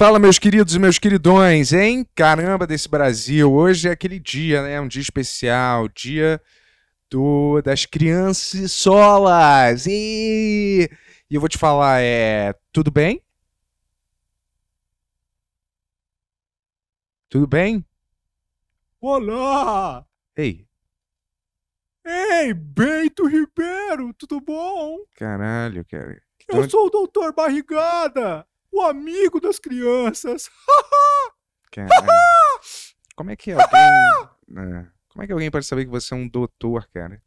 Fala, meus queridos e meus queridões, hein? Caramba desse Brasil! Hoje é aquele dia, né? Um dia especial, dia do das crianças solas. E... e eu vou te falar, é tudo bem? Tudo bem? Olá! Ei, Ei, Bento Ribeiro, tudo bom? Caralho, cara. Eu então sou o Doutor Barrigada! o amigo das crianças. É? como é que alguém. Né? Como é que alguém pode saber que você é um doutor, cara?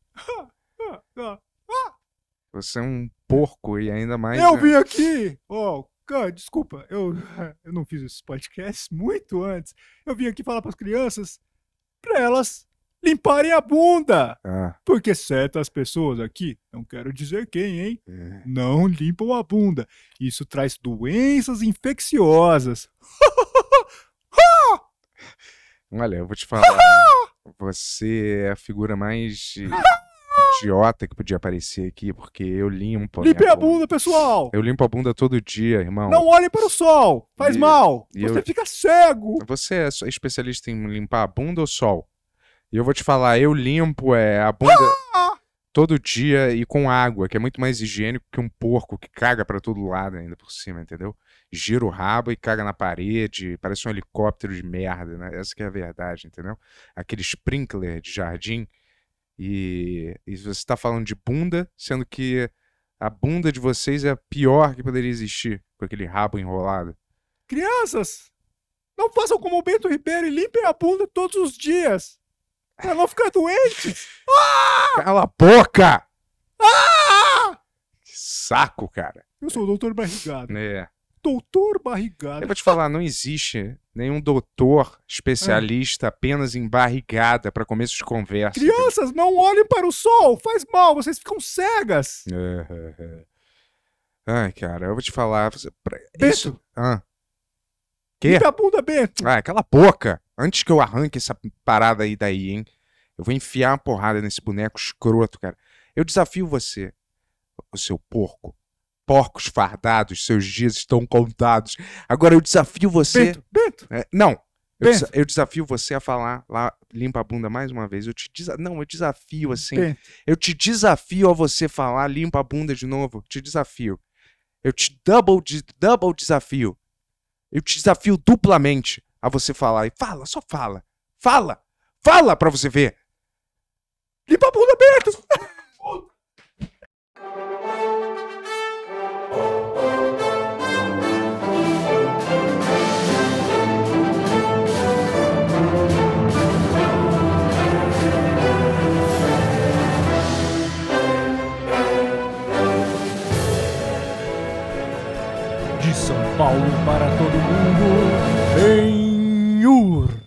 Você é um porco e ainda mais. Eu né? vim aqui! Oh, cara, desculpa, eu, eu não fiz esse podcast muito antes. Eu vim aqui falar para as crianças, para elas limparem a bunda. Ah. Porque certas pessoas aqui, não quero dizer quem, hein? É. Não limpam a bunda. Isso traz doenças infecciosas. Olha, eu vou te falar. Né? você é a figura mais idiota que podia aparecer aqui, porque eu limpo. Limpe a bunda, bunda, pessoal! Eu limpo a bunda todo dia, irmão. Não olhe para o sol! Faz e, mal! E você eu... fica cego! Você é especialista em limpar a bunda ou sol? E eu vou te falar, eu limpo é, a bunda todo dia e com água, que é muito mais higiênico que um porco que caga para todo lado ainda por cima, entendeu? Gira o rabo e caga na parede, parece um helicóptero de merda, né? Essa que é a verdade, entendeu? Aquele sprinkler de jardim. E, e você está falando de bunda, sendo que a bunda de vocês é a pior que poderia existir, com aquele rabo enrolado. Crianças, não façam como o Bento Ribeiro e limpem a bunda todos os dias. Pra não ficar doente! Ah! Cala a boca! Ah! Que saco, cara. Eu sou o doutor barrigado. É. Doutor barrigado. Eu vou te falar, não existe nenhum doutor especialista é. apenas em barrigada para começo de conversa. Crianças, não olhem para o sol, faz mal, vocês ficam cegas. É, é, é. Ai, cara, eu vou te falar. Você... Bento. Isso... Ah. Que? Muita bunda, Bento. Ah, cala a boca. Antes que eu arranque essa parada aí daí, hein? Eu vou enfiar uma porrada nesse boneco escroto, cara. Eu desafio você, o seu porco. Porcos fardados, seus dias estão contados. Agora eu desafio você. Bento, Bento. É, não. Eu, desa eu, desafio você a falar lá, limpa a bunda mais uma vez. Eu te desa Não, eu desafio assim. Bento. Eu te desafio a você falar, limpa a bunda de novo. Te desafio. Eu te double, de double desafio. Eu te desafio duplamente a você falar e fala, só fala. Fala! Fala para você ver! Limpa a bunda aberta! De São Paulo para todo mundo. Vem Arthur.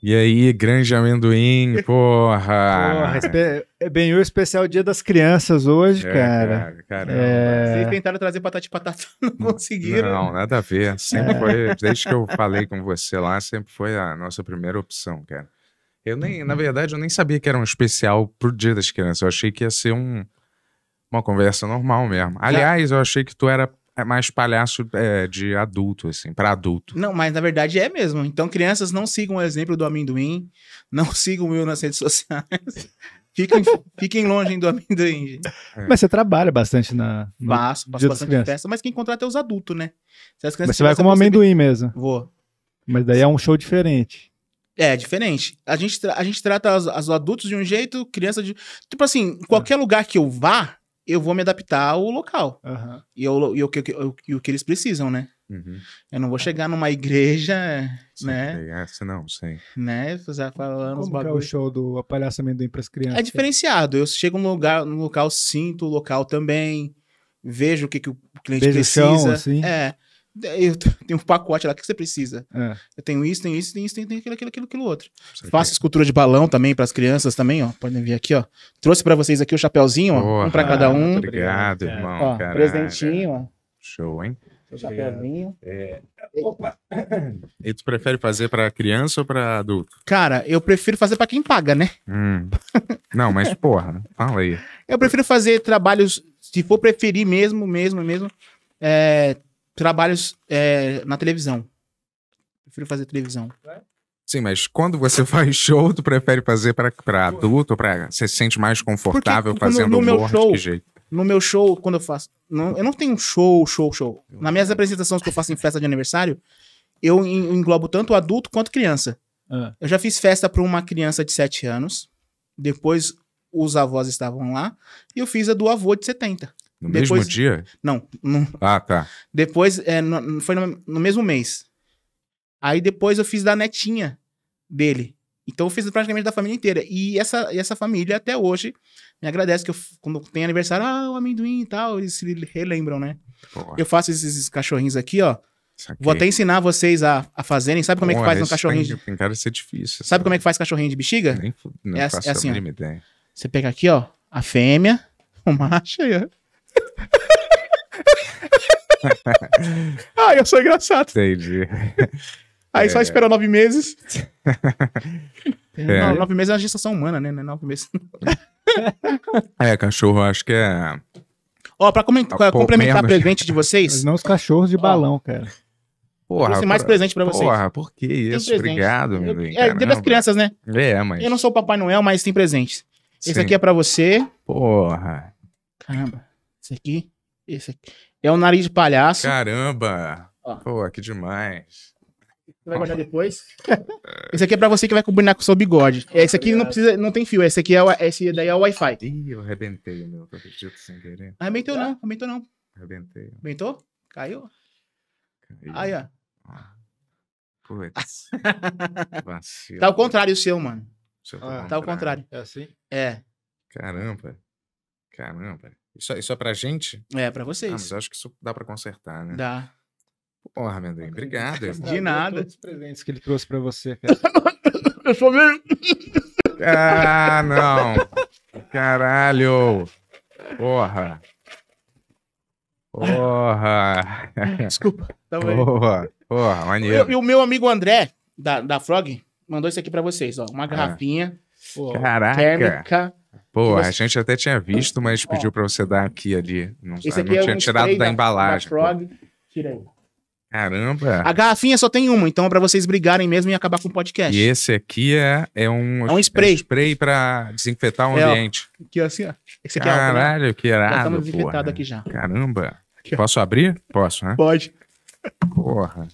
E aí, grande amendoim, porra! porra é bem o especial Dia das Crianças hoje, é, cara. cara é... Vocês tentaram trazer batata de patata, não conseguiram. Não, nada a ver. Sempre é. foi, desde que eu falei com você lá, sempre foi a nossa primeira opção, cara. Eu nem, na uhum. verdade, eu nem sabia que era um especial pro Dia das Crianças. Eu achei que ia ser um, uma conversa normal mesmo. Aliás, eu achei que tu era é mais palhaço é, de adulto, assim, para adulto. Não, mas na verdade é mesmo. Então, crianças, não sigam o exemplo do amendoim, não sigam eu nas redes sociais. Fiquem, fiquem longe do amendoim. É. Mas você trabalha bastante na. No bastante festa, mas quem contrata é os adultos, né? mas você vai como amendoim mesmo. Vou. Mas daí é um show diferente. É, diferente. A gente, a gente trata os adultos de um jeito, criança de. Tipo assim, qualquer é. lugar que eu vá, eu vou me adaptar ao local. Uhum. E, eu, e, o, que, e o que eles precisam, né? Uhum. Eu não vou chegar numa igreja, sim, né? Essa não, sim. Né? falando Como é o show do Apalhaço Amendoim para as crianças? É diferenciado. Eu chego no lugar, no local, sinto o local também, vejo o que, que o cliente precisa. O chão, assim. É. É, eu tenho um pacote lá, o que você precisa? É. Eu tenho isso, tenho isso, tenho isso, tenho, tenho aquilo, aquilo, aquilo, aquilo outro. Certo. Faço é. escultura de balão também para as crianças também, ó. Podem vir aqui, ó. Trouxe para vocês aqui o chapéuzinho, ó. Porra, um para cada um. Obrigado, irmão. Ó, caralho. presentinho, ó. Show, hein? Chapeuzinho. É, é. Opa! E tu prefere fazer para criança ou para adulto? Cara, eu prefiro fazer para quem paga, né? Hum. Não, mas porra, fala aí. Eu prefiro fazer trabalhos, se for preferir mesmo, mesmo, mesmo, é, trabalhos é, na televisão. Prefiro fazer televisão. Sim, mas quando você faz show, tu prefere fazer para adulto? Pra, você se sente mais confortável Porque, fazendo no, no humor? Meu show, que jeito? No meu show, quando eu faço... Não, eu não tenho show, show, show. Nas minhas apresentações que eu faço em festa de aniversário, eu englobo tanto adulto quanto criança. Ah. Eu já fiz festa para uma criança de 7 anos. Depois os avós estavam lá. E eu fiz a do avô de 70. No Depois, mesmo dia? Não, Ah, tá. Depois, é, no, foi no, no, mesmo mês. Aí depois eu fiz da netinha dele. Então eu fiz praticamente da família inteira. E essa, essa família até hoje me agradece que eu, quando tem aniversário, ah, o amendoim e tal, eles se relembram, né? Porra. Eu faço esses cachorrinhos aqui, ó. Vou até ensinar vocês a, a fazerem. Sabe como é que faz um cachorrinho tem, de... Tem cara de ser difícil. Sabe, sabe como é que faz cachorrinho de bexiga? Nem, não é, assim, faço é assim, Você pega aqui, ó, a fêmea, o macho aí, ó. ah, eu sou engraçado. Entendi. Aí é. só espera nove meses. É. Não, nove meses é uma gestação humana, né? É nove meses. é, cachorro, acho que é. Ó, oh, pra complementar o presente de vocês. não os cachorros de balão, cara. Porra, Trouxe mais presente pra vocês. Porra, por que isso? Obrigado, meu bem. É, as crianças, né? É, mas. Eu não sou o Papai Noel, mas tem presentes. Sim. Esse aqui é pra você. Porra. Caramba. Esse aqui. Esse aqui. É o nariz de palhaço. Caramba! Ó. Pô, que demais. Você vai guardar depois? esse aqui é pra você que vai combinar com o seu bigode. É, esse aqui não precisa, não tem fio. Esse aqui é o, esse daí é o Wi-Fi. Ih, eu arrebentei, meu. Tô acredito sem querer. Arrebentou ah, não, arrebentou não. Arrebentei. Arrebentou? Caiu? Caiu. Aí, ó. Ah, putz. Vacilo. Tá ao contrário o seu, mano. Tá, ah, tá, ao contrário. É assim? É. Caramba. Caramba. Isso, é, isso é pra gente? É, pra ah, vocês. Ah, mas eu acho que isso dá pra consertar, né? Dá. Porra, amendoim, obrigado. Irmão. De nada. Todos os presentes que ele trouxe pra você, cara. eu sou meio. Ah, não. Caralho. Porra. Porra. Desculpa. porra, porra, maneiro. E, o meu amigo André, da, da Frog, mandou isso aqui pra vocês, ó. Uma ah. garrafinha. Ah. Pô, Caraca. Térmica. Pô, você... a gente até tinha visto, mas pediu para você dar aqui ali. Não, Esse aqui não é tinha um tirado da, da embalagem. Da Frog. Tira aí. Caramba! A garrafinha só tem uma, então é pra vocês brigarem mesmo e acabar com o podcast. E esse aqui é, é um... É um spray. É um spray pra desinfetar o é, ambiente. Ó, aqui, assim, ó. Esse aqui é né? Caralho, é que tá irado, estamos desinfetados aqui já. Caramba! Aqui, Posso abrir? Posso, né? Pode. Porra.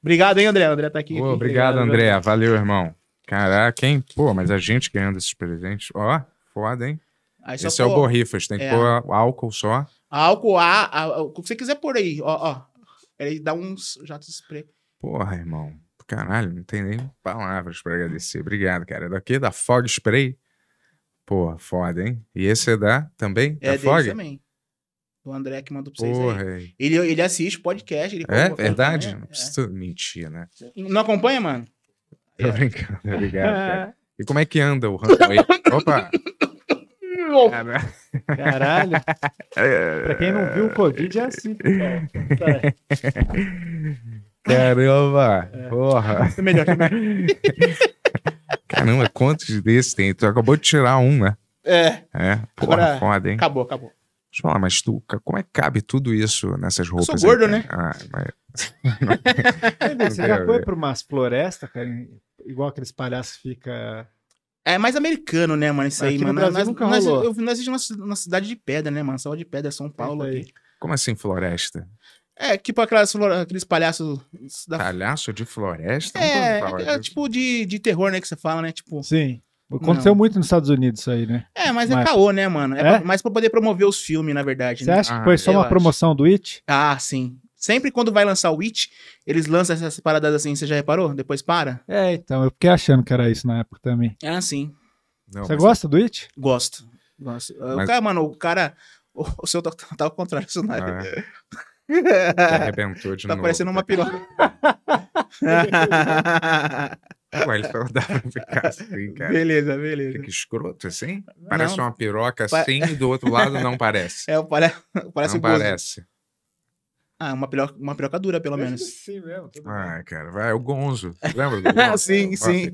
Obrigado, hein, André? O André tá aqui. Pô, aqui. Obrigado, obrigado, André. Valeu, irmão. Caraca, hein? Pô, mas a gente ganhando esses presentes. Ó, Foda, hein? Esse pô, é o borrifas, tem que é. pôr álcool só. Álcool, a, a, a, o que você quiser pôr aí, ó, ó. Ele dá uns jatos de spray. Porra, irmão. Caralho, não tem nem palavras para agradecer. Obrigado, cara. É daqui é da Fog Spray. Pô, foda, hein? E esse é da também? É da Fog? também. Do André que mandou pra vocês Porra. aí. Ele, ele assiste podcast. Ele é verdade? Não é. precisa mentir, né? Não acompanha, mano? Tô é. brincando. Obrigado, cara. E como é que anda o aí? Opa! Caralho. É, pra quem não viu, o Covid é assim. Caramba! É. Porra! É melhor, é melhor. Caramba, quantos desses tem? Tu acabou de tirar um, né? É. É, porra, Agora, foda, hein? Acabou, acabou. Deixa eu falar, mas tu, como é que cabe tudo isso nessas roupas? Eu sou gordo, aí? né? Ah, mas... Você já foi para umas florestas, cara, igual aqueles palhaços fica. É mais americano, né, mano? Isso aqui aí, no mano. Brasil nós, nunca nós, rolou. Eu, eu nasci cidade de pedra, né, mano? Só de pedra, São Paulo aí. Como assim, floresta? É, tipo aquelas, aqueles palhaços. Da... Palhaço de floresta? É, é, é, tipo de, de terror, né? Que você fala, né? Tipo. Sim. Aconteceu não. muito nos Estados Unidos isso aí, né? É, mas, é mas... é caô, né, mano? É, é? Pra, mas pra poder promover os filmes, na verdade. Você né? acha que foi ah, só uma acho. promoção do It? Ah, sim. Sempre quando vai lançar o Witch, eles lançam essas paradas assim, você já reparou? Depois para? É, então, eu fiquei achando que era isso na época também. Ah, sim. Não, você gosta do Witch? Gosto. Gosto. O cara, mano, o cara. O, o seu tá, tá ao contrário, Sonari. É. Ah, é. Que arrebentou de tá novo. parecendo uma piroca. Ué, ele falou, dá pra ficar assim, cara. beleza, beleza. Fica escroto assim? Parece Não. uma piroca Pa- assim e do outro lado não parece. É, o palha- parece não Gozo. parece. Ah, uma piroca, uma piroca dura, pelo menos. Sim mesmo. Ah, cara, vai, o Gonzo. Lembra do Gonzo? sim, sim.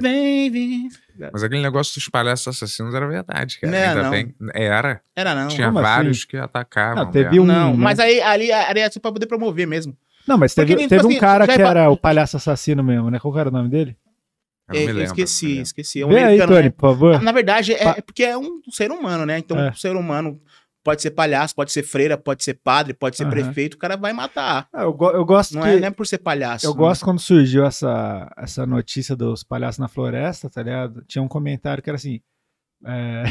baby. Mas aquele negócio dos palhaços assassinos era verdade, cara. Não, Ainda não. Era. Era não. Tinha Como assim? vários assim? que atacavam. Não, né? teve um, não, mas aí ali era é só pra poder promover mesmo. Não, mas teve, Porque, teve um assim, cara que é... era o palhaço assassino mesmo, né? Qual era o nome dele? Eu, eu esqueci, esqueci. É um Vê aí, Tony, né? por favor. Na verdade, é, pa... É porque é um ser humano, né? Então, é. um ser humano Pode ser palhaço, pode ser freira, pode ser padre, pode ser uhum. prefeito, o cara vai matar. Ah, eu, go eu gosto não que... É, não é por ser palhaço. Eu né? gosto quando surgiu essa, essa notícia dos palhaços na floresta, tá ligado? Tinha um comentário que era assim... É...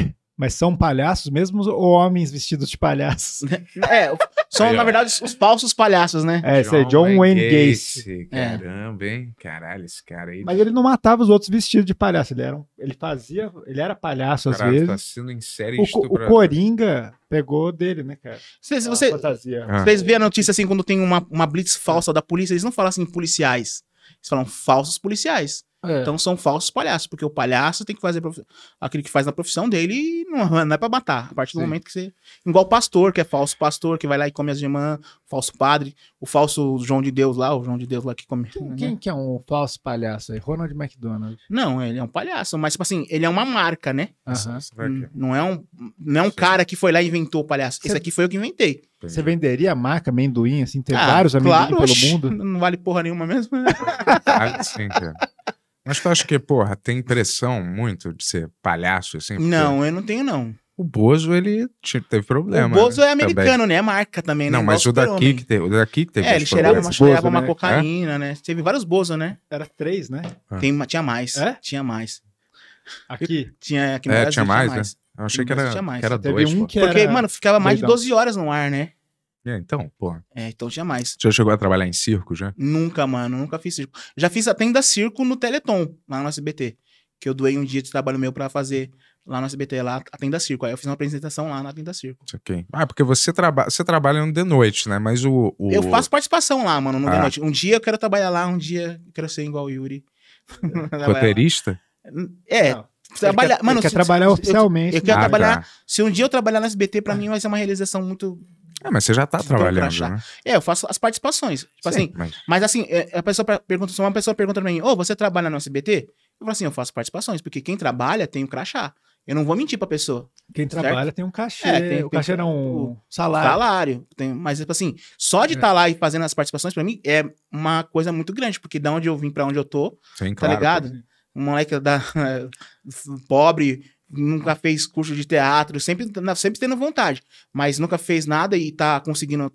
Mas são palhaços mesmo ou homens vestidos de palhaços? é, são, na verdade, os falsos palhaços, né? É, esse é John Wayne Gacy. Gacy. Caramba, hein? Caralho, esse cara aí. Mas ele não matava os outros vestidos de palhaço. Ele, era um, ele fazia. Ele era palhaço às tá vezes. Tá sendo em série o, o Coringa pegou dele, né, cara? Vocês, você, ah. vocês vêem a notícia assim, quando tem uma, uma blitz falsa da polícia, eles não falam assim policiais. Eles falam falsos policiais. É. Então são falsos palhaços, porque o palhaço tem que fazer prof... aquilo que faz na profissão dele e não, não é, é para matar. A partir do Sim. momento que você. Igual o pastor, que é falso pastor, que vai lá e come as irmãs, falso padre, o falso João de Deus lá, o João de Deus lá que come. Quem, né? que é um falso palhaço aí? Ronald McDonald. Não, ele é um palhaço, mas tipo assim, ele é uma marca, né? Uhum. Não é um, não é um cara que foi lá e inventou o palhaço. Você... Esse aqui foi eu que inventei. Você venderia a marca amendoim, assim, ter ah, vários claro, pelo mundo? Não vale porra nenhuma mesmo. Né? Ah, sim, mas tu acha que, porra, tem pressão muito de ser palhaço assim? Porque... Não, eu não tenho, não. O Bozo, ele teve problema. O Bozo né? é americano, também. né? É marca também, né? Não, é mas o daqui, que teve, o daqui que teve. É, ele cheirava, uma, cheirava uma né? cocaína, é? né? Teve vários Bozo, né? Era três, né? É. Tem, tinha mais. É? Tinha mais. Aqui? Tinha aqui no é, Brasil, tinha mais, tinha mais. né? Eu achei que era, que era teve dois. Um que pô. Porque, mano, ficava mais de 12 horas no ar, né? É, então, porra. É, então jamais. Você já chegou a trabalhar em circo já? Nunca, mano, nunca fiz circo. Já fiz atenda circo no Teleton, lá no SBT. Que eu doei um dia de trabalho meu para fazer lá no SBT, lá atenda circo. Aí eu fiz uma apresentação lá na atenda circo. Ok. Ah, porque você, traba você trabalha no The Noite, né? Mas o, o... Eu faço participação lá, mano, no ah. The Noite. Um dia eu quero trabalhar lá, um dia eu quero ser igual o Yuri. Roteirista? É. Não. Trabalhar, quer, mano, quer se, trabalhar se, oficialmente. Eu, eu quero né? ah, trabalhar. Tá. Se um dia eu trabalhar no SBT, pra ah. mim vai ser uma realização muito é, mas você já tá trabalhando, né? É, eu faço as participações. Tipo Sim, assim, mas... mas... assim, é, a pessoa pergunta, uma pessoa pergunta pra mim, ô, oh, você trabalha no SBT? Eu falo assim, eu faço participações, porque quem trabalha tem um crachá. Eu não vou mentir pra pessoa. Quem certo? trabalha tem um cachê. É, tem, o cachê não um salário. Salário. Tem, mas, tipo assim, só de estar é. tá lá e fazendo as participações, pra mim, é uma coisa muito grande, porque da onde eu vim pra onde eu tô, Sim, tá claro, ligado? Um moleque da, pobre, nunca fez curso de teatro, sempre, sempre tendo vontade, mas nunca fez nada e tá conseguindo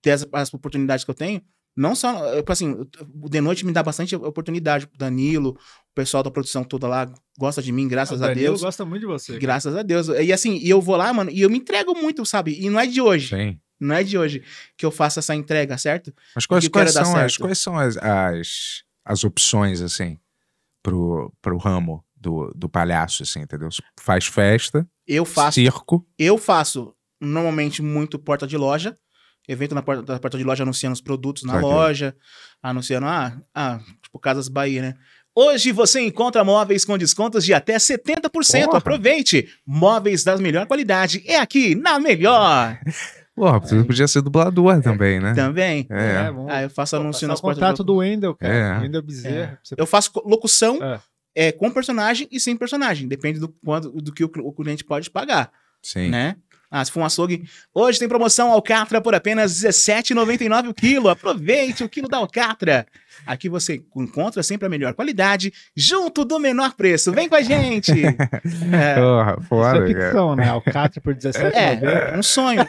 ter as, as oportunidades que eu tenho, não só, tipo assim, de noite me dá bastante oportunidade. Danilo, o pessoal da produção toda lá gosta de mim, graças ah, a Deus. gosta muito de você. Graças cara. a Deus. E assim, eu vou lá, mano, e eu me entrego muito, sabe? E não é de hoje. Sim. Não é de hoje que eu faço essa entrega, certo? Mas quais, quais são, certo. As, quais são as, as, as opções, assim, pro, pro ramo? do, do palhaço, assim, entendeu? Faz festa, eu faço, circo. Eu faço normalmente muito porta de loja. Evento na porta, na porta de loja anunciando os produtos na loja, anunciando, ah, ah, tipo Casas Bahia, né? Hoje você encontra móveis com descontos de até 70%. Porra. Aproveite! Móveis da melhor qualidade é aqui na melhor! Porra, você é. podia ser dublador também, né? Também. É. é ah, eu faço anúncio nas portas. contato do Wendel, cara. É. Wendel Bezerra. É. Eu faço locução é é, com personagem e sem personagem. Depende do quanto do que o, o cliente pode pagar. Sim. Né? Ah, se for um açougue, hoje tem promoção Alcatra por apenas R$17,99 o quilo. Aproveite o quilo da Alcatra. Aqui você encontra sempre a melhor qualidade, junto do menor preço. Vem com a gente! é, oh, fora, Isso é ficção, cara. né? Alcatra por R$17,99. É, é, um sonho.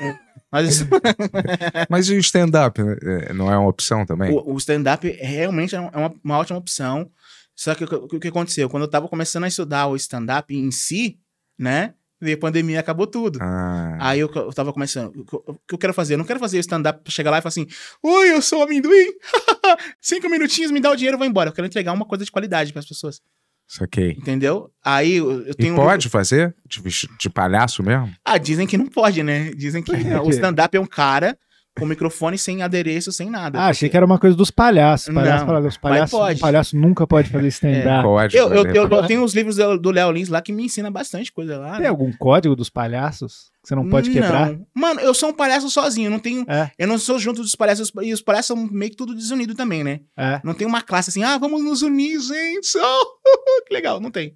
Mas, Mas e o stand-up é, não é uma opção também? O, o stand-up é realmente é uma, uma ótima opção. Só que o que, aconteceu? Quando eu tava começando a estudar o stand-up em si, né? Veio a pandemia acabou tudo. Ah. Aí eu, eu tava começando. O que eu quero fazer? Eu não quero fazer stand-up pra chegar lá e falar assim: Oi, eu sou amendoim. Cinco minutinhos, me dá o dinheiro e vou embora. Eu quero entregar uma coisa de qualidade para as pessoas. Saquei. Entendeu? Aí eu tenho. E pode um... fazer? De, de palhaço mesmo? Ah, dizem que não pode, né? Dizem que o stand-up é um cara com microfone, sem adereço, sem nada. Ah, porque... achei que era uma coisa dos palhaços. Palhaço, não, palhaço, palhaço, pode. palhaço nunca pode fazer stand-up. É. Eu, eu, eu, eu, tenho os livros do Léo Lins lá que me ensina bastante coisa lá. Tem né? algum código dos palhaços? que Você não pode não. quebrar? Mano, eu sou um palhaço sozinho, não tenho. É. Eu não sou junto dos palhaços. E os palhaços são meio que tudo desunido também, né? É. Não tem uma classe assim, ah, vamos nos unir, gente. Oh, que legal, não tem.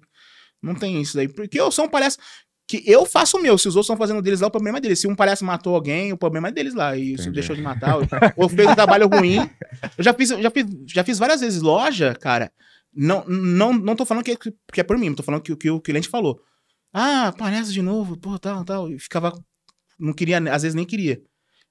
Não tem isso daí. Porque eu sou um palhaço que eu faço o meu. Se os outros estão fazendo deles lá, o problema é deles. Se um palhaço matou alguém, o problema é deles lá. E se deixou de matar, ou fez um trabalho ruim. Eu já fiz, já fiz, já fiz várias vezes loja, cara. Não, não, não tô falando que, é, que é por mim, tô falando que, que o cliente falou. Ah, palhaço de novo, pô, tal, tal. E ficava. Não queria, às vezes nem queria.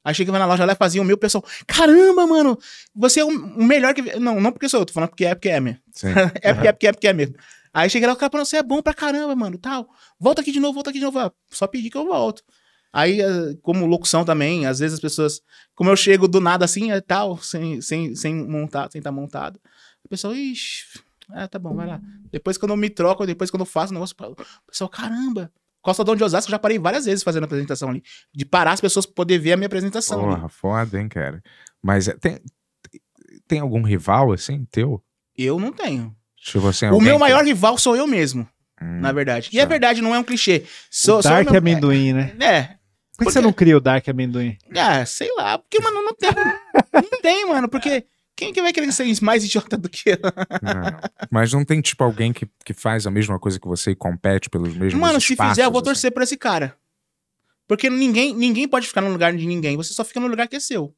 Aí chegava na loja lá e fazia o meu, pessoal. Caramba, mano, você é o melhor que. Não, não porque sou eu, tô falando porque é porque é mesmo. é porque é porque é porque é mesmo. Aí chega lá, o cara, pra você é bom pra caramba, mano, tal. Volta aqui de novo, volta aqui de novo. Ah, só pedir que eu volto. Aí, eh, como locução também, às vezes as pessoas, como eu chego do nada assim, é tal, sem, sem, sem montar, sem estar tá montado, o pessoal, ixi, ah, tá bom, vai lá. Depois quando eu me troco, depois quando eu faço o negócio, o pessoal, caramba. dono de Osasco, eu já parei várias vezes fazendo apresentação ali. De parar as pessoas pra poder ver a minha apresentação. Né? Porra, ali. foda, hein, cara. Mas eh, tem, tem algum rival, assim, teu? Eu não tenho. Tipo assim, o meu maior que... rival sou eu mesmo. Hum, na verdade. E sabe. Tá. é verdade, não é um clichê. Sou, o Dark sou meu... Amendoim, né? É, é. Por que porque... você não cria o Dark Amendoim? Ah, sei lá. Porque, mano, não tem. não tem, mano. Porque quem que vai querer ser mais idiota do que eu? não, mas não tem, tipo, alguém que, que faz a mesma coisa que você e compete pelos mesmos Mano, espaços, se fizer, eu vou assim? torcer assim. pra esse cara. Porque ninguém, ninguém pode ficar no lugar de ninguém. Você só fica no lugar que é seu.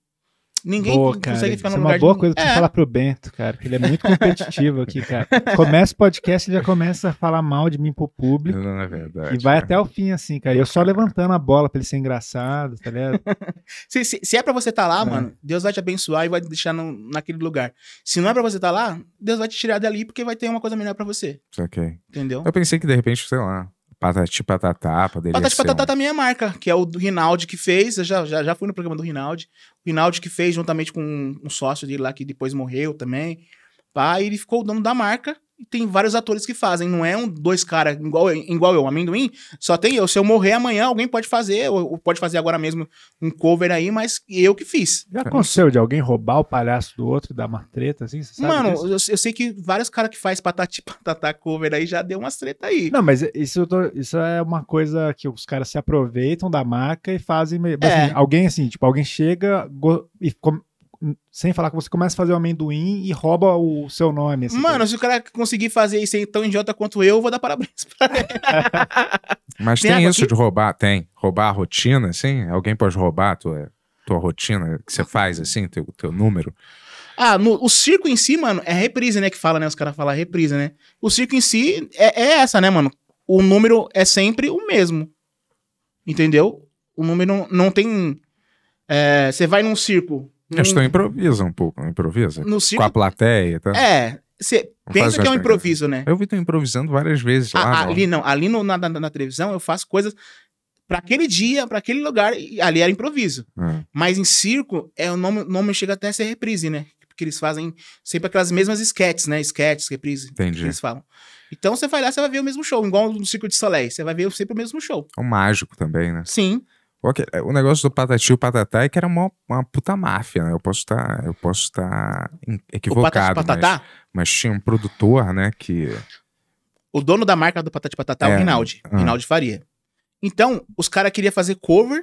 Ninguém boa, consegue cara. ficar no Isso é lugar. É uma boa de... coisa pra é. falar pro Bento, cara, que ele é muito competitivo aqui, cara. Começa o podcast, ele já começa a falar mal de mim pro público. Não, é verdade. E vai cara. até o fim, assim, cara. E eu só levantando a bola pra ele ser engraçado, tá ligado? se, se, se, é pra você estar tá lá, é. mano, Deus vai te abençoar e vai te deixar no, naquele lugar. Se não é pra você estar tá lá, Deus vai te tirar dali porque vai ter uma coisa melhor pra você. Ok. Entendeu? Eu pensei que de repente, sei lá, Patati Patatá, poderia Patati Patatá um... também tá marca, que é o do Rinaldi que fez. Eu já, já, já fui no programa do Rinaldi. Pinaldi que fez juntamente com um sócio dele lá que depois morreu também. Pá, e ele ficou o dono da marca. E tem vários atores que fazem, não é um dois caras igual, igual eu, amendoim, só tem eu. Se eu morrer amanhã, alguém pode fazer, ou pode fazer agora mesmo um cover aí, mas eu que fiz. Já aconteceu de alguém roubar o palhaço do outro e dar uma treta assim? Mano, eu, eu, sei que vários caras que faz patati patatá cover aí já deu umas treta aí. Não, mas isso, tô, isso é uma coisa que os caras se aproveitam da marca e fazem. É. Assim, alguém assim, tipo, alguém chega e sem falar que você começa a fazer o amendoim e rouba o seu nome. Assim, Mano, tá se o cara conseguir fazer isso aí tão idiota quanto eu, eu vou dar parabéns pra ele. Mas tem, tem isso aqui? de roubar, tem. Roubar a rotina, assim? Alguém pode roubar a tua, tua rotina que você faz, assim, teu, teu número? Ah, no, o circo em si, mano, é reprise, né? Que fala, né? Os caras falam reprise, né? O circo em si é, é essa, né, mano? O número é sempre o mesmo. Entendeu? O número não tem. É, você é, vai num circo, Acho que tu improvisa um pouco, né? improvisa. No circo... Com a plateia e tá? tal. É, você pensa que é um improviso, né? Eu vi tu improvisando várias vezes ah, lá. Ah, ali não, ali no, na, na, na, televisão eu faço coisas para aquele dia, para aquele lugar, e ali era improviso. É. Mas em circo, é, o nome, nome chega até a ser reprise, né? Porque eles fazem sempre aquelas mesmas sketches, né? Sketches, reprise. Entendi. Que eles falam. Então você vai lá, você vai ver o mesmo show, igual no Circo de Soleil. Você vai ver sempre o mesmo show. É um mágico também, né? Sim. É, o negócio do Patati e o Patatá é que era uma, uma puta máfia, né? Eu posso estar, eu posso estar equivocado. O Patati mas, mas tinha um produtor, né? Que. O dono da marca do Patati Patatá é, o Rinaldi. Ah. Rinaldi Faria. Então, os caras queriam fazer cover,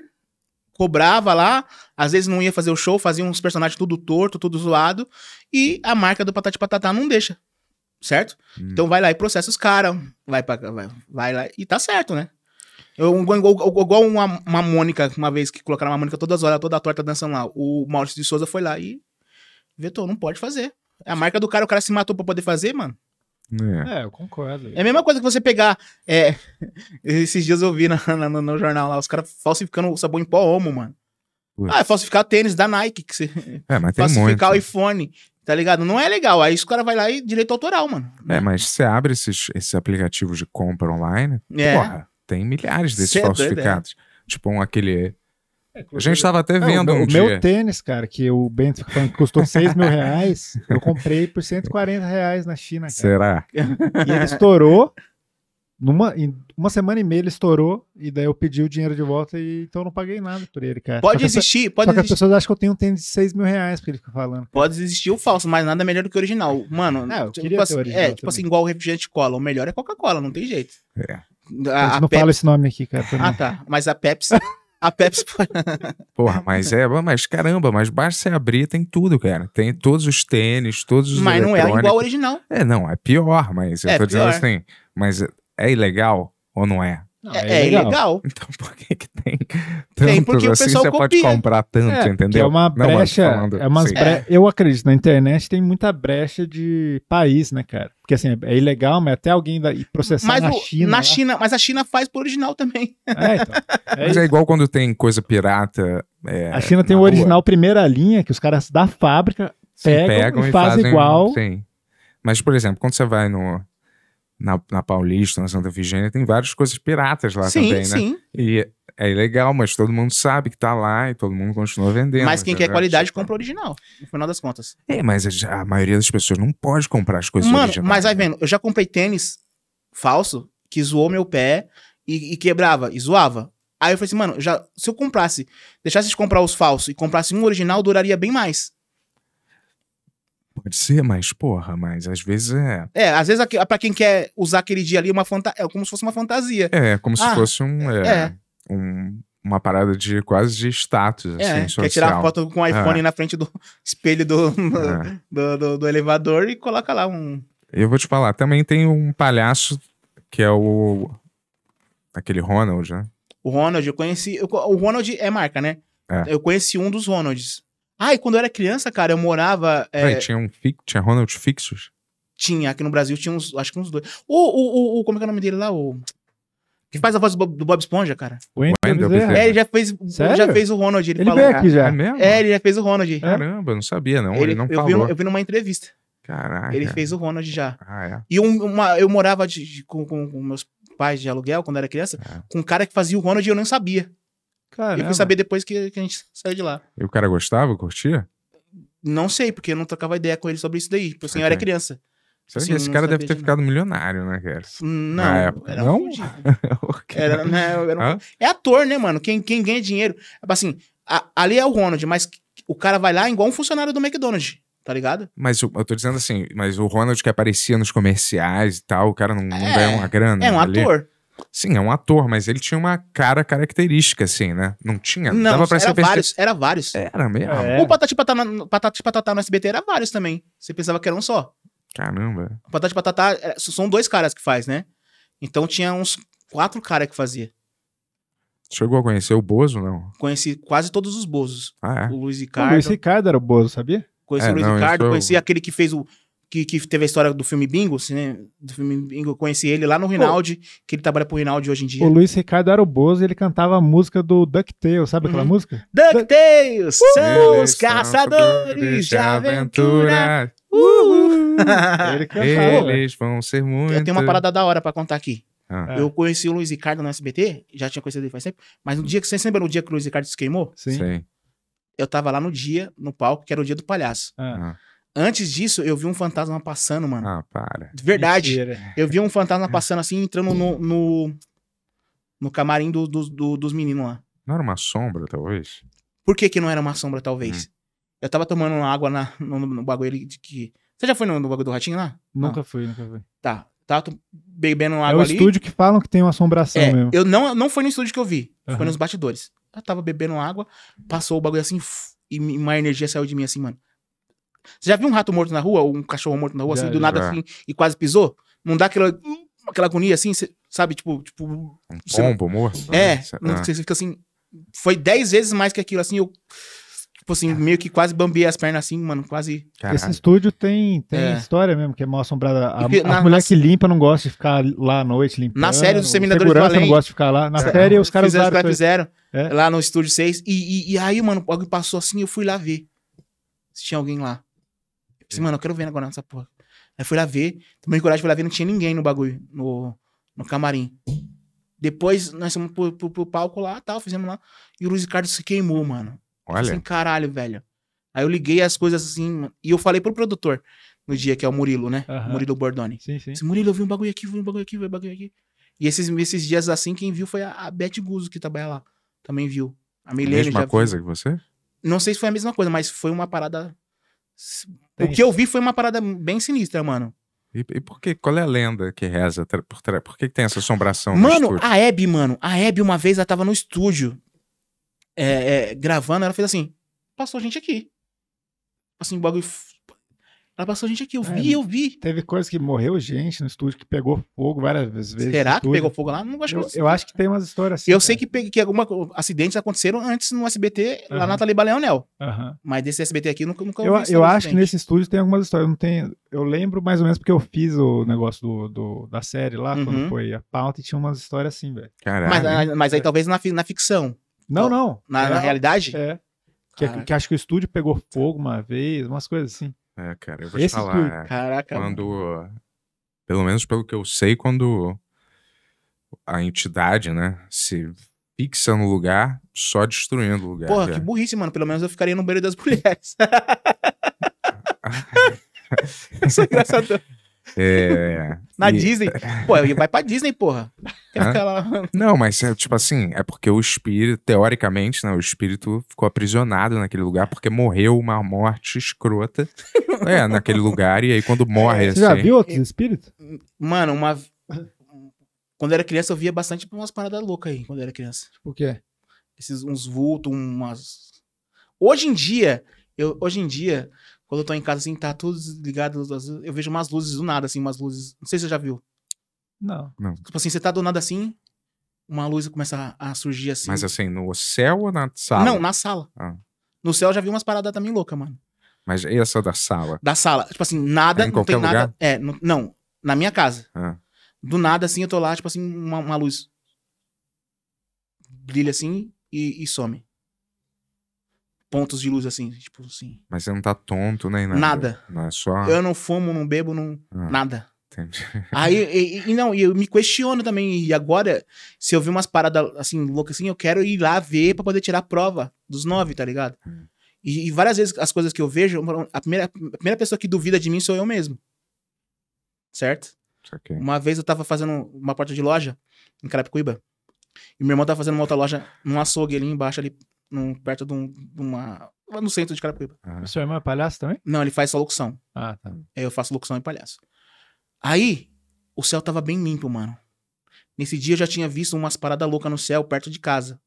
cobrava lá, às vezes não ia fazer o show, fazia uns personagens tudo torto, tudo zoado, e a marca do Patati Patatá não deixa. Certo? Hum. Então vai lá e processa os caras, vai, vai, vai lá e tá certo, né? Eu, igual uma, uma Mônica, uma vez que colocaram uma Mônica todas as horas, toda a torta dançando lá. O Maurício de Souza foi lá e. Vetou, não pode fazer. É a marca do cara, o cara se matou pra poder fazer, mano. É. é, eu concordo. É a mesma coisa que você pegar. É, esses dias eu vi na, na, no, no, jornal lá, os caras falsificando o sabão em pó homo, mano. Ah, é falsificar tênis da Nike. Que você... É, mas tem Falsificar muito. o iPhone, tá ligado? Não é legal. Aí os caras vai lá e direito autoral, mano. É, mas você abre esses, esses aplicativos de compra online, é. porra tem milhares desses Cê é é? falsificados. É tipo um, aquele. É, a gente estava até vendo. Não, um o dia. meu tênis, cara, que o Bento tá custou 6 mil reais, eu comprei por 140 reais na China. Cara. Será? E ele estourou. Numa, em uma semana e meia ele estourou, e daí eu pedi o dinheiro de volta, e então eu não paguei nada por ele, cara. Pode só existir, pode só existir. que as pessoas acham que eu tenho um tênis de 6 mil reais, porque ele fica falando. Pode existir o falso, mas nada melhor do que o original. Mano, ah, eu tipo, queria assim, é, original é, tipo assim, igual o refrigerante cola, o melhor é Coca-Cola, não tem jeito. É. A, a não Pepsi... fala esse nome aqui, cara. Ah, tá. Mas a Pepsi. A Pepsi. Porra, mas é, mas caramba, mas basta você abrir, tem tudo, cara. Tem todos os tênis, todos os. Mas não é igual ao original. É, não, é pior, mas é eu tô pior. dizendo assim. Mas é, é ilegal ou não é? Não, é, é, é ilegal. ilegal. Então por que, que tem tantos tem porque assim, o é pessoal você copia. pode comprar tanto, é, é entendeu? É uma brecha, Não, falando, é umas assim. bre... eu acredito, na internet tem muita brecha de país, né, cara? Porque assim, é ilegal, mas até alguém da... processar mas na o... China. Na China, mas a China faz pro original também. É, então. mas é igual quando tem coisa pirata. a China tem o original rua. primeira linha, que os caras da fábrica pegam, pegam e, e, fazem, igual. Sim. Mas, por exemplo, quando você vai no na, na Paulista, na Santa Efigênia, tem várias coisas piratas lá sim, também, né? Sim. E é legal, mas todo mundo sabe que tá lá e todo mundo continua vendendo. Mas quem né? quer qualidade compra original, no final das contas. É, mas a, a maioria das pessoas não pode comprar as coisas Mano, originais. Mas vai né? vendo, eu já comprei tênis falso que zoou meu pé e, e quebrava, e zoava. Aí eu falei assim, mano, já, se eu comprasse, deixasse de comprar os falsos e comprasse um original, duraria bem mais. Pode ser, mas porra, mas às vezes é. É, às vezes para quem quer usar aquele dia ali, uma fanta... é como se fosse uma fantasia. É, é como se ah, fosse um, é, é, é. um uma parada de quase de status, é, assim, social. Quer tirar foto com o iPhone é. na frente do espelho do, é. do, do, do, elevador e coloca lá um. Eu vou te falar, também tem um palhaço que é o. aquele Ronald, né? O Ronald, eu conheci. o Ronald é marca, né? É. Eu conheci um dos Ronalds. Ah, e quando eu era criança, cara, eu morava. É... tinha um tinha Ronald Fixos? Tinha, aqui no Brasil tinha uns, acho que uns dois. O, o, o como é que é o nome dele lá? O. Que faz a voz do Bob Esponja, cara? O Wendel Bezerra. É, ele já fez, Sério? já fez o Ronald. Ele, ele falou, veio aqui já. É, mesmo? é, ele já fez o Ronald. Caramba, não sabia não, ele, ele não eu falou. Vi, eu vi numa entrevista. Caraca. Ele fez o Ronald já. Ah, é. E um, uma, eu morava de, de, com, com, com, meus pais de aluguel, quando era criança, é. com um cara que fazia o Ronald e eu não sabia. Caramba. Eu fui saber depois que, que a gente saiu de lá. E o cara gostava, curtia? Não sei, porque eu não trocava ideia com ele sobre isso daí. Porque tipo, assim, okay. eu era criança. assim, que esse cara deve ter de ficado milionário, né, cara? Hum, não. Era não? era, né, era um... É ator, né, mano? Quem, quem ganha dinheiro. Assim, a, ali é o Ronald, mas o cara vai lá igual um funcionário do McDonald's, tá ligado? Mas eu, tô dizendo assim, mas o Ronald que aparecia nos comerciais e tal, o cara não, não é, ganha uma grana. É um ali. ator. Sim, é um ator, mas ele tinha uma cara característica, assim, né? Não tinha. Não, dava pra era ser vários, era vários. Era mesmo. É. O Patati Patata, Patati no SBT era vários também. Você pensava que era um só. Caramba. O Patati Patata é, são dois caras que faz, né? Então tinha uns quatro caras que fazia. Chegou a conhecer o Bozo, não? Conheci quase todos os Bozos. Ah, é? O Luiz Ricardo. O Luiz Ricardo era o Bozo, sabia? Conheci é, o Luiz não, Ricardo, conheci aquele que fez o que, que teve a história do filme Bingo, assim, né? do filme Bingo, eu conheci ele lá no Rinaldi, Pô. que ele trabalha pro Rinaldi hoje em dia. O Luiz Ricardo era o Bozo, ele cantava a música do DuckTales, sabe aquela uhum. música? DuckTales, du são os caçadores de aventura. Uhul. ele cantava. Eles vão ser muito... Eu tenho uma parada da hora para contar aqui. Ah. ah. Eu conheci o Luiz Ricardo no SBT, já tinha conhecido ele faz tempo, mas no uhum. dia que você lembra no dia que o Luiz Ricardo se queimou? Sim. Sim. Eu tava lá no dia, no palco, que era o dia do palhaço. Ah. ah. Antes disso, eu vi um fantasma passando, mano. Ah, para. De verdade. Mentira. Eu vi um fantasma passando assim, entrando no, no, no camarim do, do, do, dos meninos lá. Não era uma sombra, talvez? Por que, que não era uma sombra, talvez? Hum. Eu tava tomando água na, no, no bagulho de que. Você já foi no, no bagulho do ratinho lá? Nunca não. fui, nunca fui. Tá. Tava bebendo água ali. É o ali. estúdio que falam que tem uma assombração é, mesmo. Eu não, não foi no estúdio que eu vi. Uhum. Foi nos bastidores. Eu tava bebendo água, passou o bagulho assim, e uma energia saiu de mim assim, mano. Você já viu um rato morto na rua, ou um cachorro morto na rua, assim, já, assim, do já. nada assim, e quase pisou? Não dá aquela, aquela agonia assim, cê, sabe? Tipo, tipo. Um você... pombo morto? É, ah. você fica assim. Foi dez vezes mais que aquilo, assim, eu. Tipo assim, meio que quase bambei as pernas assim, mano, quase. Caralho. Esse estúdio tem, tem é. história mesmo, que é mal assombrada. A, a mulher na... que limpa não gosta de ficar lá à noite limpando. Na série dos Seminadores do Além. não gosta de ficar lá. Na é. série os caras fizeram. Usaram, fizeram é. Lá no estúdio 6. E, e, e, aí, mano, alguém passou assim, eu fui lá ver se tinha alguém lá. Disse, tipo assim, mano, eu quero ver agora nessa porra. Aí fui lá ver, tomei coragem, fui lá ver, não tinha ninguém no bagulho, no, no camarim. Depois nós fomos pro, pro, pro palco lá tal, fizemos lá. E o Luiz Ricardo se queimou, mano. Tipo Olha. Assim, caralho, velho. Aí eu liguei as coisas assim, e eu falei pro produtor no dia, que é o Murilo, né? Murilo Bordoni. Sim, sim. Disse, Murilo, eu vi um bagulho aqui, vi um bagulho aqui, vi um bagulho aqui. E esses, esses dias assim, quem viu foi a, a Beth Guzzo, que trabalha lá. Também viu. A Milene a mesma coisa viu. que você? Não sei se foi a mesma coisa, mas foi uma parada tem o que eu vi foi uma parada bem sinistra, mano. E, e, por que? Qual é a lenda que reza por trás? Por que, tem essa assombração mano, a Hebe, mano. A Hebe, uma vez, ela tava no estúdio é, é, gravando, ela fez assim: passou gente aqui. Assim, o bagulho ela passou gente aqui, eu é, vi, eu vi. Teve coisa que morreu gente no estúdio, que pegou fogo várias vezes. Será que pegou fogo lá? Não acho eu, eu acho que tem umas histórias assim. Eu cara. sei que, peguei, que alguma, acidentes aconteceram antes no SBT, uhum. lá na Taliba Leonel. Uhum. Mas desse SBT aqui nunca, nunca Eu, eu acho que nesse estúdio tem algumas histórias. Não tem, eu lembro mais ou menos porque eu fiz o negócio do, do da série lá, uhum. quando foi a pauta, e tinha umas histórias assim, velho. Mas, ah, mas aí talvez na, na ficção. Não, não. Na, é, na realidade? É. Que, é ah. que, acho que o estúdio pegou fogo uma vez, umas coisas assim. É, cara, eu vou Esse te falar. É, caraca. Quando. Pelo menos pelo que eu sei, quando a entidade, né, se fixa no lugar, só destruindo o lugar. Porra, já. que burrice, mano. Pelo menos eu ficaria no banheiro das mulheres. Isso é engraçado. É, Na e... Disney. Pô, vai pra Disney, porra. Aquela... Não, mas é, tipo assim, é porque o espírito, teoricamente, né? O espírito ficou aprisionado naquele lugar porque morreu uma morte escrota é, naquele lugar. E aí, quando morre. Você assim... já viu outros espíritos? Mano, uma. Quando eu era criança, eu via bastante umas paradas loucas aí, quando eu era criança. Tipo o quê? Esses uns vultos, umas. Hoje em dia, eu, hoje em dia, quando eu tô em casa, assim, tá tudo desligado. Eu vejo umas luzes do nada, assim, umas luzes. Não sei se você já viu. Não. Tipo assim, você tá do nada assim, uma luz começa a, a surgir assim. Mas assim, no céu ou na sala? Não, na sala. Ah. No céu eu já vi umas paradas também loucas, mano. Mas e essa da sala? Da sala. Tipo assim, nada, é não tem lugar? nada. É, não, não, na minha casa. Ah. Do nada, assim, eu tô lá, tipo assim, uma, uma luz brilha assim e, e some pontos de luz, assim, tipo assim. Mas você não tá tonto nem nada. Nada. Não é só. Eu não fumo, não bebo, não. Ah, nada. Entendi. Aí, e, e, não, eu me questiono também. E agora, se eu ver umas paradas assim, loucas assim, eu quero ir lá ver pra poder tirar a prova dos nove, tá ligado? Hum. E, e, várias vezes as coisas que eu vejo, a primeira, a primeira pessoa que duvida de mim sou eu mesmo. Certo? Okay. Uma vez eu tava fazendo uma porta de loja em Carapicuíba. E meu irmão tava fazendo uma outra loja num açougue ali embaixo, ali num, perto de, um, de uma. Lá no centro de Carapuíba. Ah. O seu irmão é palhaço também? Não, ele faz só locução. Ah, tá. Eu faço locução e palhaço. Aí, o céu tava bem limpo, mano. Nesse dia eu já tinha visto umas paradas loucas no céu perto de casa.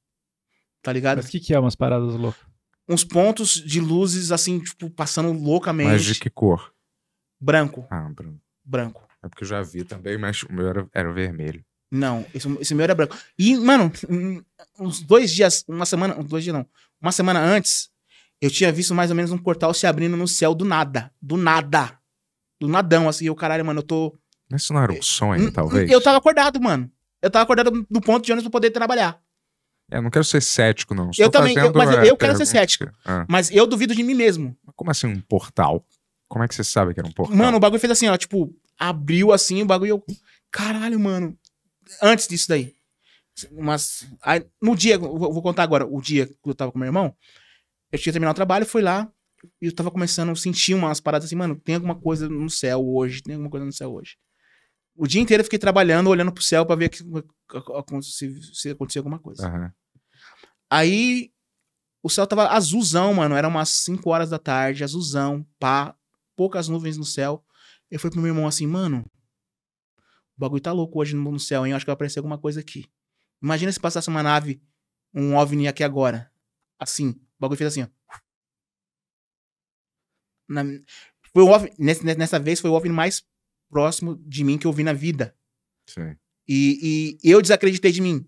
Tá ligado? Mas o que, que é umas paradas loucas? Uns pontos de luzes, assim, tipo, passando loucamente. Mas de que cor? Branco. Ah, branco. Branco. É porque eu já vi também, mas o meu era, era vermelho. Não, esse, esse meu era branco. E, mano, uns dois dias, uma semana, dois dias não, uma semana antes, eu tinha visto mais ou menos um portal se abrindo no céu do nada. Do nada. Do nadão, assim. o caralho, mano, eu tô. Mas isso não era um sonho, talvez? Eu tava acordado, mano. Eu tava acordado no ponto de ônibus pra poder trabalhar. É, eu não quero ser cético, não. Estou eu também, eu, mas eu, eu quero ser cético. Ah. Mas eu duvido de mim mesmo. Como assim um portal? Como é que você sabe que era um portal? Mano, o bagulho fez assim, ó, tipo, abriu assim o bagulho e eu. Caralho, mano antes disso daí. Mas aí, no dia, vou, vou contar agora, o dia que eu tava com meu irmão, eu tinha terminado o trabalho, fui lá, e eu tava começando a sentir umas paradas assim, mano, tem alguma coisa no céu hoje, tem alguma coisa no céu hoje. O dia inteiro eu fiquei trabalhando, olhando pro céu para ver que, é se, se acontecia alguma coisa. Uhum. Aí o céu tava azulzão, mano, era umas 5 horas da tarde, azulzão, pá, poucas nuvens no céu. Eu fui pro meu irmão assim, mano, o bagulho tá louco hoje no céu, hein? Eu acho que vai aparecer alguma coisa aqui. Imagina se passasse uma nave, um OVNI aqui agora. Assim. O bagulho fez assim, ó. Na... foi o OVNI, nessa, nessa vez foi o OVNI mais próximo de mim que eu vi na vida. Sim. E, e eu desacreditei de mim.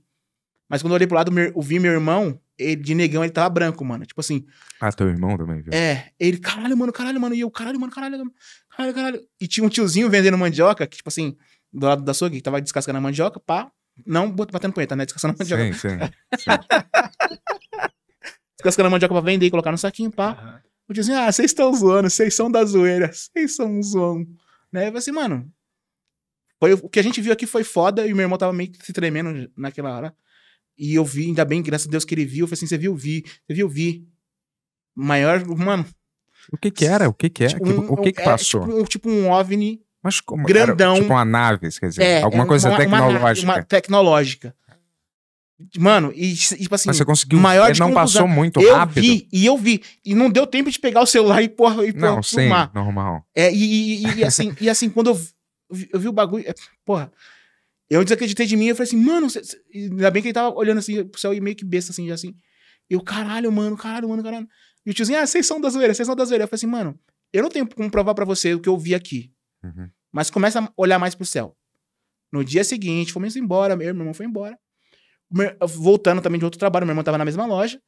Mas quando eu olhei pro lado, eu vi meu irmão, ele, de negão, ele tava branco, mano. Tipo assim. Ah, teu irmão também, viu? É. Ele, caralho, mano, caralho, mano. E eu, caralho, mano, caralho, caralho, caralho. E tinha um tiozinho vendendo mandioca, que, tipo assim, do lado da sua que tava descascando a mandioca, pá. Não batendo punheta, né? Descascando a mandioca. Sim, sim. sim. descascando a mandioca pra vender e colocar no saquinho, pá. Uhum. Eu dizia, assim, ah, vocês estão zoando, vocês são da zoeira, vocês são um zoão. Né? Eu falei assim, mano, foi, o que a gente viu aqui foi foda e meu irmão tava meio que se tremendo naquela hora. E eu vi, ainda bem, graças a Deus que ele viu. Eu falei assim, você viu? Vi. Você viu? Vi. Maior, mano... O que que era? O que que é? Tipo, um, o que que é, passou? tipo, tipo, um OVNI mas como? Grandão. Era, tipo uma nave, quer dizer. É, é alguma coisa uma, tecnológica. Uma, uma tecnológica. Mano, e, tipo assim. Mas você conseguiu. Maior não passou muito eu rápido. Eu vi, e eu vi. E não deu tempo de pegar o celular e pôr. E pôr não, sim, normal. É, e, e, e assim, e assim, quando eu vi, eu vi o bagulho. É, porra. Eu desacreditei de mim. Eu falei assim, mano. Cê, cê... Ainda bem que ele tava olhando assim pro céu e meio que besta, assim, já assim. Eu, caralho, mano, caralho, mano, caralho. E o tiozinho, ah, vocês são da zoeira, vocês são da zoeira. Eu falei assim, mano, eu não tenho como provar para você o que eu vi aqui. Uhum. Mas começa a olhar mais pro céu. No dia seguinte, fomos embora, meu irmão foi embora. Voltando também de outro trabalho, meu irmão tava na mesma loja.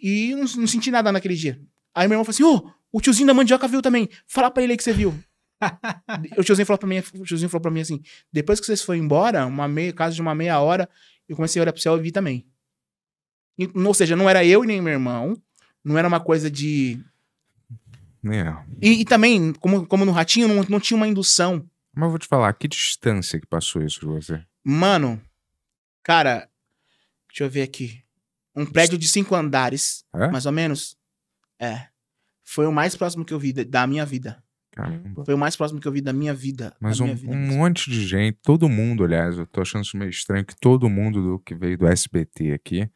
E não, não senti nada naquele dia. Aí meu irmão falou assim: Ô, oh, o tiozinho da mandioca viu também. Fala pra ele aí que você viu. o, tiozinho falou pra mim, o tiozinho falou pra mim assim: depois que vocês foram embora, uma meia, caso de uma meia hora, eu comecei a olhar pro céu e vi também. E, ou seja, não era eu e nem meu irmão. Não era uma coisa de é. E, e, também, como, como no Ratinho, não, não tinha uma indução. Mas eu vou te falar, que distância que passou isso de você? Mano, cara, deixa eu ver aqui. Um prédio de cinco andares, é? mais ou menos. É. Foi o mais próximo que eu vi da minha vida. Caramba. Foi o mais próximo que eu vi da minha vida. Mas minha um, vida um monte de gente, todo mundo, aliás, eu tô achando isso meio estranho, que todo mundo do que veio do SBT aqui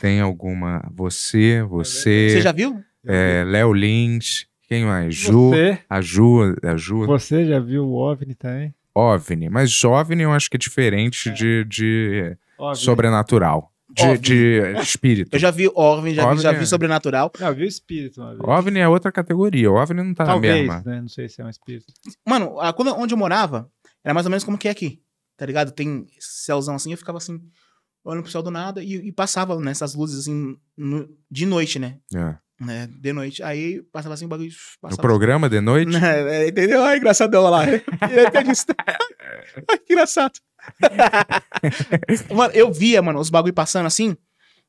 tem alguma. Você, é você. Você já viu? É, Léo Lins, quem mais? Ju, Você? a Ju, a Ju. Você já viu o OVNI também? OVNI, mas OVNI eu acho que é diferente é. de, de sobrenatural. De, de, espírito. Eu já vi OVNI, já, OVNI vi, já vi é... sobrenatural. já vi espírito uma vez. OVNI é outra categoria, OVNI não tá Talvez, na mesma. Né? Não sei se é um espírito. Mano, a, quando, onde eu morava, era mais ou menos como que é aqui, tá ligado? Tem céuzão assim, eu ficava assim, olhando pro céu do nada e, e passava nessas né, luzes assim, no, de noite, né? É né? De noite. Aí passava assim o bagulho. Passava, no programa de noite? É, é, entendeu? Ah, engraçadão lá. É Ai, que engraçado. mano, eu via, mano, os bagulho passando assim.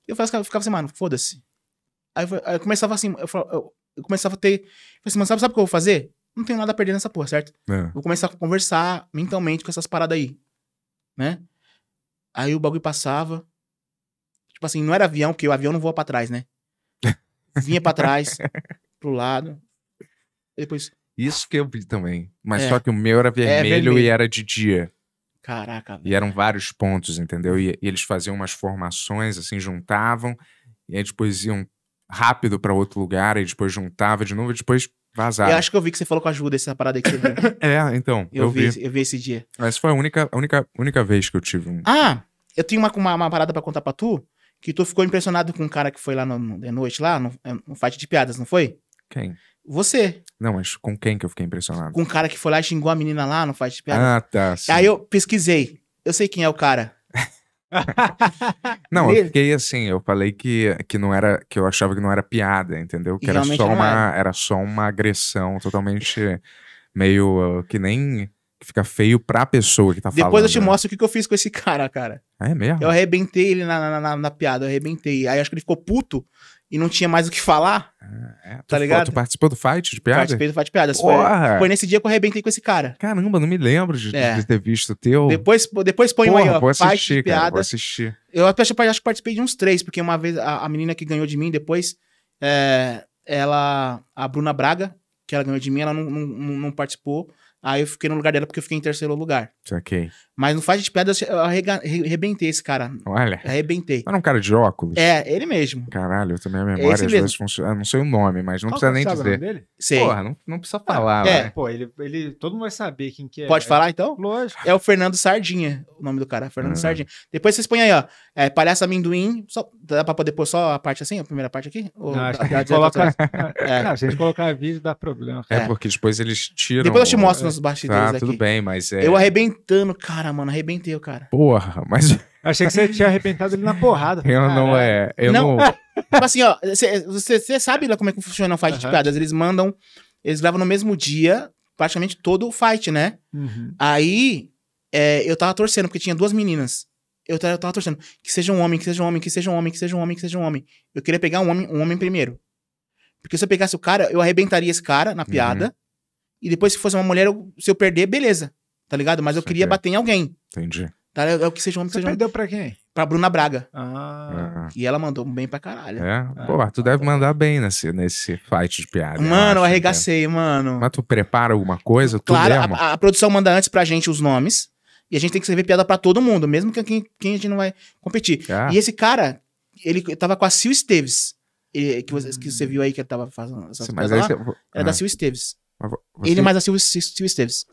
Eu ficava assim, mano, foda-se. Aí, aí eu começava assim, eu, falava, eu, eu começava a ter. Eu falei assim, mano, sabe, sabe o que eu vou fazer? Não tenho nada a perder nessa porra, certo? É. Vou começar a conversar mentalmente com essas paradas aí. Né? Aí o bagulho passava. Tipo assim, não era avião, porque o avião não voa pra trás, né? vinha para trás, pro lado. Depois. Isso que eu vi também. Mas é. só que o meu era é, vermelho, vermelho, e era de dia. Caraca, velho. E eram vários pontos, entendeu? E, e eles faziam umas formações, assim, juntavam, e aí depois iam rápido para outro lugar, e depois juntava de novo, e depois vazava. Eu acho que eu vi que você falou com a ajuda essa parada aqui. que é, então. Eu, eu vi, vi, Eu vi esse dia. Essa foi a única, a única, única vez que eu tive um. Ah! Eu tenho uma, uma, uma parada para contar pra tu que tu ficou impressionado com um cara que foi lá no, de noite, lá, no, é, no fight de piadas, não foi? Quem? Você. Não, mas com quem que eu fiquei impressionado? Com um cara que foi lá e xingou a menina lá no fight de piadas. Ah, tá. Sim. Aí eu pesquisei. Eu sei quem é o cara. não, eu fiquei assim, eu falei que, que não era, que eu achava que não era piada, entendeu? Que e era só, uma, era. era só uma agressão totalmente meio que nem fica feio pra pessoa que tá Depois falando. Depois eu te né? mostro o que, que eu fiz com esse cara, cara. É mesmo? Eu arrebentei ele na, na, na, na piada, eu arrebentei. Aí acho que ele ficou puto e não tinha mais o que falar. Ah, é, tá tu, ligado? Tu participou do fight de piada? Participei do fight de piada. Foi, foi, nesse dia que eu arrebentei com esse cara. Caramba, não me lembro de, é. de ter visto o teu. Depois, depois põe Porra, aí, ó. Vou fight assistir, piada. Cara, vou assistir. Eu acho, acho que participei de uns três, porque uma vez a, a menina que ganhou de mim depois, é, ela. A Bruna Braga, que ela ganhou de mim, ela não, não, não participou. Aí eu fiquei no lugar dela porque eu fiquei em terceiro lugar. Saquei. Mas não faz de pedra, eu arrebentei esse cara. Olha. Arrebentei. Era um cara de óculos? É, ele mesmo. Caralho, eu também a memória esse às mesmo. vezes funciona. não sei o nome, mas não Qual precisa é nem dizer. dele? Sei. Porra, não, não precisa ah, falar. Ah, é, pô, ele, ele. Todo mundo vai saber quem que é. Pode falar então? Lógico. É o Fernando Sardinha, o nome do cara. Fernando ah. Sardinha. Depois vocês põem aí, ó. É, palhaço amendoim. Só, dá pra poder pôr só a parte assim, a primeira parte aqui? Ou não, dá, dá, dá coloca... é. não, se a gente colocar vídeo, dá problema. É, é, porque depois eles tiram. Depois eu te mostro é. nos bastidores tá, aqui. Tudo bem, mas é. Eu arrebentando, cara mano, arrebentei o cara. Porra, mas. Achei que você tinha arrebentado ele na porrada. Eu Caralho. não é. Eu não. não... tipo assim, ó, você sabe lá como é que funciona o fight uhum. de piadas. Eles mandam. Eles gravam no mesmo dia, praticamente todo o fight, né? Uhum. Aí é, eu tava torcendo, porque tinha duas meninas. Eu tava, eu tava torcendo. Que seja um homem, que seja um homem, que seja um homem, que seja um homem, que seja um homem. Eu queria pegar um homem, um homem primeiro. Porque se eu pegasse o cara, eu arrebentaria esse cara na uhum. piada. Uhum. E depois, se fosse uma mulher, eu, se eu perder, beleza tá ligado? Mas eu queria é. bater em alguém. Entendi. Tá, é, é o que seja um homem que Você seja perdeu pra quem? Pra Bruna Braga. Ah. E ela mandou bem pra caralho. É? Ah, Pô, tu tá deve mandar bem nesse, nesse fight de piada. Mano, eu, arregacei, mano. Mas tu prepara alguma coisa? Claro, tu a, a, produção manda antes pra gente os nomes. E a gente tem que servir piada pra todo mundo, mesmo que quem, quem a gente não vai competir. É. E esse cara, ele tava com a Sil Esteves. Que você, que você viu aí que ele tava fazendo essa Sim, mas Você... Era da Sil Esteves. Você... Ele mais a é Silvio, Esteves.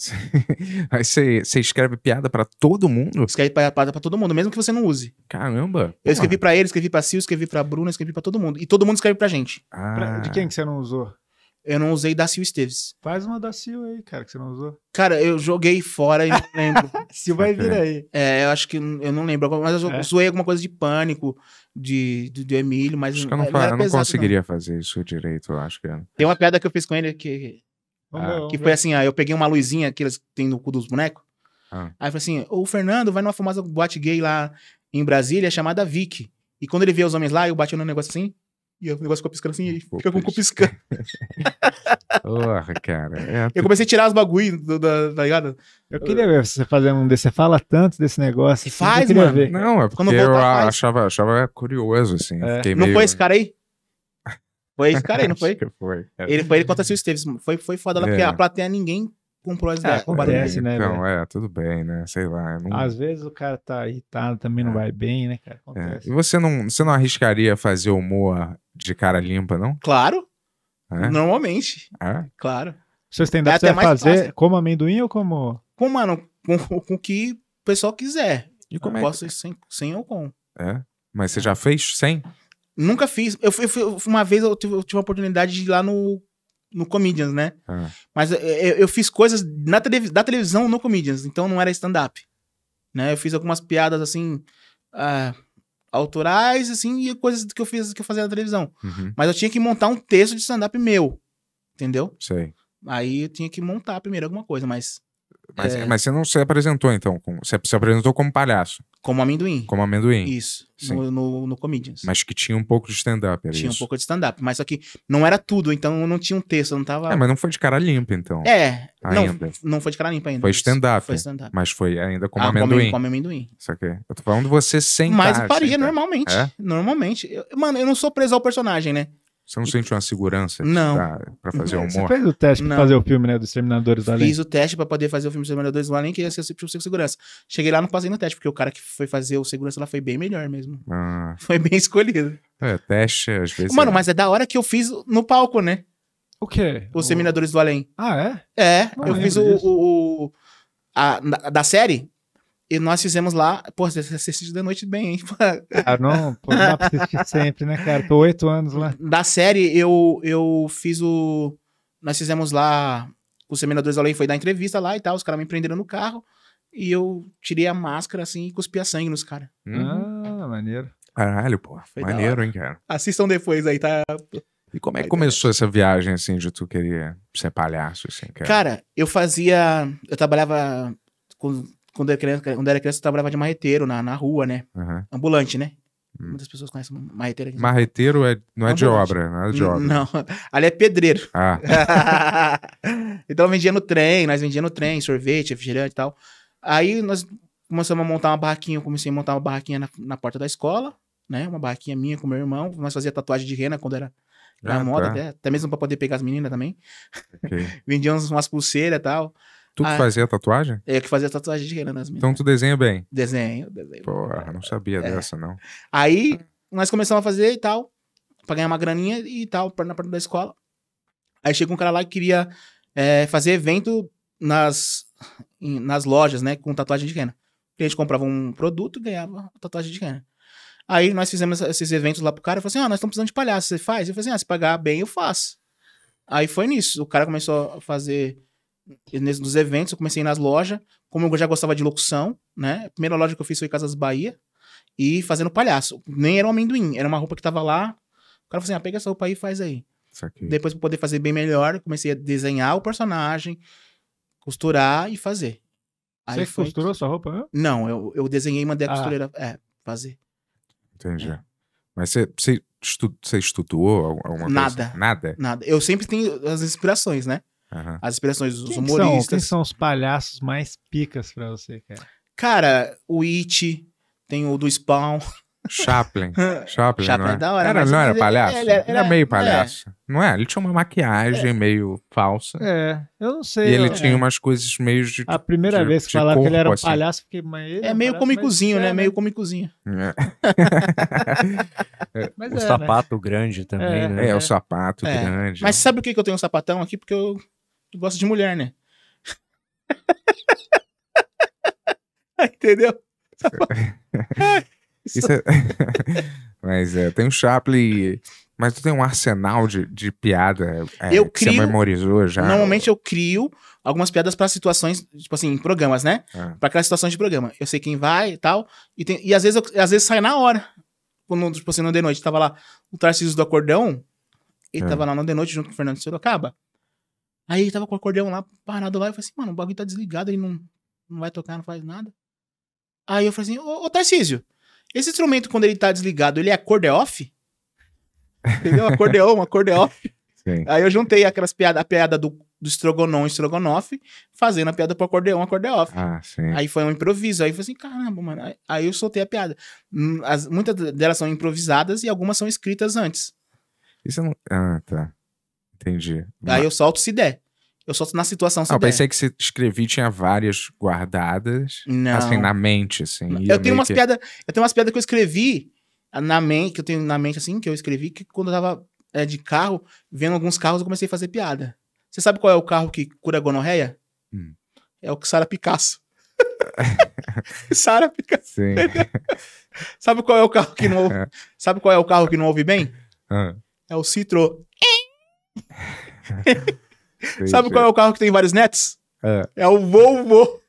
Aí você, escreve piada pra todo mundo? Escreve piada pra todo mundo, mesmo que você não use. Caramba! Eu escrevi pra ele, escrevi pra Silvio, escrevi pra Bruna, escrevi pra todo mundo. E todo mundo escreve pra gente. Ah. Pra... De quem que você não usou? Eu não usei da Sil Esteves. Faz uma da Sil aí, cara, que você não usou. Cara, eu joguei fora e não lembro. Sil vai vir é. aí. É, eu acho que eu não lembro. Mas eu é. zoei alguma coisa de pânico de, de, de Emílio, mas. Acho que eu não, não, eu não conseguiria não. fazer isso direito, eu acho que. É. Tem uma piada que eu fiz com ele que ah, que foi assim, ah, eu peguei uma luzinha que eles têm no cu dos bonecos. Ah. Aí eu falei assim, o Fernando vai numa famosa boate gay lá em Brasília chamada Vic. E quando ele vê os homens lá, eu bati no negócio assim, e o negócio ficou piscando assim, e fica com o cu piscando. Porra, cara. É, eu comecei a tirar os bagulho da tá ligado? Eu queria ver você fazer um desse. Você fala tanto desse negócio. Assim, faz, mano. Ver. Não, é porque Quando eu, voltar, eu achava, achava curioso, assim. É. Não meio... foi esse cara aí? Foi esse cara aí, não foi? Acho que foi. É. Ele foi ele contra o Esteves. Foi, foi foda lá, é. porque a plateia ninguém comprou as ideias. É, acontece, né? Então, é, tudo bem, né? Sei lá. Não... Às vezes o cara tá irritado, também não é. vai bem, né, cara? É. Acontece. E você não, você não arriscaria fazer humor de cara limpa, não? Claro. É? Normalmente. Claro. Vocês têm dado é fazer fácil. como amendoim ou como. Com, mano, com, com o que o pessoal quiser. E como eu é? Posso ir sem, sem ou com. É? Mas você já fez sem? Nunca fiz. Eu, fui, eu fui, uma vez eu tive, eu tive, a oportunidade de ir lá no, no Comedians, né? Ah. Mas eu, é, é, eu, fiz coisas na televis, da televisão no Comedians, então não era stand-up. Né? Eu fiz algumas piadas assim. Ah, autorais, assim, e coisas que eu fiz que eu fazia na televisão. Uhum. Mas eu tinha que montar um texto de stand-up meu. Entendeu? Sei. Aí eu tinha que montar primeiro alguma coisa, mas mas, é... mas você não se apresentou, então. Com, você se apresentou como palhaço. Como amendoim. Como amendoim. Isso. No, no, no Comedians. Mas que tinha um pouco de stand-up, Tinha isso. um pouco de stand-up. Mas só que não era tudo, então não tinha um texto, não tava. É, mas não foi de cara limpa, então. É. Ainda. Não, não foi de cara limpa ainda. Foi stand-up. Foi stand-up. Mas foi ainda como ah, amendoim. Como amendoim. Isso aqui. Eu tô falando você sem Mas faria normalmente. É? Normalmente. Eu, mano, eu não sou preso ao personagem, né? Você não sente uma segurança não. pra fazer o humor? Você fez o teste pra não. fazer o filme, né? Dos Terminadores do Além. Fiz o teste pra poder fazer o filme dos Terminadores do Além, que ia ser de tipo, segurança. Cheguei lá, não passei no teste, porque o cara que foi fazer o segurança lá foi bem melhor mesmo. Ah. Foi bem escolhido. É, teste, às vezes. Mano, é... mas é da hora que eu fiz no palco, né? O quê? Os o... do Além. Ah, é? É, não eu fiz o, o, o a, da série, e nós fizemos lá, pô, você tá assistiu da noite bem, hein? ah, não, pô, dá pra assistir sempre, né, cara? Tô oito anos lá. Da série, eu, eu fiz o. Nós fizemos lá. Os seminadores além foi dar entrevista lá e tal. Os caras me prenderam no carro. E eu tirei a máscara assim e cuspia sangue nos caras. Uhum. Ah, uhum. maneiro. Caralho, pô. Foi maneiro, hein, cara? Assistam depois aí, tá? E como é que começou essa viagem, assim, de tu querer ser palhaço, assim, cara? Cara, eu fazia... Eu trabalhava com quando era criança, quando era criança eu trabalhava de marreteiro na, na rua, né? Uhum. Ambulante, né? Hum. Muitas pessoas conhecem marreteiro. Aqui. Marreteiro é, não é ambulante. de obra, não é de obra. Não, ali é pedreiro. Ah. então vendia no trem, nós vendia no trem, sorvete, refrigerante e tal. Aí nós começamos a montar uma barraquinha, eu comecei a montar uma barraquinha na, na porta da escola, né? Uma barraquinha minha com meu irmão. Nós fazia tatuagem de rena quando era na ah, moda, tá. até, até mesmo para poder pegar as meninas também. Okay. Vendia umas, umas pulseiras e tal. Tu que ah, fazia tatuagem? Eu é que fazia tatuagem de Renan nas minhas. Então tu desenha bem? Desenho, desenho. Porra, não sabia é. dessa, não. Aí nós começamos a fazer e tal, pra ganhar uma graninha e tal, pra, na parte da escola. Aí chega um cara lá que queria é, fazer evento nas, em, nas lojas, né, com tatuagem de rena. O cliente comprava um produto e ganhava tatuagem de Renan. Aí nós fizemos esses eventos lá pro cara e falou assim: ah, nós estamos precisando de palhaço, você faz? Eu falei assim: ah, se pagar bem, eu faço. Aí foi nisso. O cara começou a fazer nos eventos, eu comecei nas lojas, como eu já gostava de locução, né? A primeira loja que eu fiz foi Casas Bahia, e fazendo palhaço. Nem era um amendoim, era uma roupa que tava lá. O cara falou assim: ah, pega essa roupa aí e faz aí. Depois, pra poder fazer bem melhor, comecei a desenhar o personagem, costurar e fazer. Aí Você foi... costurou sua roupa? Né? Não, eu, eu desenhei e mandei a ah. costureira ah. é, fazer. Entendi. É. Mas você, você, estu, você estudou alguma Nada. coisa? Nada. Nada. Eu sempre tenho as inspirações, né? Uhum. As expressões dos quem humoristas. São, quem são os palhaços mais picas pra você, cara? Cara, o It, tem o do Spawn. Chaplin. Chaplin, Chaplin não é, é? da hora. Era, não era ele, é- palhaço? Ele, era, é- era meio palhaço. É. Não é? Ele tinha uma maquiagem é. meio falsa. É, eu não sei. E ele eu, tinha é. umas coisas meio de. A primeira de, vez que falaram que ele era assim. palhaço, porque. Mas ele é, meio comicozinho, né? Meio né? comicozinho. o né? sapato grande também, né? É, o sapato grande. Mas sabe o que, que eu tenho um sapatão aqui? Porque eu Tu gosta de mulher, né? Ah, entendeu? Isso é... Mas é, tem o Chaplin. Mas tu tem um arsenal de, de piada é, eu crio, você memorizou já? Normalmente eu crio algumas piadas para situações, tipo assim, programas, né? Ah. Para aquelas situações de programa. Eu sei quem vai e tal. E, e às, vezes eu, às vezes sai na hora. Quando, tipo, tipo assim, no de noite, tava lá o Tarcísio do Acordão. Ele é. tava lá no de noite junto com o Fernando Sorocaba. Aí ele tava com o acordeão lá, parado lá. Eu falei assim, mano, o bagulho tá desligado, ele não, não vai tocar, não faz nada. Aí eu falei assim, ô, ô Tarcísio, esse instrumento, quando ele tá desligado, ele é acorde é off? Entendeu? Acordeão, acordeão é off. Sim. Aí eu juntei aquelas piadas, a piada do, do estrogonon e estrogonofe, fazendo a piada pro acordeão, acordeão é off. Ah, sim. Aí foi um improviso. Aí eu falei assim, caramba, mano. Aí, aí eu soltei a piada. Hum, as, muitas delas são improvisadas e algumas são escritas antes. Isso não... Ah, tá. Entendi. Aí eu solto se der. Eu solto na situação se ah, der. Eu pensei que você escrevi tinha várias guardadas. Assim, não. Assim, na mente, assim. Eu, tenho umas que... piadas. Eu tenho umas piadas que eu escrevi ah, na mente, que eu tenho na mente, assim, que eu escrevi, que quando eu tava é, de carro, vendo alguns carros, eu comecei a fazer piada. Você sabe qual é o carro que cura gonorreia? Hum. É o que Sara Picasso. Sara Picasso. Sim. sabe qual é o carro que não ouve... sabe qual é o carro que não ouve bem? Hum. É o Citro. Sabe qual é o carro que tem vários nets? É, é o Volvo.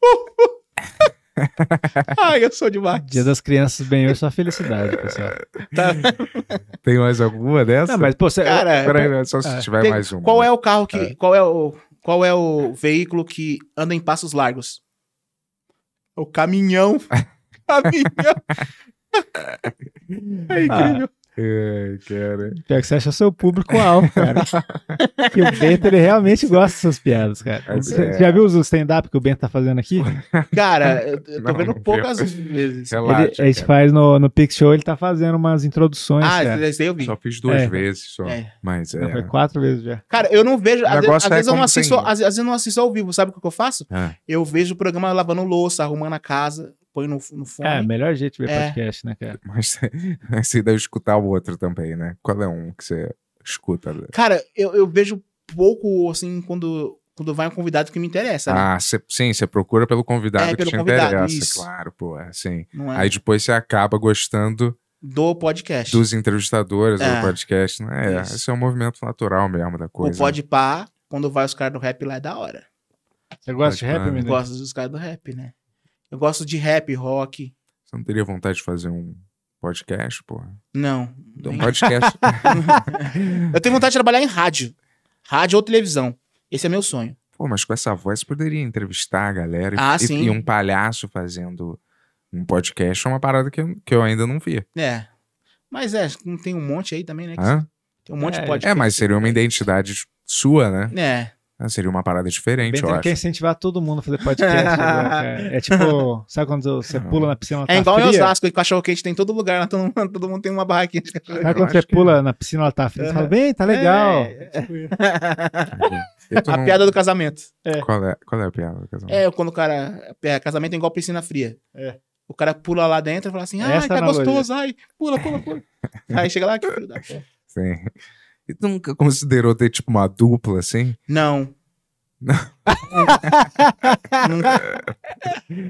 Ai, eu sou demais. Dia das crianças bem hoje, sua felicidade, pessoal. Tá. Tem mais alguma dessa? Não, mas, pô, você... Cara, Peraí, né, só se é, tiver tem, mais uma. Qual é o carro que... É. Qual, é o, qual é o veículo que anda em passos largos? É o caminhão. caminhão. É incrível. Ah, Ai, é, cara. Pior que você acha seu público-alvo, cara. que o Bento, ele realmente gosta dessas piadas, cara. É você é. já viu os stand-up que o Bento tá fazendo aqui? Cara, eu tô não, vendo poucas vezes. ele, a gente faz no, no Pix Show, ele tá fazendo umas introduções, Ah, cara. eu vi. Só fiz duas é. vezes, só. É. Mas é... foi quatro vezes já. Cara, eu não vejo... Às, é vezes eu não assisto, às, às, vezes eu não assisto ao vivo, sabe o que eu faço? Eu vejo o programa lavando louça, arrumando a casa põe no, no é, fone. É, melhor jeito de ver é. podcast, né, cara? Mas, você deve escutar o outro também, né? Qual é um que você escuta? Cara, eu, eu vejo pouco, assim, quando quando vai um convidado que me interessa. Né? Ah, cê, sim, você procura pelo convidado é, que pelo te convidado, interessa, isso. claro, pô, assim. É? Aí depois você acaba gostando do podcast. Dos entrevistadores é. do podcast, né? É, isso. esse é um movimento natural mesmo da coisa. O pode né? pá, quando vai os caras do rap lá é da hora. Você gosta de rap, menino? Gosto dos caras do rap, né? Eu gosto de rap, rock. Você não teria vontade de fazer um podcast, porra? Não. Então, um podcast. eu tenho vontade de trabalhar em rádio. Rádio ou televisão. Esse é meu sonho. Pô, mas com essa voz você poderia entrevistar a galera ah, e, e, um palhaço fazendo um podcast é uma parada que eu, que eu ainda não vi. É. Mas é, tem um monte aí também, né? Hã? Tem um monte é, de podcast. É, mas seria uma identidade sua, né? É. É, seria uma parada diferente, Bem, eu é acho. quer incentivar todo mundo a fazer podcast. né, é tipo, sabe quando você pula na piscina, ela é tá É igual fria? em Osasco, com cachorro quente tem todo lugar, né? todo, mundo, todo mundo tem uma barraquinha de Sabe quando você pula na piscina, ela tá fria, você fala, bem, tá legal. É. Tipo isso. A piada do casamento. Qual é, qual é a piada? do casamento? É quando o cara. é, casamento é igual piscina fria. É. O cara pula lá dentro e fala assim: ai, tá analogia. gostoso, ai, pula, pula, pula. Aí chega lá, que filho da Sim. E tu nunca considerou ter, tipo, uma dupla, assim? Não. Não.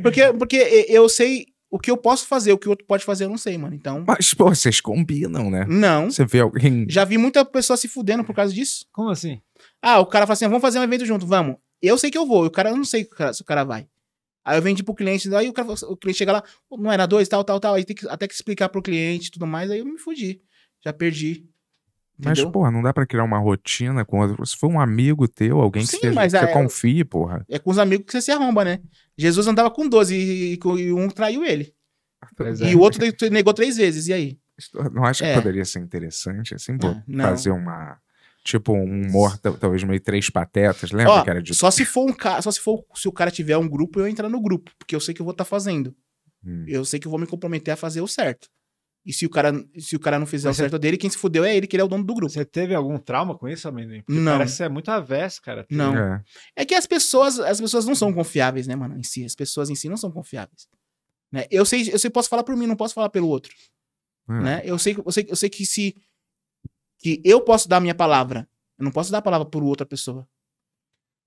porque, porque eu sei o que eu posso fazer, o que o outro pode fazer, eu não sei, mano. Então. Mas, pô, vocês combinam, né? Não. Você vê alguém. Já vi muita pessoa se fudendo por causa disso. Como assim? Ah, o cara fala assim: ah, vamos fazer um evento junto, vamos. Eu sei que eu vou, e o cara eu não sei se o cara vai. Aí eu vendi pro cliente, aí o, cara, o cliente chega lá, não era dois, tal, tal, tal. Aí tem que até que explicar pro cliente e tudo mais, aí eu me fudi. Já perdi. Mas, Entendeu? porra, não dá para criar uma rotina com outro. Se for um amigo teu, alguém que, Sim, esteja, você é, confie, porra. É com os amigos que você se arromba, né? Jesus andava com 12 e, e, e um traiu ele. Pois e é. o outro negou três vezes, e aí? Não acho que é. poderia ser interessante, assim, pô, ah, fazer uma. Tipo, um morto talvez meio três patetas, lembra Ó, que era de. Só se for um cara. Só se for se o cara tiver um grupo, eu entrar no grupo, porque eu sei que eu vou estar tá fazendo. Hum. Eu sei que eu vou me comprometer a fazer o certo. E se o cara, se o cara não fizer Mas o certo você... dele, quem se fudeu é ele, que ele é o dono do grupo. Você teve algum trauma com isso, Amendoim? Porque não. parece ser é muito avesso, cara. Teve... Não. É. é. que as pessoas, as pessoas não são confiáveis, né, mano, em si. As pessoas em si não são confiáveis. Né? Eu sei, eu sei, posso falar por mim, não posso falar pelo outro. É. Né? Eu, sei, eu, sei, eu sei que se que eu posso dar a minha palavra, eu não posso dar a palavra por outra pessoa.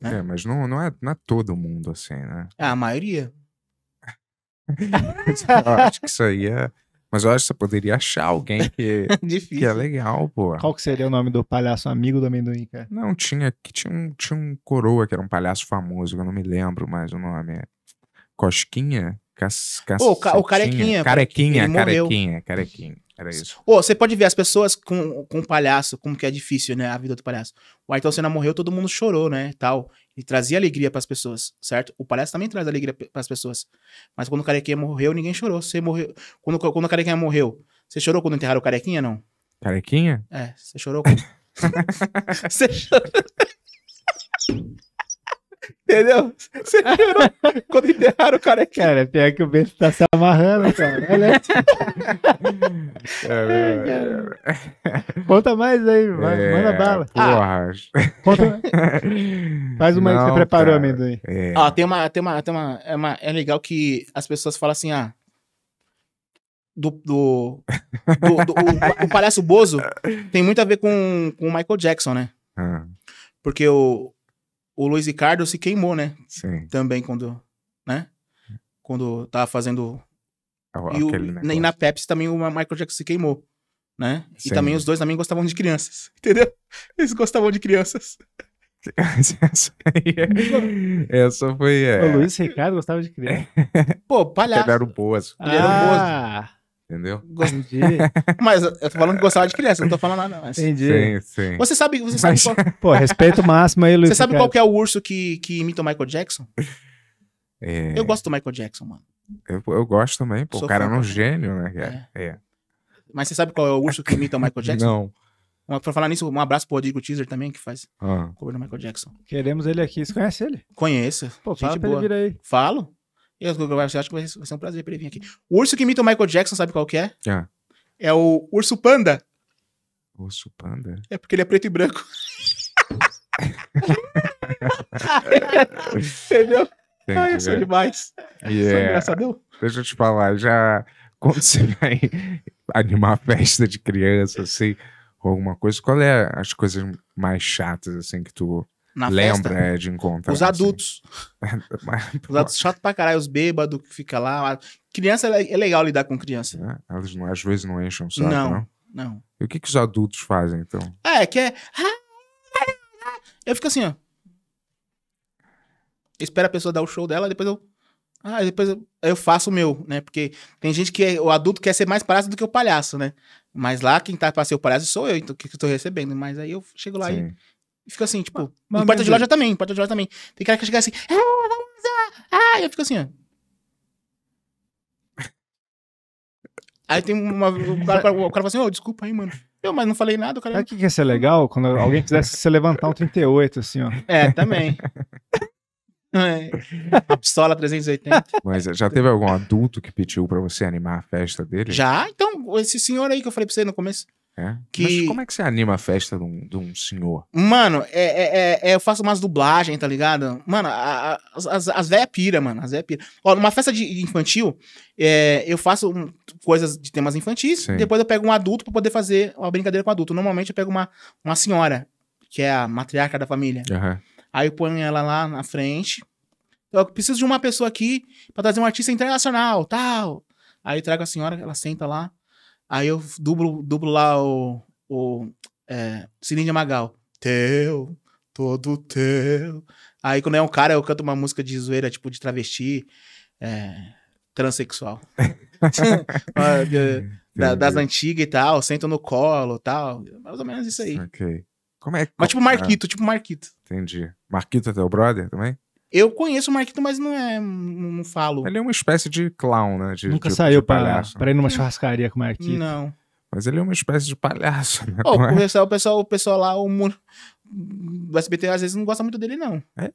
Né? É, mas não, não, é, não é todo mundo assim, né? É a maioria. acho que isso aí é mas eu acho que você poderia achar alguém que, é que é legal, pô. Qual que seria o nome do palhaço amigo do amendoim, cara? Não, tinha, que tinha, um, tinha um coroa que era um palhaço famoso, eu não me lembro mais o nome. Cosquinha? Cas, cas, o, ca o Carequinha. Carequinha, Carequinha, Carequinha. Era isso. Pô, você pode ver as pessoas com, com o palhaço, como que é difícil, né? A vida do palhaço. O Ayrton então, Senna morreu, todo mundo chorou, né? Tal. E trazia alegria para as pessoas, certo? O palhaço também traz alegria para as pessoas. Mas quando o Carequinha morreu, ninguém chorou. Você morreu. Quando, quando o Carequinha morreu, você chorou quando enterraram o Carequinha, não? Carequinha? É, você chorou quando. você chorou. Entendeu? Você chorou quando enterraram o cara aqui. Cara, pior que o Bento tá se amarrando, cara. Olha. é, é Conta mais aí, é, manda bala. Porra. Ah, conta... Faz uma aí que você preparou, cara. amendoim. É. tem uma, tem uma, tem uma, é uma. É legal que as pessoas falam assim, ah. Do, do, do, do o, o, palhaço Bozo tem muito a ver com, com o Michael Jackson, né? Ah. Porque o, o Luiz Ricardo se queimou, né? Sim. Também quando, né? Quando tava fazendo... É e, o, e na Pepsi também o Michael Jackson se queimou, né? Sim. E também os dois também gostavam de crianças, entendeu? Eles gostavam de crianças. essa, é... essa foi. É... O Luiz Ricardo gostava de criança. Pô, palhaço. Eram boas. Ah. Eram boas. Entendeu? Entendi. Mas eu tô falando que gostava de criança, não tô falando nada, Mas... Entendi. Sim, sim. Você sabe. Você sabe Mas... qual... Pô, respeito máximo aí, Luiz. Você sabe qual que é o urso que, que imita o Michael Jackson? É... Eu gosto do Michael Jackson, mano. Eu, eu gosto também, pô. Sou o cara é um gênio, né, É. é. Mas você sabe qual é o urso que imita o Michael Jackson? Não. Pra falar nisso, um abraço pro Rodrigo Teaser também, que faz ah. cover do Michael Jackson. Queremos ele aqui. Você conhece ele? Conheço. Pô, fala Gente pra boa. ele vir aí. Falo eu acho que vai ser um prazer pra ele vir aqui. O urso que imita o Michael Jackson, sabe qual que é? É. É o urso panda. Urso panda? É porque ele é preto e branco. Entendeu? Tem Ai, eu sou demais. Yeah. Sou é. engraçadão. Deixa eu te falar, já quando você vai animar festa de criança, assim, ou alguma coisa, qual é as coisas mais chatas, assim, que tu na Lembra, festa. É, de encontrar. Os adultos. Assim. os adultos chato pra caralho, os bêbados que fica lá. Criança é, é legal lidar com criança. É, elas não, às vezes não enchem o saco, não. não? Não. E o que, que os adultos fazem, então? É, que é. Eu fico assim, ó. Espera a pessoa dar o show dela, depois eu. Ah, depois eu, eu faço o meu, né? Porque tem gente que é, o adulto quer ser mais palhaço do que o palhaço, né? Mas lá quem tá pra ser o palhaço sou eu, então que, que eu tô recebendo. Mas aí eu chego lá Sim. e e fica assim, tipo, mas, porta de loja também, porta de loja também. Tem cara que chega assim, ah, vamos lá Ah, eu fico assim, ó. Aí tem uma. O cara, o cara fala assim, ô, oh, desculpa aí, mano. Eu, mas não falei nada, o cara. Sabe o que ia ser legal? Quando alguém quisesse se levantar um 38, assim, ó. É, também. É. A pistola 380. Mas já teve algum adulto que pediu pra você animar a festa dele? Já, então, esse senhor aí que eu falei pra você no começo. É? Que... Mas como é que você anima a festa de um, de um senhor? Mano, é, é, é, é eu faço umas dublagem, tá ligado? Mano, a, a, as, as pira, mano. As véia pira. Ó, numa festa de infantil, é, eu faço um, coisas de temas infantis. Sim. Depois eu pego um adulto pra poder fazer uma brincadeira com adulto. Normalmente eu pego uma, uma senhora, que é a matriarca da família. Uhum. Aí eu ponho ela lá na frente. Então, eu preciso de uma pessoa aqui pra trazer um artista internacional, tal. Aí eu trago a senhora, ela senta lá. Aí eu dublo, dublo lá o, o é, Magal. Teu, todo teu. Aí quando é um cara, eu canto uma música de zoeira, tipo de travesti, é, transexual. da, das antigas e tal, sento no colo e tal. Mais ou menos isso aí. Ok. Como é? Mas tipo é? Marquito, tipo Marquito. Entendi. Marquito é teu brother também? Eu conheço o Marquito, mas não é. Não falo. Ele é uma espécie de clown, né? De, Nunca de, saiu de pra, né? pra, ir numa churrascaria com o Marquito. Não. Mas ele é uma espécie de palhaço, né? Oh, é? o, pessoal, o, pessoal, o pessoal lá, o, o SBT às vezes não gosta muito dele, não. É.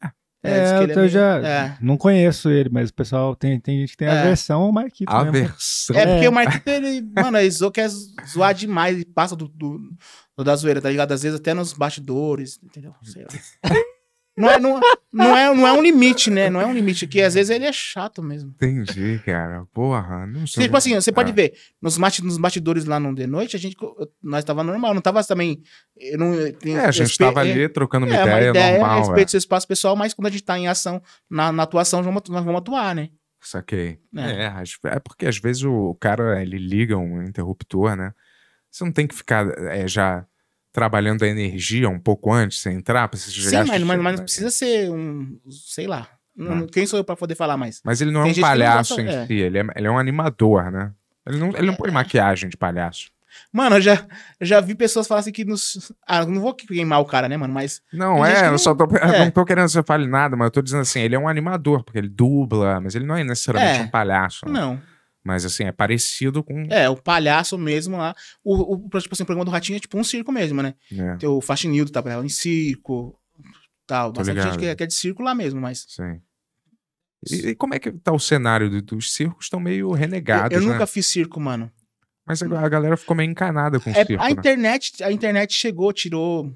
É, é eu é já é. não conheço ele, mas o pessoal tem, tem gente que tem é. aversão ao Marquito. Né? Aversão. É, porque o é. Marquito, ele, mano, ele zo, quer zoar demais e passa do, do, do, da zoeira, tá ligado? Às vezes até nos bastidores, entendeu? Sei lá. Não é, não, não, é, não é um limite, né? Não é um limite. Que às vezes ele é chato mesmo. Entendi, cara. Porra, não sei. Tipo assim, você pode ah. ver, nos, bate, nos bastidores lá no de noite, a gente, nós tava normal, não tava também. Não, tem, é, a gente estava tava ali é. trocando uma, é, ideia, uma ideia normal. respeito do é. seu espaço pessoal, mas quando a gente tá em ação, na, na atuação, nós vamos atuar, né? Saquei. É. É, é porque às vezes o cara, ele liga um interruptor, né? Você não tem que ficar é, já trabalhando a energia um pouco antes, você entrar, pra você chegar Sim, mas, mas, mas não precisa ser um. sei lá. Né. Quem sou eu pra poder falar mais? Mas ele não é Tem é um palhaço gosta, em é. si, ele é, ele é um animador, né? Ele não, ele não é, põe é. maquiagem de palhaço. Mano, eu já, já vi pessoas falarem assim que nos. Ah, não vou queimar o cara, né, mano? Mas. Não, é, eu não... só tô. É. Não tô querendo que você fale nada, mas eu tô dizendo assim, ele é um animador, porque ele dubla, mas ele não é necessariamente é. um palhaço. Né? Não. Mas assim, é parecido com. É, o palhaço mesmo lá. O, o, tipo assim, o programa do Ratinho é tipo um circo mesmo, né? É. Tem o Faxinildo trabalhava tá em circo, tal. Tô bastante gente que é, que é de circo lá mesmo, mas. Sim. E, e, como é que tá o cenário dos, dos circos? Estão meio renegados. Eu, eu né? nunca fiz circo, mano. Mas a, a hum. galera ficou meio encanada com é, o circo. A né? internet, a internet chegou, tirou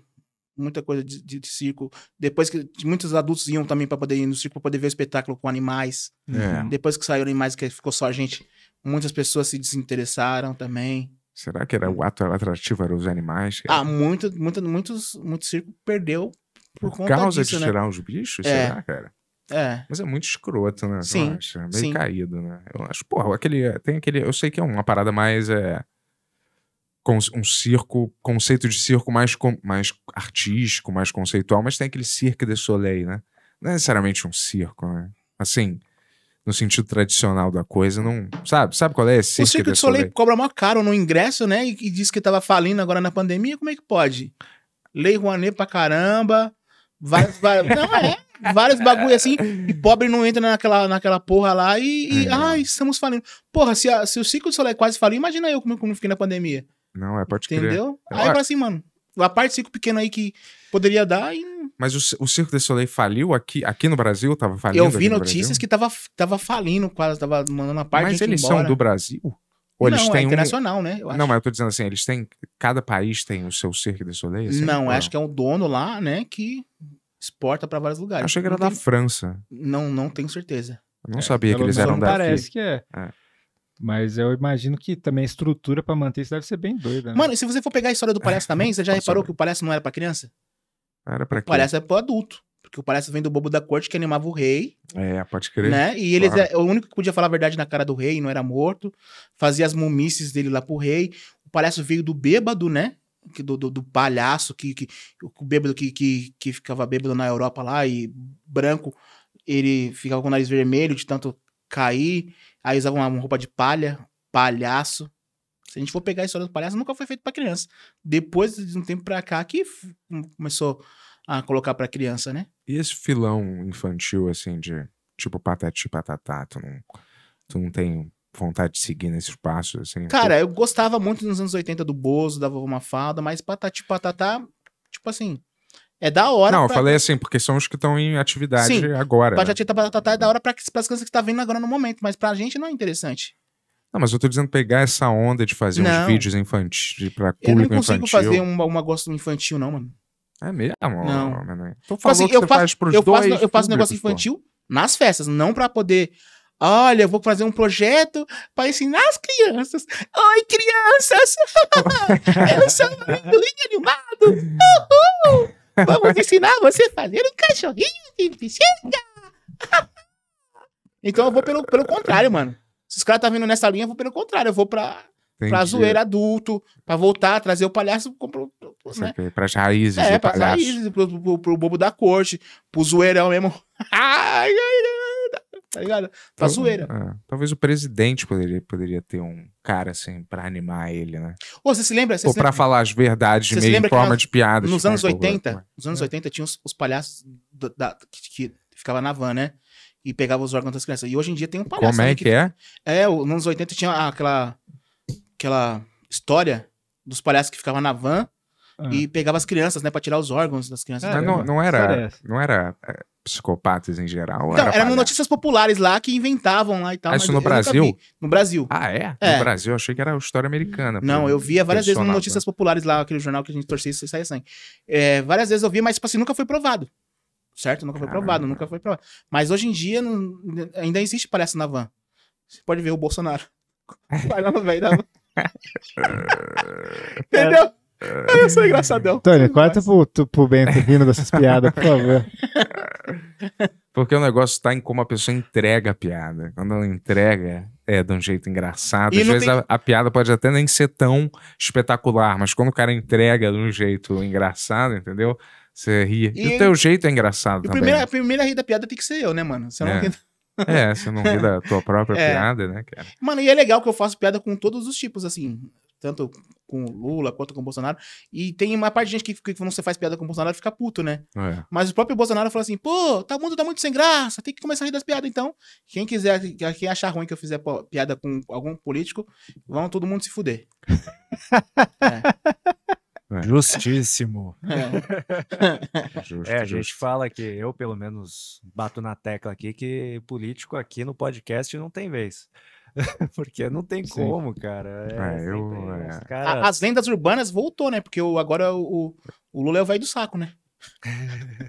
muita coisa de, de, de circo. Depois que muitos adultos iam também para poder ir no circo para poder ver o espetáculo com animais. É. Uhum. Depois que saíram animais que ficou só a gente, muitas pessoas se desinteressaram também. Será que era o ato atrativo era os animais? Ah, era... Ah, muito, muito, muitos, muito circo perdeu por, por causa disso, de né? tirar os bichos, é. será, cara? É. Mas é muito escroto, né? Sim. É meio sim. caído, né? Eu acho, porra, aquele. Tem aquele. Eu sei que é uma parada mais. É, um circo, conceito de circo mais, mais artístico, mais conceitual, mas tem aquele circo de soleil, né? Não é necessariamente um circo, né? Assim, no sentido tradicional da coisa, não. Sabe, sabe qual é esse? O circo de soleil, soleil cobra mó caro no ingresso, né? E, e diz que tava falindo agora na pandemia, como é que pode? Lei Rouanet pra caramba, vários, vários, não, é, vários bagulho assim, e pobre não entra naquela, naquela porra lá e, e é. ai, estamos falindo. Porra, se, a, se o circo de soleil quase faliu, imagina eu como, como fiquei na pandemia. Não, é, pode Entendeu? crer. Aí eu falo assim, mano, a parte circo pequeno aí que poderia dar e... Mas o, o Circo de Soleil faliu aqui, aqui no Brasil? Tava falindo Eu vi notícias que tava, tava falindo quase, tava mandando a parte Mas eles são do Brasil? Ou não, eles é têm é internacional, um... né? não, mas eu tô dizendo assim, eles têm... Cada país tem o seu Circo de Soleil? Assim? não, acho que é um dono lá, né, que exporta para vários lugares. Eu achei que era não da tem... França. Não, não tenho certeza. Eu não é, sabia que eles eram daqui. Parece que é. é. Mas eu imagino que também a estrutura para manter isso deve ser bem doida. Né? Mano, se você for pegar a história do Palhaço também, você já reparou que o Palhaço não era para criança? Era para Palhaço é pro adulto. Porque o palhaço vem do bobo da corte que animava o rei. É, pode crer. Né? E ele claro. é o único que podia falar a verdade na cara do rei, não era morto. Fazia as mumices dele lá pro rei. O palhaço veio do bêbado, né? Do, do, do palhaço, que, que, o bêbado que, que, que ficava bêbado na Europa lá, e branco, ele ficava com o nariz vermelho de tanto cair. Aí usavam uma roupa de palha, palhaço. Se a gente for pegar a história do palhaço, nunca foi feito para criança. Depois de um tempo pra cá que começou a colocar para criança, né? E esse filão infantil, assim, de tipo patati patatá, tu não, tu não tem vontade de seguir nesses passos, assim? Cara, tu... eu gostava muito nos anos 80 do Bozo, da Vovó Mafalda, mas patati patatá, tipo assim, é da hora. Não, pra... eu falei assim, porque são os que estão em atividade Sim, agora. Patati né? Batata tá, tá, tá, é da hora para as coisas que tá vindo agora no momento, mas pra gente não é interessante. Não, mas eu tô dizendo pegar essa onda de fazer não. uns vídeos infantis para público infantil. Eu não consigo infantil. fazer um, um infantil, não, mano. É mesmo? Não. Mano. Então tipo assim, eu faço, faz pros eu dois. Faço, eu faço negócio infantil pô. nas festas, não para poder Olha, eu vou fazer um projeto para ensinar as crianças. Oi, crianças! eu sou um animado! Uhul! Vamos ensinar você a fazer um cachorrinho de bexiga. então eu vou pelo, pelo contrário, mano. Se os caras tá vindo nessa linha, eu vou pelo contrário. Eu vou pra, pra zoeira adulto, pra voltar, trazer o palhaço. Pro, né? Pra raízes. É, do pra raízes, pro, pro, pro bobo da corte, pro zoeirão mesmo. ai, ai, ai tá ligado? Pra Tal, zoeira. É. Talvez o presidente poderia, poderia ter um cara assim pra animar ele, né? Ou você se lembra? Você Ou pra lembra? falar as verdades meio em forma nós, de piada. Tipo, né, nos anos 80, nos anos é. 80 tinha os, os palhaços da, da, que, que ficava na van, né? E pegava os órgãos das crianças. E hoje em dia tem um palhaço. Como né, é né, que, que, é? É, nos anos 80 tinha aquela, aquela história dos palhaços que ficavam na van ah. e pegava as crianças, né? Pra tirar os órgãos das crianças. não, não era. É não era é, psicopatas em geral. Então, eram notícias populares lá que inventavam lá e tal. Ah, isso no Brasil? No Brasil. Ah, é? é? No Brasil, achei que era história americana. Não, eu via várias vezes nas notícias populares lá, aquele jornal que a gente torcia e saia sem É, várias vezes eu via, mas tipo assim, nunca foi provado. Certo? Nunca foi provado, nunca foi provado. Mas hoje em dia não, ainda existe palestra na van. Você pode ver o Bolsonaro. Vai lá no velho da van. Entendeu? É, eu sou engraçadão. Tony, corta pro, pro Bento rindo dessas piadas, por favor. Porque o negócio tá em como a pessoa entrega a piada. Quando ela entrega, é de um jeito engraçado. E Às vezes tem... a, a, piada pode até nem ser tão espetacular, mas quando o cara entrega de um jeito engraçado, entendeu? Você ri. E, e o teu jeito é engraçado também. a primeira rir da piada tem que ser eu, né, mano? Você não é. ri... É, você não ri da tua própria é. piada, né, cara? Mano, e é legal que eu faço piada com todos os tipos, assim tanto com Lula quanto com Bolsonaro. E tem uma parte de gente que, que quando você faz piada com Bolsonaro fica puto, né? É. Mas o próprio Bolsonaro falou assim: pô, tá mundo tá muito sem graça, tem que começar a rir das piadas então. Quem quiser, quem achar ruim que eu fizer piada com algum político, vão todo mundo se fuder. é. É. Justíssimo. É. Justo, é, a gente justo. fala que eu, pelo menos, bato na tecla aqui que político aqui no podcast não tem vez. Porque não tem Sim. como, cara. É, é, eu, é. Cara... As lendas urbanas voltou, né? Porque o, agora o, o Lula é o velho do saco, né?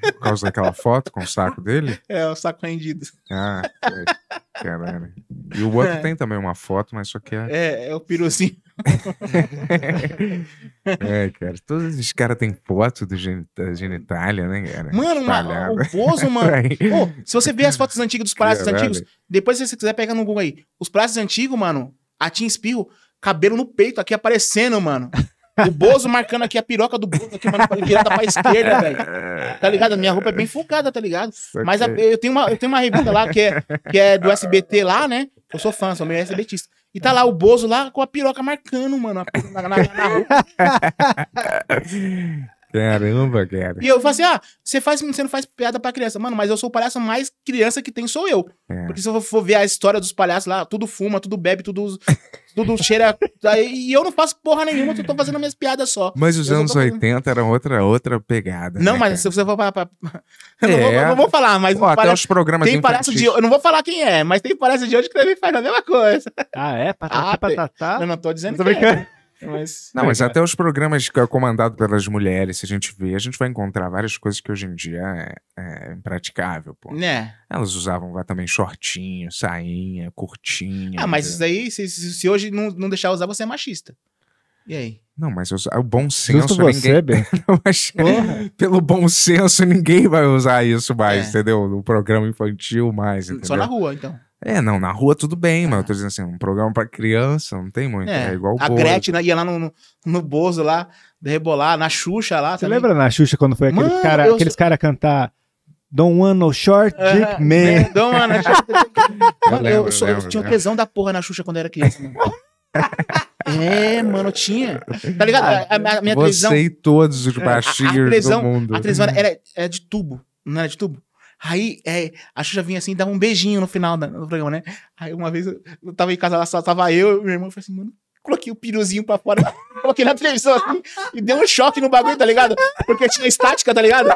Por causa daquela foto com o saco dele? É, o saco rendido. Ah, é, caralho. E o outro é. tem também uma foto, mas só que é. É, é o piruzinho. é, cara, todos os caras têm foto do da genitália, né, cara? Mano, uma, o Bozo, mano. oh, se você ver as fotos antigas dos palácios caralho. antigos, depois, se você quiser, pegar no Google aí. Os palácios antigos, mano, a Tim Espirro, cabelo no peito aqui aparecendo, mano. O Bozo marcando aqui a piroca do Bozo aqui, mano, virada pra esquerda, velho. Tá ligado? minha roupa é bem focada tá ligado? Mas a, eu, tenho uma, eu tenho uma revista lá que é, que é do SBT lá, né? Eu sou fã, sou meio SBTista. E tá lá o Bozo lá com a piroca marcando, mano, na, na, na roupa. Caramba, cara. E eu falo assim: ah, você, faz, você não faz piada pra criança. Mano, mas eu sou o palhaço mais criança que tem, sou eu. É. Porque se eu for ver a história dos palhaços lá, tudo fuma, tudo bebe, tudo tudo cheira. e eu não faço porra nenhuma, eu tô fazendo minhas piadas só. Mas os anos 80 era outra, outra pegada. Não, né, mas cara? se você for falar pra. Eu é. não, vou, é. não vou falar, mas. Pô, até os programas tem palhaço de Eu não vou falar quem é, mas tem palhaço de hoje que também faz a mesma coisa. Ah, é? Patati, ah, patatá. Eu não tô dizendo não tô que é. brincando. É. Mas... Não, mas é. até os programas é comandados pelas mulheres, se a gente vê, a gente vai encontrar várias coisas que hoje em dia é, é impraticável, pô. Né? Elas usavam lá também shortinho, sainha, curtinha. Ah, mas né? isso daí, se, se hoje não, não deixar usar, você é machista. E aí? Não, mas eu, o bom senso. Justo você, Pelo bom senso, ninguém vai usar isso mais, é. entendeu? No programa infantil mais. Entendeu? Só na rua, então. É, não, na rua tudo bem, mas eu tô ah. dizendo assim, um programa pra criança, não tem muito. É, é igual o A Bozo. Gretchen né, ia lá no, no, no Bozo lá, rebolar, na Xuxa lá. Você lembra na Xuxa quando foi aqueles Mano, cara, aqueles sou- cara cantar Don't want no short é, dick man? né, Dom, Ana, né, Xuxa. Eu eu, eu tinha um tesão da porra na Xuxa quando eu era criança, Né? É, mano, eu tinha. Tá ligado? A, a- a minha Você e todos os é, baixinhos do mundo. a tesão era, era de tubo. Não era de tubo? Aí, é, a Xuxa vinha assim, dava um beijinho no final do, programa, né? Aí uma vez eu, tava em casa, só tava eu e meu irmão, eu falei assim, mano, coloquei o piruzinho pra fora, coloquei na televisão assim, e deu um choque no bagulho, tá ligado? Porque tinha estática, tá ligado?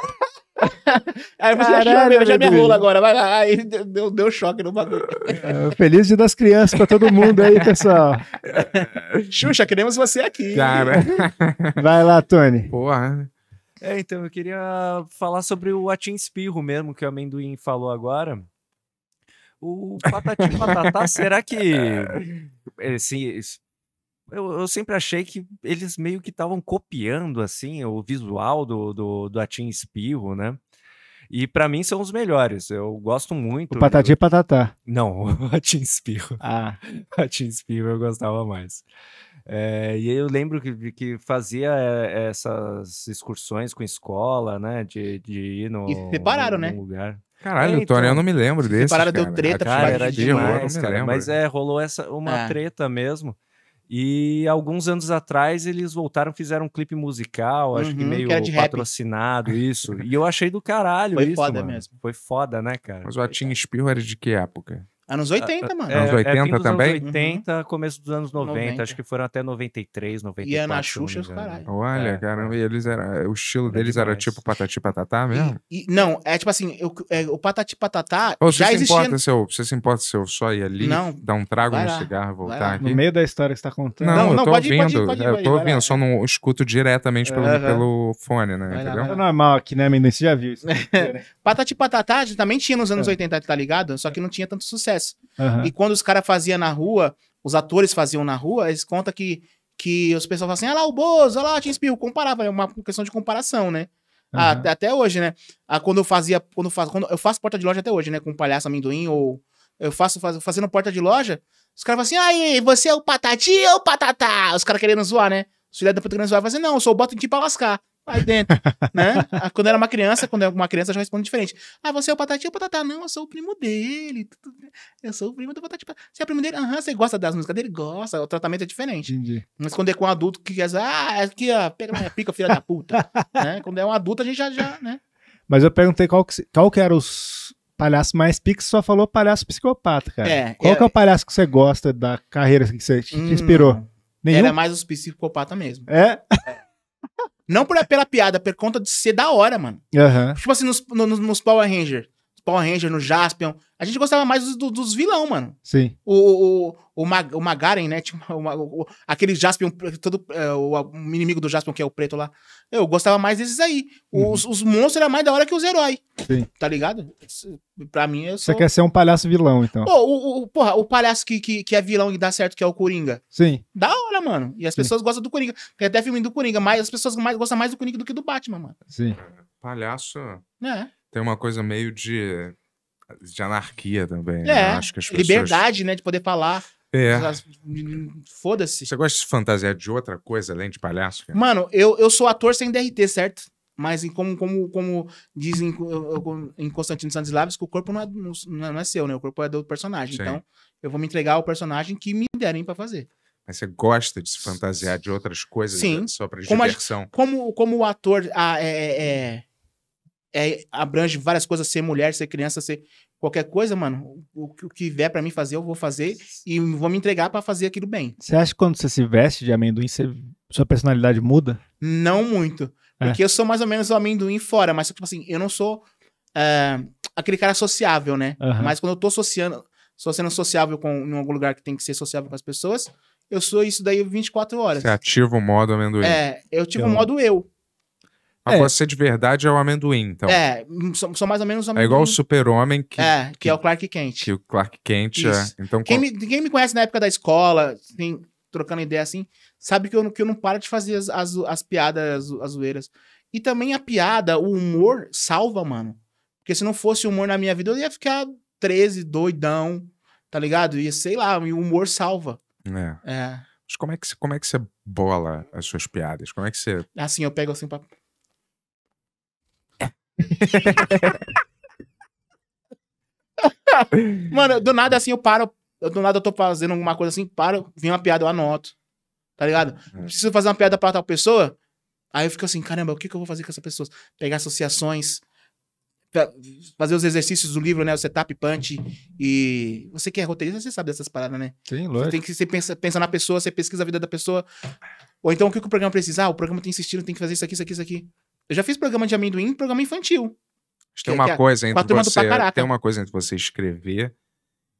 Aí eu falei, Caralho, já, já me rola agora, vai lá. Aí deu, deu choque no bagulho. É, feliz dia das crianças pra todo mundo aí, pessoal. Xuxa, queremos você aqui. Cara. Vai lá, Tony. Porra. É, então, eu queria falar sobre o Atim Espirro mesmo, que o amendoim falou agora. O Patati Patatá, será que. Assim, eu, eu, sempre achei que eles meio que estavam copiando assim o visual do, do, do Atim Espirro, né? E para mim são os melhores. Eu gosto muito. O Patati eu... Patatá. Não, o Atim Espirro. Ah. Atim Espirro eu gostava mais. É, e eu lembro que, que fazia eh, essas excursões com escola, né? De, de ir no. E separaram, né? Lugar. Caralho, Eita. É, Tony, eu não me lembro desse. Separaram, deu treta, cara, cara era de demais, cara. Mas é, rolou essa, uma ah. treta mesmo. E alguns anos atrás eles voltaram, fizeram um clipe musical, acho que uhum, meio que patrocinado, rap. isso. E eu achei do caralho Foi isso. Foi foda mano. mesmo. Foi foda, né, cara? Mas o Atinho Espirro era de que época? Anos 80, ah, ah, mano. É, anos 80 é, também? Anos 80, uhum. começo dos anos 90, 90, acho que foram até 93, 94. E Ana Xuxa é os né? caralho. Olha, é, caramba, é. e eles era, o estilo deles demais. era tipo patati patatá mesmo? E, e, não, é tipo assim, eu, é, o patati patatá Ou já se existia... Importa se você se importa se eu só ir ali, não, dar um trago lá, no cigarro, voltar aqui? No meio da história que você tá contando. Não, não, não pode, ouvindo, ir, pode ir, pode ir, é, eu tô ouvindo, lá. só não escuto diretamente pelo, pelo fone, né? Entendeu? É normal aqui, né, menino? Você já viu isso. Né? Patati patatá também tinha nos anos 80, tá ligado? Só que não tinha tanto sucesso sucesso. Uhum. E quando os caras faziam na rua, os atores faziam na rua, eles contam que, que os pessoal falam assim, ah lá o Bozo, olha lá, o inspiro, comparava, é uma questão de comparação, né? Uhum. até hoje, né? Ah, quando eu fazia, quando eu quando eu faço porta de loja até hoje, né? Com palhaço amendoim ou eu faço, faz, fazendo porta de loja, os caras falam assim, aí, você é o patati ou o patatá? Os caras querendo zoar, né? Os filhos da puta querendo zoar, falam assim, não, eu sou o boto em ti pra lascar. Aí dentro, né? Ah, quando era uma criança, quando é uma criança, já responde diferente. Ah, você é o Patati? ou Patatá, não, eu sou o primo dele. Eu sou o primo do Patati. Você é o primo dele? Aham, uhum, você gosta das músicas dele? Gosta. O tratamento é diferente. Entendi. Mas quando é com um adulto que quer dizer, ah, é aqui, ó, pega minha pica, filha da puta. né? Quando é um adulto, a gente já, já né? Mas eu perguntei qual que, qual que era os palhaços mais piques, só falou palhaço psicopata, cara. É, qual é... que é o palhaço que você gosta da carreira assim, que você te hum, inspirou? Hum, Nenhum? Era mais os psicopata mesmo. É? é. Não por, pela piada, por conta de ser da hora, mano. Uhum. Tipo assim, nos, nos, nos Power Rangers. Power Ranger, no Jaspion. A gente gostava mais do, dos vilão, mano. Sim. O, o, o, Mag, o Magaren, né? Tipo, o, o, aquele Jaspion, todo, é, o, o, inimigo do Jaspion, que é o preto lá. Eu gostava mais desses aí. Uhum. Os, uhum. os monstros eram mais da hora que os heróis. Sim. Tá ligado? Pra mim, eu sou... Você quer ser um palhaço vilão, então. Pô, o, o, porra, o palhaço que, que, que é vilão e dá certo, que é o Coringa. Sim. Da hora, mano. E as Sim. pessoas gostam do Coringa. Tem até filme do Coringa, mas as pessoas mais, gostam mais do Coringa do que do Batman, mano. Sim. É, palhaço... É. Tem uma coisa meio de, de anarquia também. Né? É, né? Acho que as pessoas... liberdade, né? De poder falar. É. Foda-se. Você gosta de fantasiar de outra coisa além de palhaço? Cara? Mano, eu, eu sou ator sem DRT, certo? Mas em, como, como, como dizem em Constantino Stanislavski, que o corpo é, não é, não é seu, né? O corpo é do personagem. Sim. Então, eu vou me entregar ao personagem que me derem para fazer. Mas você gosta de se fantasiar de outras coisas Sim. Né? só pra como A, como, como o ator a, ah, é, é, é é, abrange várias coisas, ser mulher, ser criança, ser qualquer coisa, mano. O, o que vier para mim fazer, eu vou fazer e vou me entregar para fazer aquilo bem. Você acha que quando você se veste de amendoim, você, sua personalidade muda? Não muito. É. Porque eu sou mais ou menos o amendoim fora, mas tipo assim, eu não sou uh, aquele cara sociável, né? Uhum. Mas quando eu tô associando, só sendo sociável com, em algum lugar que tem que ser sociável com as pessoas, eu sou isso daí 24 horas. Você ativa o modo amendoim. É, eu ativo o modo eu. Mas é. ser de verdade é o amendoim, então. É, são, são mais ou menos amendoim. É igual o super-homem que... É, que, que, é o Clark Kent. Que o Clark Kent é. Isso. é. Então, quem, qual... me, quem me conhece na época da escola, tem, assim, trocando ideia assim, sabe que eu, que eu não paro de fazer as, as, as piadas, as, as zoeiras. E também a piada, o humor salva, mano. Porque se não fosse humor na minha vida, eu ia ficar 13, doidão, tá ligado? E sei lá, o humor salva. É. é. Mas como é, que, como é que você bola as suas piadas? Como é que você. Assim, eu pego assim pra Mano, do nada assim eu paro. Do nada eu tô fazendo alguma coisa assim, paro, vem uma piada, eu anoto. Tá ligado? É. Preciso fazer uma piada pra tal pessoa. Aí eu fico assim, caramba, o que, que eu vou fazer com essa pessoa? Pegar associações, fazer os exercícios do livro, né? O setup, punch e... Você que é roteirista, você sabe dessas paradas, né? Sim, lógico. Você tem que você pensa, pensa na pessoa, você pesquisa a vida da pessoa. Ou então, o que, que o programa precisa? Ah, o programa tem que insistir, tem que fazer isso aqui, isso aqui, isso aqui. Eu já fiz programa de amendoim, programa infantil. Acho que tem é uma que é coisa entre você, tem uma coisa entre você escrever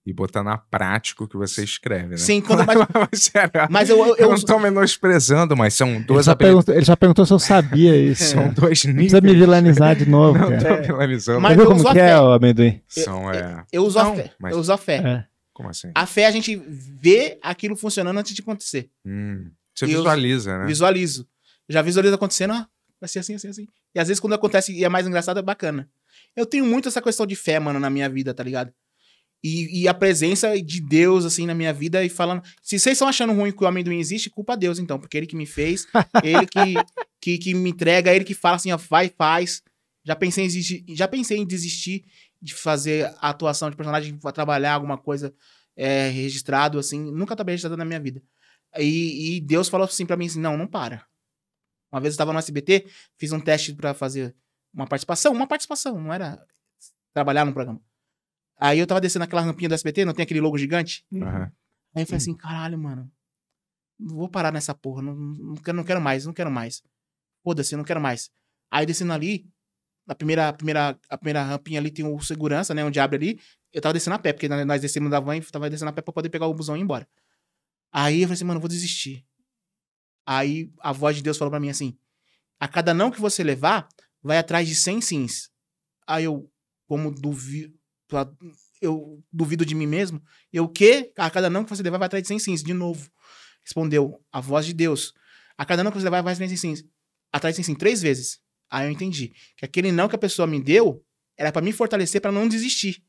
e botar na prática o que você escreve, né? Sim, quando mais... mas, mas eu, eu, eu, não estou menosprezando, mas são duas... Ele já, perguntou, ele já perguntou se eu sabia isso. são dois níveis. Não precisa me vilanizar de novo, Não cara. tô é. vilanizando. Mas viu como que é o amendoim? São, é... Eu, uso não, a fé. Mas... Eu uso a fé. É. Como assim? A fé a gente vê aquilo funcionando antes de acontecer. Hum, você visualiza, né? Visualizo. Já visualizo acontecendo, ó, vai ser assim, assim, assim. E às vezes quando acontece e é mais engraçado, é bacana. Eu tenho muito essa questão de fé, mano, na minha vida, tá ligado? E, e a presença de Deus, assim, na minha vida e falando. Se vocês estão achando ruim que o amendoim existe, culpa Deus, então, porque ele que me fez, ele que, que, que me entrega, ele que fala assim, ó, vai, faz. Já pensei em desistir, já pensei em desistir de fazer a atuação de personagem, trabalhar alguma coisa é, registrado, assim. Nunca bem registrado na minha vida. E, e Deus falou assim pra mim, assim, não, não para. Uma vez eu estava no SBT, fiz um teste para fazer uma participação, uma participação, não era trabalhar no programa. Aí eu tava descendo aquela rampinha do SBT, não tem aquele logo gigante? Uhum. Aí eu falei assim, caralho, mano, vou parar nessa porra, não, não, quero, não quero mais, não quero mais. Foda-se, não quero mais. Aí descendo ali, na primeira, a primeira, a primeira rampinha ali tem o segurança, né, onde abre ali, eu tava descendo a pé, porque nós descemos da van e tava descendo a pé pra poder pegar o busão e ir embora. Aí eu falei assim, mano, vou desistir. Aí a voz de Deus falou para mim assim: a cada não que você levar, vai atrás de 100 sims. Aí eu, como duvido, eu duvido de mim mesmo, eu que a cada não que você levar, vai atrás de 100 sims. De novo, respondeu a voz de Deus. A cada não que você levar, vai atrás de 100 sims. Atrás de 100 sims, três vezes. Aí eu entendi que aquele não que a pessoa me deu era para me fortalecer para não desistir.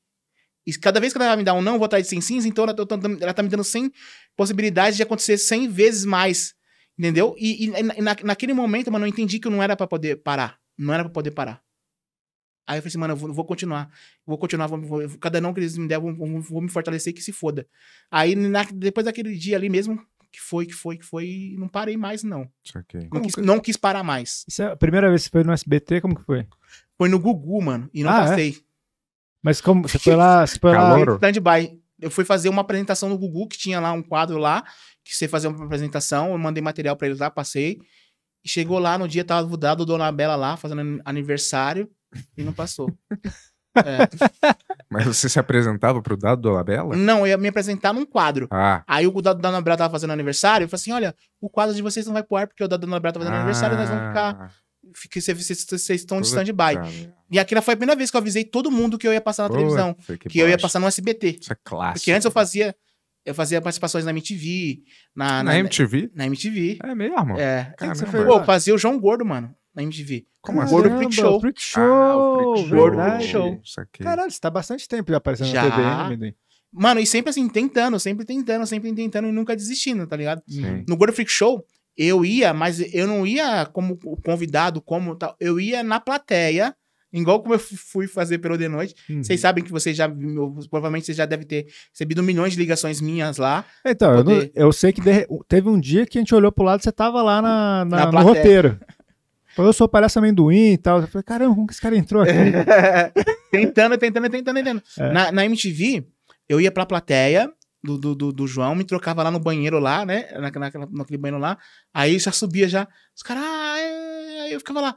E cada vez que ela me dá um não, eu vou atrás de 100 sims, então ela, tá, ela tá me dando 100 possibilidades de acontecer 100 vezes mais. Entendeu? E, e na, naquele momento, mano, eu entendi que eu não era para poder parar. Não era para poder parar. Aí eu falei assim, mano, eu vou, vou continuar. Vou continuar, vou, vou, cada não que eles me deram, vou, vou me fortalecer que se foda. Aí na, depois daquele dia ali mesmo, que foi, que foi, que foi, não parei mais, não. Okay. Não, quis, não, quis, parar mais. Isso é a primeira vez que você foi no SBT, como que foi? Foi no Gugu, mano, e não ah, é? passei. É? Mas como? Você foi lá. Você foi lá... Eu fui fazer uma apresentação no Gugu, que tinha lá um quadro lá, que você fazer uma apresentação, eu mandei material para eles lá, passei. E chegou lá no dia, tava dado o Dona Bela lá, fazendo aniversário, e não passou. É. Mas você se apresentava pro Dado do Bela? Não, eu ia me apresentar num quadro. Ah. Aí o Dado da Bela tava fazendo aniversário, eu falei assim: olha, o quadro de vocês não vai pro ar porque o Dado da Bela tá fazendo ah. aniversário, nós vamos ficar. vocês, vocês estão de stand-by. E aquela foi a primeira vez que eu avisei todo mundo que eu ia passar na Pô, televisão. Que, que eu ia passar no SBT. Isso é clássico. Porque antes eu fazia eu fazia participações na MTV. Na, na, na MTV? Na MTV. É mesmo? É. Caramba. Você foi... Pô, eu fazia o João Gordo, mano, na MTV. Como assim? Gordo Freak Show. Freak ah, Show. Ah, o Freak Show. Gordo Freak Show. Caralho, você tá bastante tempo já aparecendo já. na TV, né, Mano, e sempre assim, tentando, sempre tentando, sempre tentando e nunca desistindo, tá ligado? Sim. Uhum. No Gordo Freak Show, eu ia, mas eu não ia como convidado, como tal. Eu ia na plateia Igual como eu fui fazer pelo de noite. Uhum. Vocês sabem que vocês já. Provavelmente vocês já devem ter recebido milhões de ligações minhas lá. Então, poder... eu, não, eu, sei que de, teve um dia que a gente olhou pro lado e você tava lá na, na, na no roteiro. Falou, eu sou palhaço amendoim e tal. Eu falei, caramba, como que esse cara entrou aqui? tentando, tentando, tentando, tentando. É. Na, na MTV, eu ia pra plateia do, do, do, do, João, me trocava lá no banheiro lá, né? Na, naquele banheiro lá. Aí já subia já. Os caras, ah, é... é" aí eu ficava lá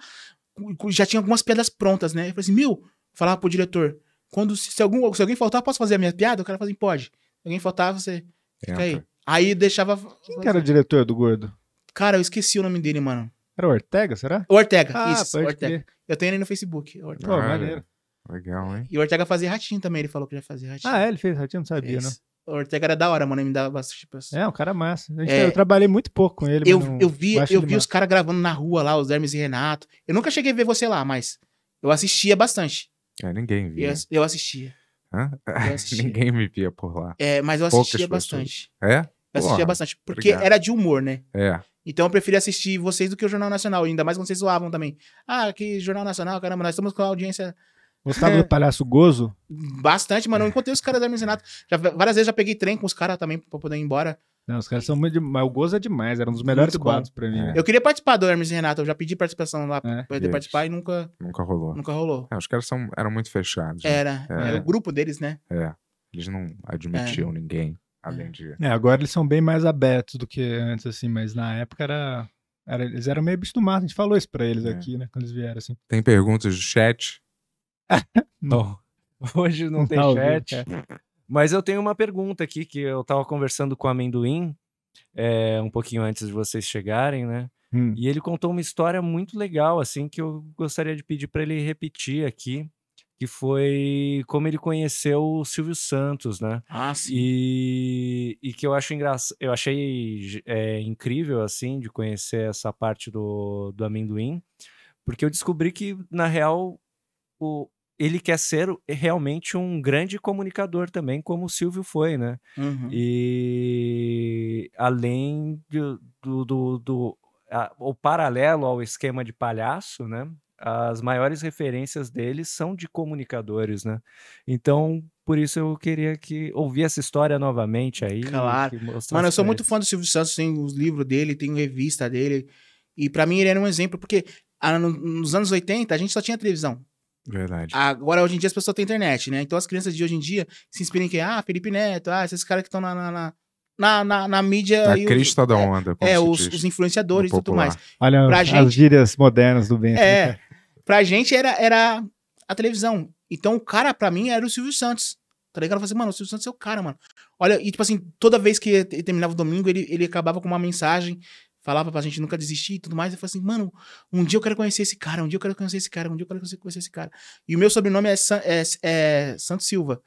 já tinha algumas piadas prontas, né? Eu falei assim, meu, falava pro diretor, quando se, se, algum, se alguém faltar, posso fazer a minha piada? O cara falou assim, pode. Se alguém faltar, você é, fica aí. Aí deixava... Quem que era o diretor do Gordo? Cara, eu esqueci o nome dele, mano. Era o Ortega, será? Ortega, ah, isso, Ortega. Ter. Eu tenho ele no Facebook. É Ortega. Pô, maneiro. Legal, hein? E o Ortega fazia ratinho também, ele falou que já fazia ratinho. Ah, é? Ele fez ratinho? Não sabia, fez. não. Ortega era da hora, mano. Ele me dava bastante tipo, assim. É, um cara é massa. Eu, é, eu trabalhei muito pouco com ele. Eu, eu vi, eu vi os caras gravando na rua lá, os Hermes e Renato. Eu nunca cheguei a ver você lá, mas eu assistia bastante. É, ninguém via. Eu, eu assistia. Eu assistia. ninguém me via por lá. É, mas eu assistia Poucas bastante. Pessoas. É? Eu assistia Porra, bastante. Porque obrigado. era de humor, né? É. Então eu preferi assistir vocês do que o Jornal Nacional, ainda mais quando vocês zoavam também. Ah, que Jornal Nacional, caramba, nós estamos com a audiência Gostava do palhaço gozo? Bastante, mano. Eu encontrei os caras da Misenato. Já, várias vezes já peguei trem com os caras também pra poder ir embora. Não, os caras são muito. Mas o Gozo é demais, era um dos melhores quadros pra mim. É. Eu queria participar do Hermes e Renato, eu já pedi participação lá é. pra poder participar e nunca. Nunca rolou. Nunca rolou. É, os caras são, eram muito fechados. Né? Era, é. era é o grupo deles, né? É. Eles não admitiam é. ninguém, além de. É, agora eles são bem mais abertos do que antes, assim, mas na época era. era eles eram meio bicho a gente falou isso pra eles aqui, né? Quando eles vieram assim. Tem perguntas do chat? não. Hoje não tem não, chat. Mas eu tenho uma pergunta aqui que eu estava conversando com o Amendoim é, um pouquinho antes de vocês chegarem, né? Hum. E ele contou uma história muito legal, assim, que eu gostaria de pedir para ele repetir aqui, que foi como ele conheceu o Silvio Santos, né? Ah, sim. E, e que eu acho engraçado, eu achei é, incrível, assim, de conhecer essa parte do, do amendoim, porque eu descobri que, na real, o, ele quer ser realmente um grande comunicador também, como o Silvio foi, né? Uhum. E além do, do, do, do a, o paralelo ao esquema de palhaço, né? As maiores referências dele são de comunicadores, né? Então, por isso eu queria que ouvir essa história novamente aí. Claro. Mano, eu sou muito fã do Silvio Santos, tem os livros dele, tem revista dele. E para mim ele era um exemplo, porque a, ah, nos anos 80 a gente só tinha televisão. Verdade. Agora, hoje em dia, as pessoas têm internet, né? Então, as crianças de hoje em dia se inspiram em quem? Ah, Felipe Neto, ah, esses caras que estão na, na, na, na, na mídia. A crista da onda. É, é os, os, influenciadores e tudo mais. Olha pra as gente, gírias modernas do bem. É. Né? Pra gente era, era a televisão. Então, o cara, pra mim, era o Silvio Santos. Tá ligado? Eu falei assim, mano, o Silvio Santos é o cara, mano. Olha, e tipo assim, toda vez que terminava o domingo, ele, ele acabava com uma mensagem falava pra gente nunca desistir e tudo mais. Eu falei assim, mano, um dia eu quero conhecer esse cara, um dia eu quero conhecer esse cara, um dia eu quero conhecer esse cara. E o meu sobrenome é, San, é, é Santo Silva.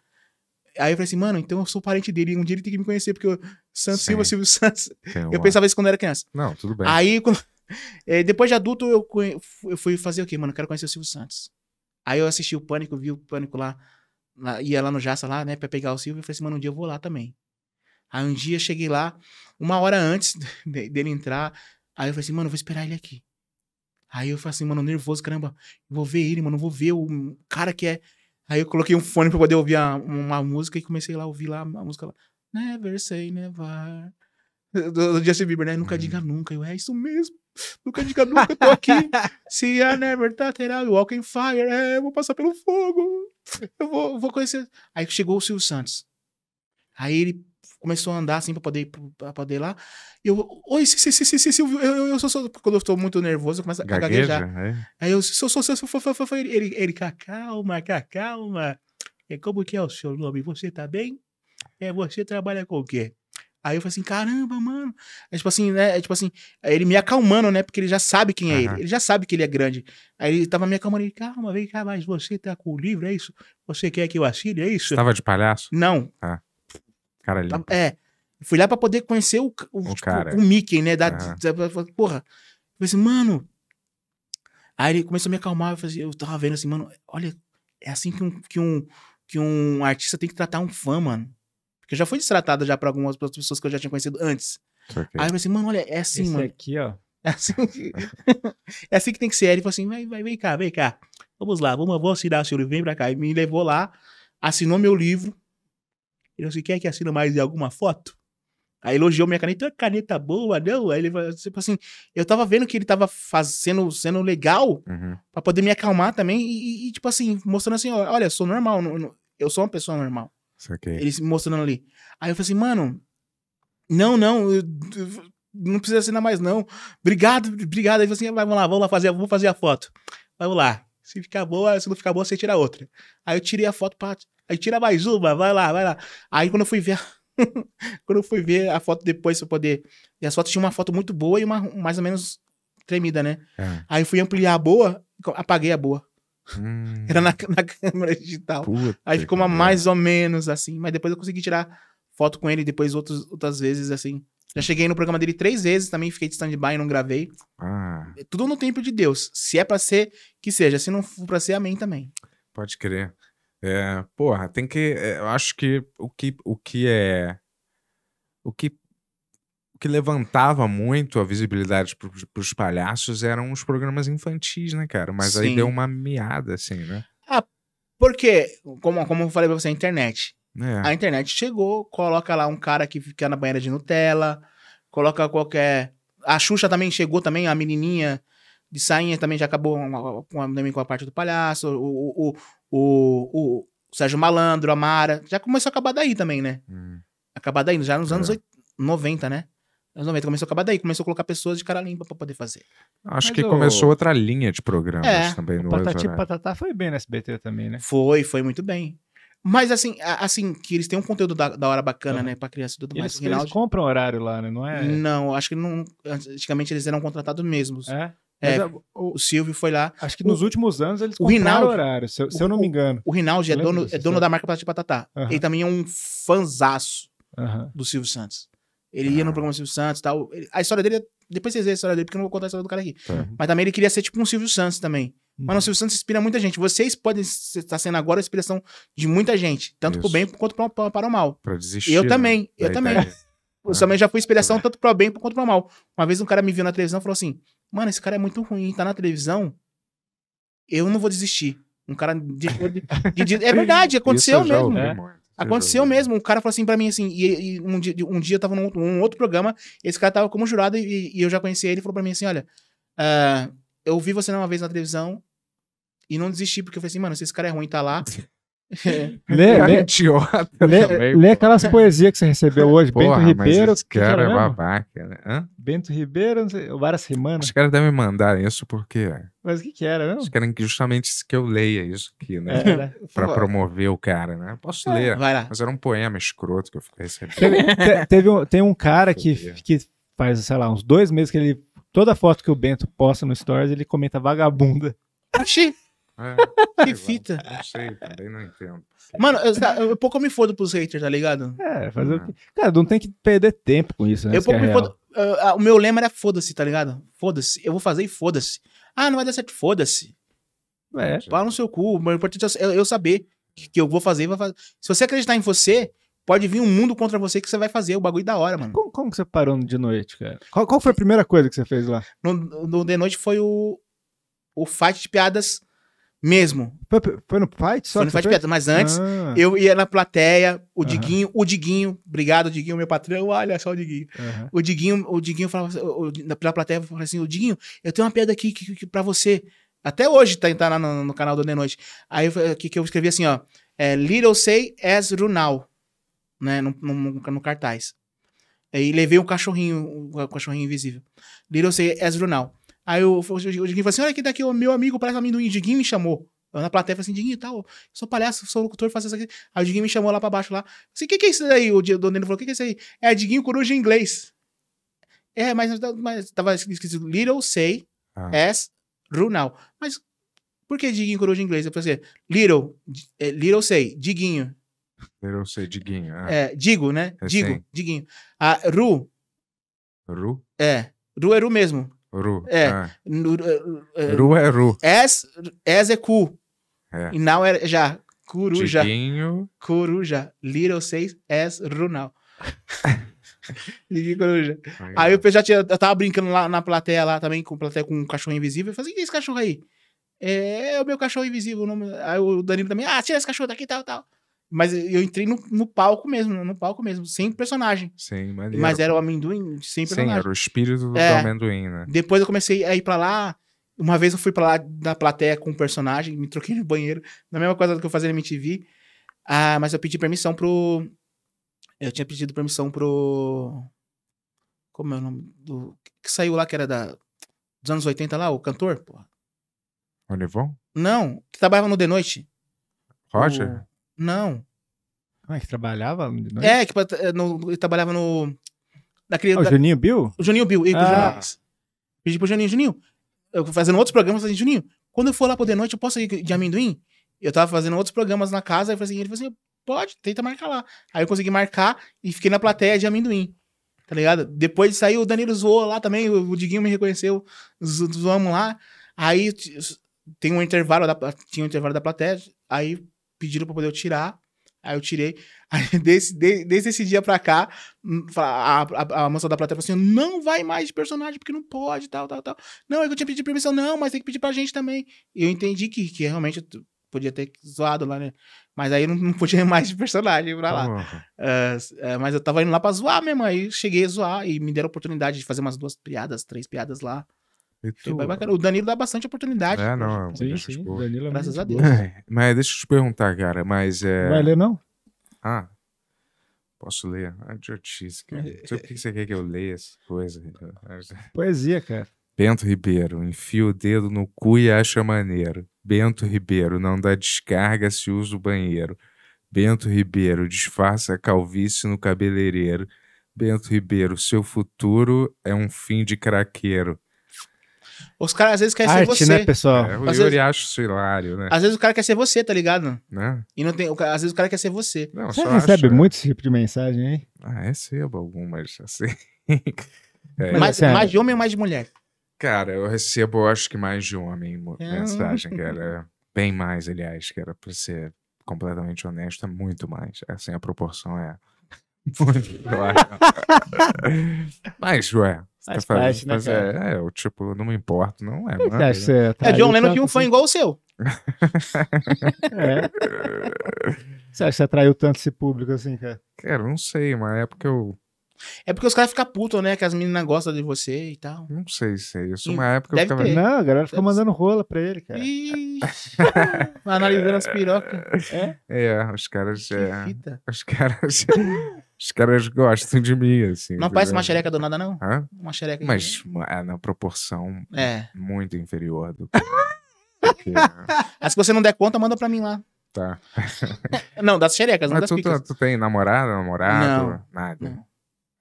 Aí eu falei assim, mano, então eu sou parente dele, um dia ele tem que me conhecer, porque eu, Santo Sim. Silva, Silvio Santos. Tem eu uma... pensava isso quando era criança. Não, tudo bem. Aí, quando... é, depois de adulto, eu, eu fui fazer o quê, mano? Eu quero conhecer o Silvio Santos. Aí eu assisti o Pânico, vi o Pânico lá, lá ia lá no Jaça, lá, né, pra pegar o Silvio, e falei assim, mano, um dia eu vou lá também. A um dia cheguei lá, uma hora antes dele entrar. Aí eu falei assim, mano, vou esperar ele aqui. Aí eu falei assim, mano, nervoso, caramba, vou ver ele, mano, vou ver o cara que é. Aí eu coloquei um fone pra poder ouvir a, uma música e comecei lá a ouvir lá a música lá. Never say never. Do, do Justin Bieber, né? Nunca hum. diga nunca. Eu, é isso mesmo. Nunca diga nunca, eu tô aqui. Se I never that tá, I walk in fire. É, eu vou passar pelo fogo. Eu vou, vou conhecer. Aí chegou o Silvio Santos. Aí ele começou a andar assim pra poder, pra poder ir lá. E eu, oi, se se se se si, eu, eu, eu sou, sou, quando eu tô muito nervoso, eu começo a Gagueja, gaguejar. É. Aí eu sou, sou, sou, foi foi foi sou, ele, ele, calma, calma. É como que é o seu nome? Você tá bem? É, você trabalha com o quê? Aí eu falei assim, caramba, mano. É tipo assim, né? É tipo assim, ele me acalmando, né? Porque ele já sabe quem é uhum. ele. Ele já sabe que ele é grande. Aí ele tava me acalmando, ele, calma, vem cá, mas você tá com o livro, é isso? Você quer que eu assine, é isso? Você tava de palhaço? Não. Ah. Cara tá, limpa. É. Fui lá pra poder conhecer o, o, o, tipo, cara. o Mickey, né? Da, porra. Eu falei assim, mano. Aí ele começou a me acalmar. Eu, falei, assim, eu tava vendo assim, mano, olha, é assim que um, que um, que um artista tem que tratar um fã, mano. Porque eu já fui destratada já pra algumas pessoas que eu já tinha conhecido antes. Aí eu falei assim, mano, olha, é assim, Esse mano. aqui, ó. É assim, que... é assim que tem que ser. Ele falou assim: vai, vai, vem cá, vem cá. Vamos lá, vamos, vou assinar o seu livro, vem pra cá. E me levou lá, assinou meu livro. Ele falou assim: quer é que assina mais alguma foto? Aí elogiou minha caneta, é caneta boa, não? Aí ele falou tipo assim, eu tava vendo que ele tava fazendo, sendo legal uhum. para poder me acalmar também e, e, tipo assim, mostrando assim, olha, eu sou normal, eu sou uma pessoa normal. Ele se mostrando ali. Aí eu falei assim, mano, não, não, eu, eu, não precisa assinar mais não. Obrigado, obrigado. Aí eu falei assim, vamos lá, vamos lá fazer, vou fazer a foto. Vamos lá. Se ficar boa, se não ficar boa, você tira outra. Aí eu tirei a foto pra Aí tira mais uma, vai lá, vai lá. Aí quando eu fui ver. quando eu fui ver a foto depois pra poder. E as fotos tinha uma foto muito boa e uma mais ou menos tremida, né? É. Aí fui ampliar a boa, apaguei a boa. Hum. Era na, na, câmera digital. Puta aí ficou uma mais ou menos assim. Mas depois eu consegui tirar foto com ele depois outros, outras vezes, assim. Já cheguei no programa dele três vezes também, fiquei de stand-by e não gravei. Ah. É tudo no tempo de Deus. Se é pra ser, que seja. Se não for pra ser, amém também. Pode crer. É, porra, tem que. É, eu acho que o que, o que é. O que, o que levantava muito a visibilidade para os palhaços eram os programas infantis, né, cara? Mas Sim. aí deu uma miada, assim, né? Ah, porque, como, como eu falei pra você, a internet. É. A internet chegou, coloca lá um cara que fica na banheira de Nutella, coloca qualquer. A Xuxa também chegou também, a menininha de sainha também já acabou com, com a parte do palhaço, o, o, o, o, Sérgio Malandro, Amara, já começou a acabar daí também, né? Hum. Acabar daí, já nos é. anos é. 90, né? Anos 90 começou a acabar daí, começou a colocar pessoas de cara limpa pra poder fazer. Acho Mas que começou outra linha de programas é, também no Patati Patatá foi bem no SBT também, né? Foi, foi muito bem. Mas assim, assim, que eles têm um conteúdo da, da hora bacana, uhum. né? Pra criança e tudo mais. Eles, eles compram horário lá, né? Não é? Não, acho que não. Antigamente eles eram contratados mesmos. É? É, o, o Silvio foi lá. Acho que o, nos últimos anos eles o horário, se, eu, eu não me engano. O, Rinaldi é, é dono, é dono da marca Patati Patatá. Uhum. Ele também é um fanzaço do Silvio Santos. Ele ia no ah. programa do Silvio Santos e tal. Ele, a história dele, é, depois vocês veem a história dele, porque eu não vou contar a história do cara aqui. Tá. Mas também ele queria ser tipo um Silvio Santos também. Mas o uhum. Silvio Santos inspira muita gente. Vocês podem estar sendo agora a inspiração de muita gente, tanto pro bem quanto pro, pra, para o mal. Pra desistir. Eu né? também, eu também. Eu também ah. já fui inspiração tanto pro bem quanto pro mal. Uma vez um cara me viu na televisão e falou assim: Mano, esse cara é muito ruim, tá na televisão. Eu não vou desistir. Um cara. De, de, de, é verdade, aconteceu mesmo. É. Aconteceu mesmo. Um cara falou assim pra mim assim. E, e um, dia, um dia eu tava num, outro programa, esse cara tava como jurado e, e eu já conhecia ele. Falou pra mim assim: Olha, uh, eu vi você uma vez na televisão e não desisti, porque eu falei assim, mano, se esse cara é ruim tá lá, É. lê, lê, idiota lê, também, lê aquelas poesias que você recebeu hoje. Porra, Bento Ribeiro. Esse cara é babaca, né? Hã? Bento Ribeiro, sei, várias semanas. Os caras devem mandar isso porque. Mas o que, que era, não? Eles querem que justamente que eu leia isso aqui, né? É, era. pra promover o cara, né? Posso é, ler. Vai lá. Mas era um poema escroto que eu fiquei recebendo. Teve, teve um, tem um cara que, que faz, sei lá, uns dois meses que ele. Toda foto que o Bento posta no Stories, ele comenta vagabunda. Achei. É, que fita. Não sei, também não entendo. Mano, eu, eu, pouco me fodo pros haters, tá ligado? É, fazer o é. que. Cara, não tem que perder tempo com isso, né? Eu é pouco é me fodo. Uh, o meu lema era foda-se, tá ligado? Foda-se. Eu vou fazer e foda-se. Ah, não vai dar certo, foda-se. É. Pá no seu cu. O importante é eu saber que eu vou fazer e vai fazer. Se você acreditar em você, pode vir um mundo contra você que você vai fazer o bagulho da hora, mano. Como, como que você parou de noite, cara? Qual, qual, foi a primeira coisa que você fez lá? No, no de noite foi o, o fight de piadas mesmo. Foi, foi no Fight? Só foi no Fight Pirata, mas antes ah. eu ia na plateia, o Diguinho, o Diguinho, obrigado Diguinho, meu patrão, olha só o Diguinho. Uhum. O Diguinho, o Diguinho falava, o, pela plateia falava assim, o Diguinho, eu tenho uma piada aqui que, que, pra você, até hoje tá, tá lá no, no canal do De Noite. Aí eh, que, que eu escrevi assim, ó, é, Little Say as Runal, né, no, no, no cartaz. Aí levei um cachorrinho, um cachorrinho invisível. Little Say as Runal. Aí eu, o Diguinho falou assim: olha, quem tá aqui, o meu amigo, parece amendoim, o Diguinho me chamou. Eu na plateia falei assim, Diguinho, tal, tá, sou palhaço, sou locutor, faço isso aqui. Aí o Diguinho me chamou lá pra baixo lá. Assim, o que, que é isso daí? O dono dele falou, o que, que é isso aí? É Diguinho Coruja em inglês. É, mas, mas tava esquisito: Little Say ah. as Runal. Mas por que Diguinho Coruja em inglês? Eu falei assim, Little, é, Little Say, Diguinho. Little Say, Diguinho. Ah. É, Digo, né? Digo, Diguinho. Ah, Ru. Ru? É, Ru é Ru mesmo. Ru. É. Ah. Uh, uh, uh, ru é Ru. Es, es é cu. É. E não é já. Coruja. Tiquinho. Coruja. Little seis es runal. Coruja. Ai, aí o pessoal tinha, eu tava brincando lá na plateia lá também, com plateia com um cachorro invisível. Eu falei, o que é esse cachorro aí? É, é o meu cachorro invisível. O nome... Aí o Danilo também, ah, tira esse cachorro daqui e tal, tal. Mas eu entrei no, no, palco mesmo, no palco mesmo, sem personagem. Sim, maneiro. Mas era o amendoim, sem personagem. Sim, era o espírito é, do amendoim, né? Depois eu comecei a ir pra lá. Uma vez eu fui pra lá da plateia com um personagem, me troquei no banheiro, na mesma coisa que eu fazia na MTV. Ah, mas eu pedi permissão pro. Eu tinha pedido permissão pro. Como é o nome do. Que saiu lá, que era da. Dos anos 80 lá, o cantor, porra. Nevão. Não, que trabalhava no The Noite. Roger? O... Não. Ah, que trabalhava? É, que eh, no, ele trabalhava no. Naquele, ah, oh, da... Juninho Bill? O Juninho Bill, e ah. Pedi pro Juninho, Juninho. Eu fazendo outros programas, falei, Juninho, quando eu for lá pro de noite, eu posso ir de amendoim? Eu tava fazendo outros programas na casa, e falei assim, ele falou assim, pode, tenta marcar lá. Aí eu consegui marcar e fiquei na plateia de amendoim. Tá ligado? Depois saiu, o Danilo zoou lá também, o Diguinho me reconheceu, zo zoamos lá. Aí tem um intervalo, da, tinha um intervalo da plateia, aí pediram para poder eu tirar. Aí eu tirei. Aí desse, de, desde esse dia pra cá, hum, a, a, a moça da plateia falou assim: não vai mais de personagem, porque não pode, tal, tal, tal. Não, é que eu tinha pedido permissão, não, mas tem que pedir pra gente também. E eu entendi que, que realmente eu podia ter zoado lá, né? Mas aí eu não, não podia mais de personagem pra lá. Uh, mas eu tava indo lá pra zoar mesmo. Aí cheguei a zoar e me deram a oportunidade de fazer umas duas piadas, três piadas lá. O Danilo dá bastante oportunidade. É, não. Sim, sim. Danilo é Graças a Deus. É, mas deixa eu te perguntar, cara, mas... É... Vai ler, não? Ah, posso ler? Ah, idiotice, cara. Não é. sei por que você quer que eu leia essa coisa? Poesia, cara. Bento Ribeiro, enfia o dedo no cu e acha maneiro. Bento Ribeiro, não dá descarga se usa o banheiro. Bento Ribeiro, disfarça a calvície no cabeleireiro. Bento Ribeiro, seu futuro é um fim de craqueiro. Os caras às vezes querem ser né, você. né, pessoal? É, o às Yuri vezes... acha isso hilário, né? Às vezes o cara quer ser você, tá ligado? Né? E não tem... às vezes o cara quer ser você. Não, você recebe acho, é. muito esse tipo de mensagem, hein? Ah, recebo algumas, assim. é, mais, mais de homem ou mais de mulher? Cara, eu recebo, eu acho que mais de homem é. mensagem, que era Bem mais, aliás, que era pra ser completamente honesto, muito mais. É, assim, a proporção é... muito Mas, ué, mas né, é, cara? É, eu, tipo, não me importo, não é. Mano, né? é, John Lennon tinha um fã assim. igual o seu. é. Você acha que você atraiu tanto esse público assim, cara? Cara, não sei, mas é porque eu. É porque os caras ficam putos, né? Que as meninas gostam de você e tal. Não sei se é isso. Uma época Deve eu ficava. Ter. Não, a galera ficou mandando rola pra ele, cara. Ixi, analisando as pirocas. É, é os caras. É... Os caras. Os caras gostam de mim, assim. Não parece uma xereca do nada, não? Hã? Uma xereca. Mas ah, é, na proporção é. muito inferior do que. Mas se você não der conta, manda pra mim lá. Tá. não, das xerecas, não Mas das tu, Tu, tem namorada, namorado? Não. Nada. Não.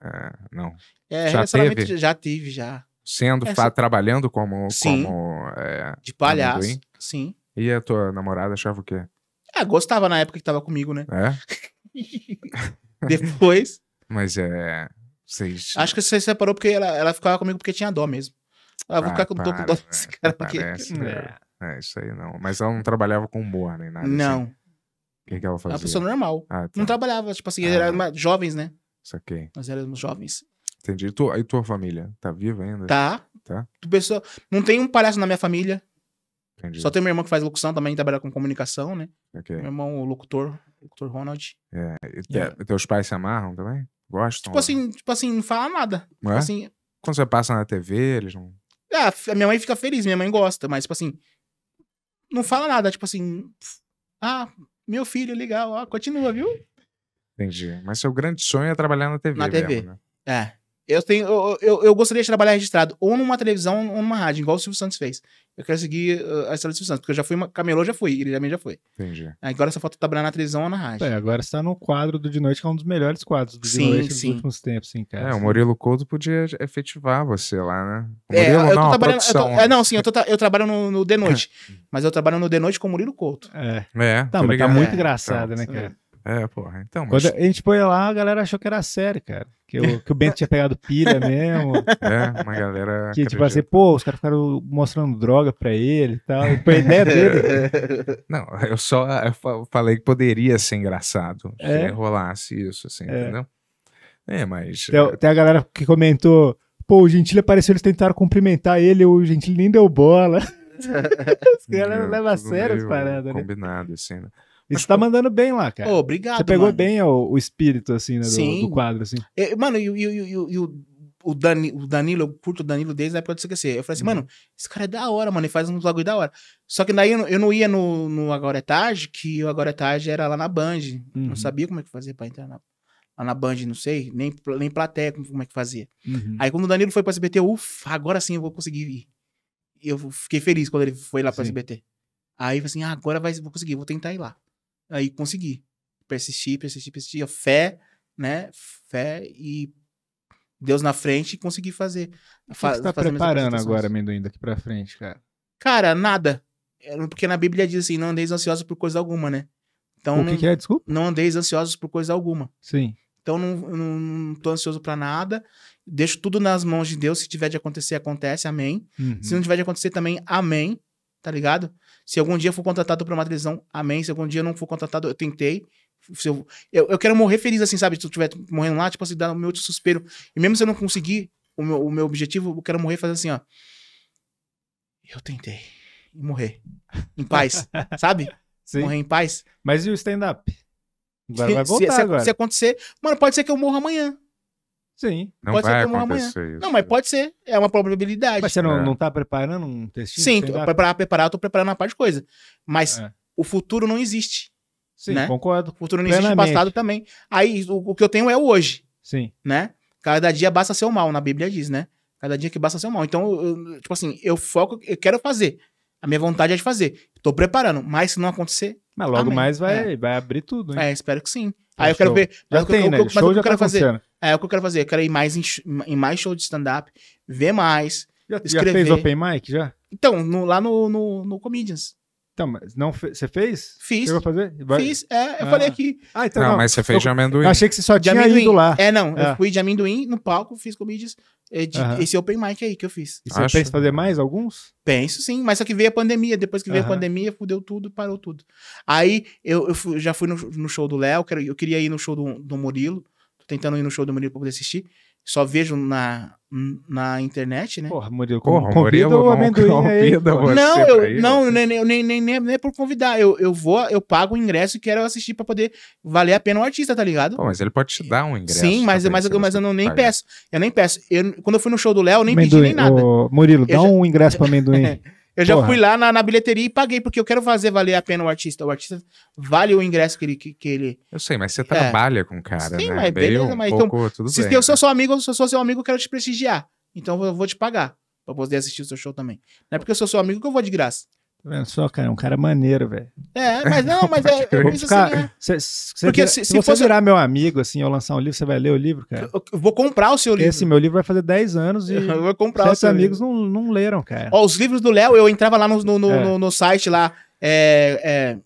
É, não. É, já teve? Já tive, já. Sendo, Essa... É, trabalhando como... Sim. Como, é, de palhaço, amendoim. sim. E a tua namorada achava o quê? Ah, gostava na época que tava comigo, né? É? Depois. Mas é. Vocês... Acho que você separou porque ela, ela ficava comigo porque tinha dó mesmo. Ah, vou ah, ficar com, para, tô com dó é, desse cara aqui. É. é. isso aí não. Mas ela não trabalhava com boa nem nada. Assim. Não. Assim. O que, ela fazia? Uma pessoa normal. Ah, tá. Não trabalhava, tipo assim, ah. era jovens, né? Saquei. Nós éramos jovens. Entendi. E, tu, e tua família? Tá viva ainda? Tá. Tá. Tu pessoa... Não tem um palhaço na minha família. Entendi. Só tem meu irmão que faz locução também, trabalha com comunicação, né? Okay. Meu irmão, o locutor, o locutor Ronald. É. E te, é. teus pais se amarram também? Gostam? Tipo ou... assim, tipo assim, não fala nada. Tipo não é? assim, Quando você passa na TV, eles não. É, a minha mãe fica feliz, minha mãe gosta, mas, tipo assim, não fala nada, tipo assim, ah, meu filho, legal, ó, continua, viu? Entendi. Mas seu grande sonho é trabalhar na TV. Na mesmo, TV. Né? É. Eu, tenho, eu, eu, eu, gostaria de trabalhar registrado ou numa televisão ou numa rádio, igual o Silvio Santos fez. Eu quero seguir uh, a história do Silvio Santos, porque eu já fui, uma, camelô já fui, ele também já foi. Entendi. Agora só falta trabalhar tá na televisão ou na rádio. É, agora está no quadro do De Noite, que é um dos melhores quadros do sim, Noite sim. dos últimos tempos, sim, cara. É, o Murilo Couto podia efetivar você lá, né? É, Murilo, é, eu tô não, trabalhando, tô, é, não, sim, eu, tô, eu trabalho no, no Noite, mas eu trabalho no De Noite com o Murilo Couto. É, é tá, é, tá muito engraçado, né, cara? É, porra. Então, mas... Quando a gente põe lá, a galera achou que era sério, cara. Que, o, que o Bento tinha pegado pilha mesmo. É, uma galera. Que acredita. tipo assim, pô, os caras ficaram mostrando droga pra ele e tal. foi ideia dele. Não, eu só eu falei que poderia ser engraçado é. se rolasse isso, assim, é. entendeu? É, mas. Tem, é. tem a galera que comentou, pô, o Gentili apareceu, eles tentaram cumprimentar ele, o Gentili nem deu bola. Os caras levam a sério as paradas, né? Combinado, assim, né? E você tá mandando bem lá, cara. Oh, obrigado. Você pegou mano. bem o, o, espírito, assim, né, do, do, quadro, assim. É, mano, e, o, o, Dani, o Danilo, eu curto o Danilo desde a época do esquecer Eu falei assim, uhum. mano, esse cara é da hora, mano, ele faz uns bagulho da hora. Só que daí eu, eu não ia no, no Agora é Tarde, que o Agora é Tarde era lá na Band. Uhum. Não sabia como é que fazia pra entrar na, lá na Band, não sei, nem, nem plateia, como é que fazia. Uhum. Aí quando o Danilo foi pra SBT, ufa, agora sim eu vou conseguir ir. Eu fiquei feliz quando ele foi lá pra sim. SBT. Aí eu falei assim, ah, agora vai, vou conseguir, vou tentar ir lá aí consegui. Persistir, persistir, persistir. Fé, né? Fé e Deus na frente e consegui fazer. O que você tá preparando agora, amendoim, daqui pra frente, cara? Cara, nada. É, porque na Bíblia diz assim, não andeis ansiosos por coisa alguma, né? Então, o que, não, que é? Desculpa? Não andeis ansiosos por coisa alguma. Sim. Então, não, não, não tô ansioso para nada. Deixo tudo nas mãos de Deus. Se tiver de acontecer, acontece. Amém. Uhum. Se não tiver de acontecer também, amém. Tá ligado? Se algum dia for contratado para uma televisão, amém. Se algum dia não for contratado, eu tentei. Se eu, eu, eu quero morrer feliz assim, sabe? Se eu estiver morrendo lá, tipo assim, dar o meu último suspiro. E mesmo se eu não conseguir o meu, o meu objetivo, eu quero morrer fazer assim, ó. Eu tentei. E morrer. Em paz, sabe? Sim. Morrer em paz. Mas e o stand-up? Agora se, vai voltar se, se, agora. Se acontecer... Mano, pode ser que eu morra amanhã. Sim. Não pode vai ser acontecer amanhã. isso. Não, mas né? pode ser. É uma probabilidade. Mas você não, é. não tá preparando um textinho? Sim, para preparar, eu tô preparando uma parte de coisa. Mas é. o futuro não existe. Sim, né? concordo. O futuro não existe, o passado também. Aí, o, o, que eu tenho é o hoje. Sim. Né? Cada dia basta o mal, na Bíblia diz, né? Cada dia que basta o mal. Então, eu, tipo assim, eu foco, eu quero fazer. A minha vontade é de fazer. Tô preparando, mas se não acontecer. Mas logo amém. mais vai, é. vai abrir tudo, hein? É, espero que sim. Aí ah, eu quero ver. Já tem, né? show o que eu quero tá fazer? É, o que eu quero fazer. Eu quero ir mais em, em mais show de stand-up, ver mais. Já, escrever. já fez open mic já? Então, no, lá no, no, no Comedians. Então, mas não fe... você fez? Fiz. Chegou a fazer? Vai... Fiz, é, eu ah. falei aqui. Ah, então não, não. mas você fez eu... de amendoim. Eu achei que você só tinha amendoim. ido lá. É, não, é. eu ah. fui de amendoim no palco, fiz comedias, é, eh, esse open mic aí que eu fiz. E você Acho. pensa fazer mais alguns? Penso sim, mas só que veio a pandemia, depois que veio a pandemia, fudeu tudo, parou tudo. Aí, eu, eu fui, já fui no, no, show do Léo, eu queria ir no show do, do Murilo, tô tentando ir no show do Murilo pra poder assistir, só vejo na, na internet, né? Porra, Murilo, como Porra, convida Murilo, o amendoim convida aí. Não, eu, não, nem, nem, nem, nem, nem é por convidar. Eu, eu vou, eu pago o ingresso e quero assistir para poder valer a pena o artista, tá ligado? Pô, mas ele pode te dar um ingresso. Sim, mas, mas, mas eu não, nem peço. Eu nem peço. Eu, quando eu fui no show do Léo, nem pedi nem nada. Murilo, dá um ingresso pra amendoim. Eu já Porra. fui lá na, na, bilheteria e paguei, porque eu quero fazer valer a pena o artista. O artista vale o ingresso que ele. Que, que ele... Eu sei, mas você trabalha com o cara, Sim, né? Mas beleza, um mas pouco, então, se bem, eu né? sou seu amigo, se eu sou seu amigo, eu quero te prestigiar. Então eu vou te pagar pra poder assistir o seu show também. Não é porque eu sou seu amigo que eu vou de graça. Tá vendo só, cara? É um cara maneiro, velho. É, mas não, mas é. ficar, assim, é. Se, se, Porque se, se, se você fosse... virar meu amigo, assim, eu lançar um livro, você vai ler o livro, cara? Eu, eu vou comprar o seu livro. Esse meu livro vai fazer 10 anos e. Eu vou comprar Seus amigos não, não leram, cara. Ó, os livros do Léo, eu entrava lá no, no, no, é. no, no site lá. É. é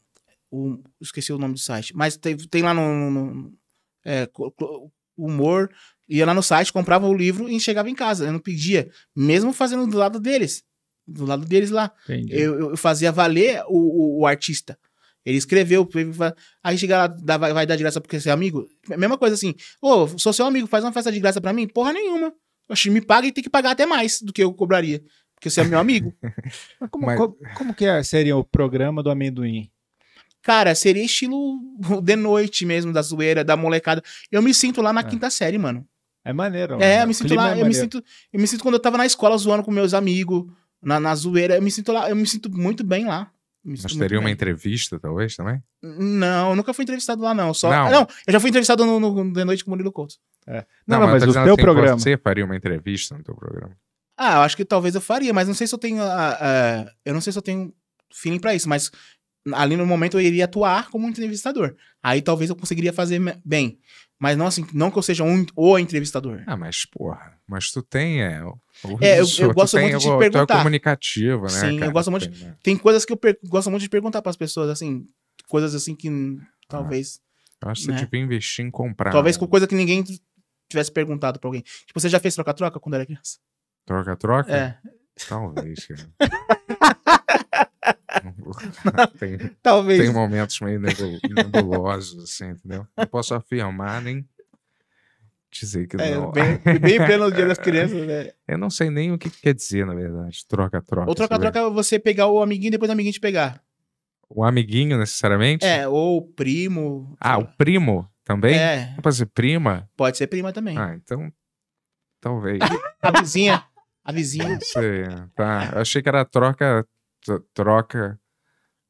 o, esqueci o nome do site, mas tem, tem lá no, no é, humor, ia lá no site, comprava o livro e chegava em casa. Eu não pedia, mesmo fazendo do lado deles do lado deles lá. Eu, eu, fazia valer o, o, o artista. Ele escreveu, aí chega lá, dá, vai dar de graça porque é amigo. É mesma coisa assim, ô, oh, sou seu amigo, faz uma festa de graça para mim? Porra nenhuma. Oxi, me paga e tem que pagar até mais do que eu cobraria, porque você é meu amigo. Mas como, Mas... Como, como, que é, seria o programa do amendoim? Cara, seria estilo de noite mesmo, da zoeira, da molecada. Eu me sinto lá na é. quinta série, mano. É maneiro. É, mano. É, eu me sinto lá, é eu, me sinto, eu me sinto quando eu tava na escola zoando com meus amigos na, na zoeira. Eu me sinto lá, eu me sinto muito bem lá. Mas teria uma bem. entrevista, talvez, também? Não, eu nunca fui entrevistado lá, não. Só... Não, ah, não eu já fui entrevistado no, no, The Noite com o Murilo Couto. É. Não, não, mas, mas tá o teu assim, programa. Você faria uma entrevista no teu programa? Ah, eu acho que talvez eu faria, mas não sei se eu tenho. Uh, uh, eu não sei se eu tenho feeling pra isso, mas ali no momento eu iria atuar como entrevistador. Aí talvez eu conseguiria fazer bem. Mas não assim, não que eu seja um ou entrevistador. Ah, mas porra, mas tu tem, é. É, eu, eu é né, gosto muito de perguntar. Tu é comunicativa, né? Sim, cara? eu gosto muito. De, tem coisas que eu per, gosto muito de perguntar para as pessoas, assim, coisas assim que talvez. Ah, eu acho que né? você tipo, devia investir em comprar. Talvez com coisa que ninguém tivesse perguntado para alguém. Tipo, você já fez troca-troca quando era criança? Troca-troca? É. Talvez, cara. tem, Talvez. Tem momentos meio nebulosos, assim, entendeu? Não posso afirmar nem dizer que é, não. Bem, bem pelo dia das crianças, né? Eu não sei nem o que, que quer dizer, na verdade. Troca-troca. Ou troca-troca é você pegar o amiguinho e depois o amiguinho te pegar. O amiguinho, necessariamente? É, ou o primo. Ah, o primo também? É. Pode ser prima? Pode ser prima também. Ah, então. Talvez. a vizinha. A vizinha. Não sei, tá. Eu achei que era troca troca,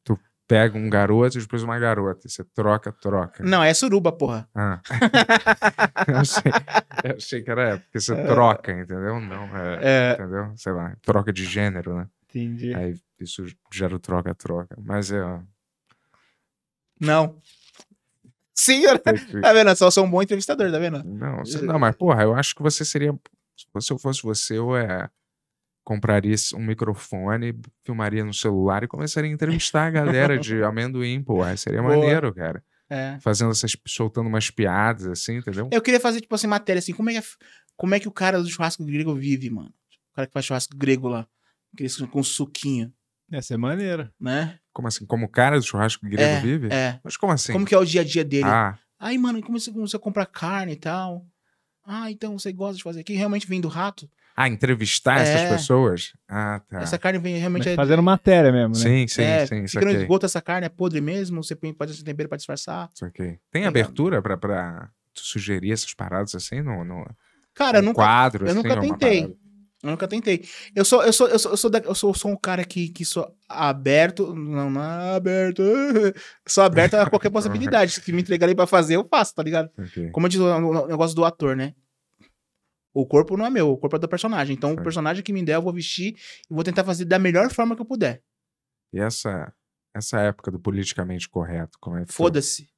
tu pega um garoto e depois uma garota. você troca, troca. Não, é suruba, porra. Ah. eu, achei, eu, achei, que era porque você é. troca, entendeu? Não, é, é. entendeu? Sei lá, troca de gênero, né? Entendi. Aí isso gera troca-troca. Mas é. Não. eu... tá vendo? Eu só sou um bom entrevistador, tá vendo? Não, não, mas porra, eu acho que você seria. Se eu fosse você, eu é compraria um microfone, filmaria no celular e começaria a entrevistar a galera de amendoim, pô. Aí seria Boa. maneiro, cara. É. Fazendo essas, soltando umas piadas, assim, entendeu? Eu queria fazer, tipo assim, matéria, assim, como é que, é como é que o cara do churrasco grego vive, mano? O cara que faz churrasco grego lá, com suquinho. Essa é maneira. Né? Como assim? Como o cara do churrasco grego é, vive? É. Mas como assim? Como que é o dia a dia dele? Ah. Aí, mano, como você, como você compra carne e tal? Ah, então você gosta de fazer aqui? Realmente vem do rato? Ah, entrevistar é. essas pessoas? Ah, tá. Essa carne vem realmente. Mas fazendo é... matéria mesmo, né? Sim, sim, é, sim. Fica no esgoto essa carne, é podre mesmo, você pode fazer tempero pra disfarçar. Saquei. Tem abertura pra, pra sugerir essas paradas assim no, no, Cara, no eu nunca, quadro? Eu assim, nunca tentei. Eu nunca tentei. Eu sou, eu sou, eu sou, eu sou, da, eu sou, sou um cara que, que sou aberto. Não, não é aberto. Sou aberto a qualquer possibilidade. Se me entregarem pra fazer, eu faço, tá ligado? Okay. Como eu disse, o negócio do ator, né? O corpo não é meu, o corpo é do personagem. Então, certo. o personagem que me der, eu vou vestir e vou tentar fazer da melhor forma que eu puder. E essa, essa época do politicamente correto, como é que Foda-se.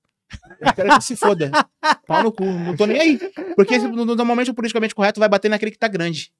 Eu quero que se foda. Pau no cu, não tô nem aí. Porque normalmente o politicamente correto vai bater naquele que tá grande.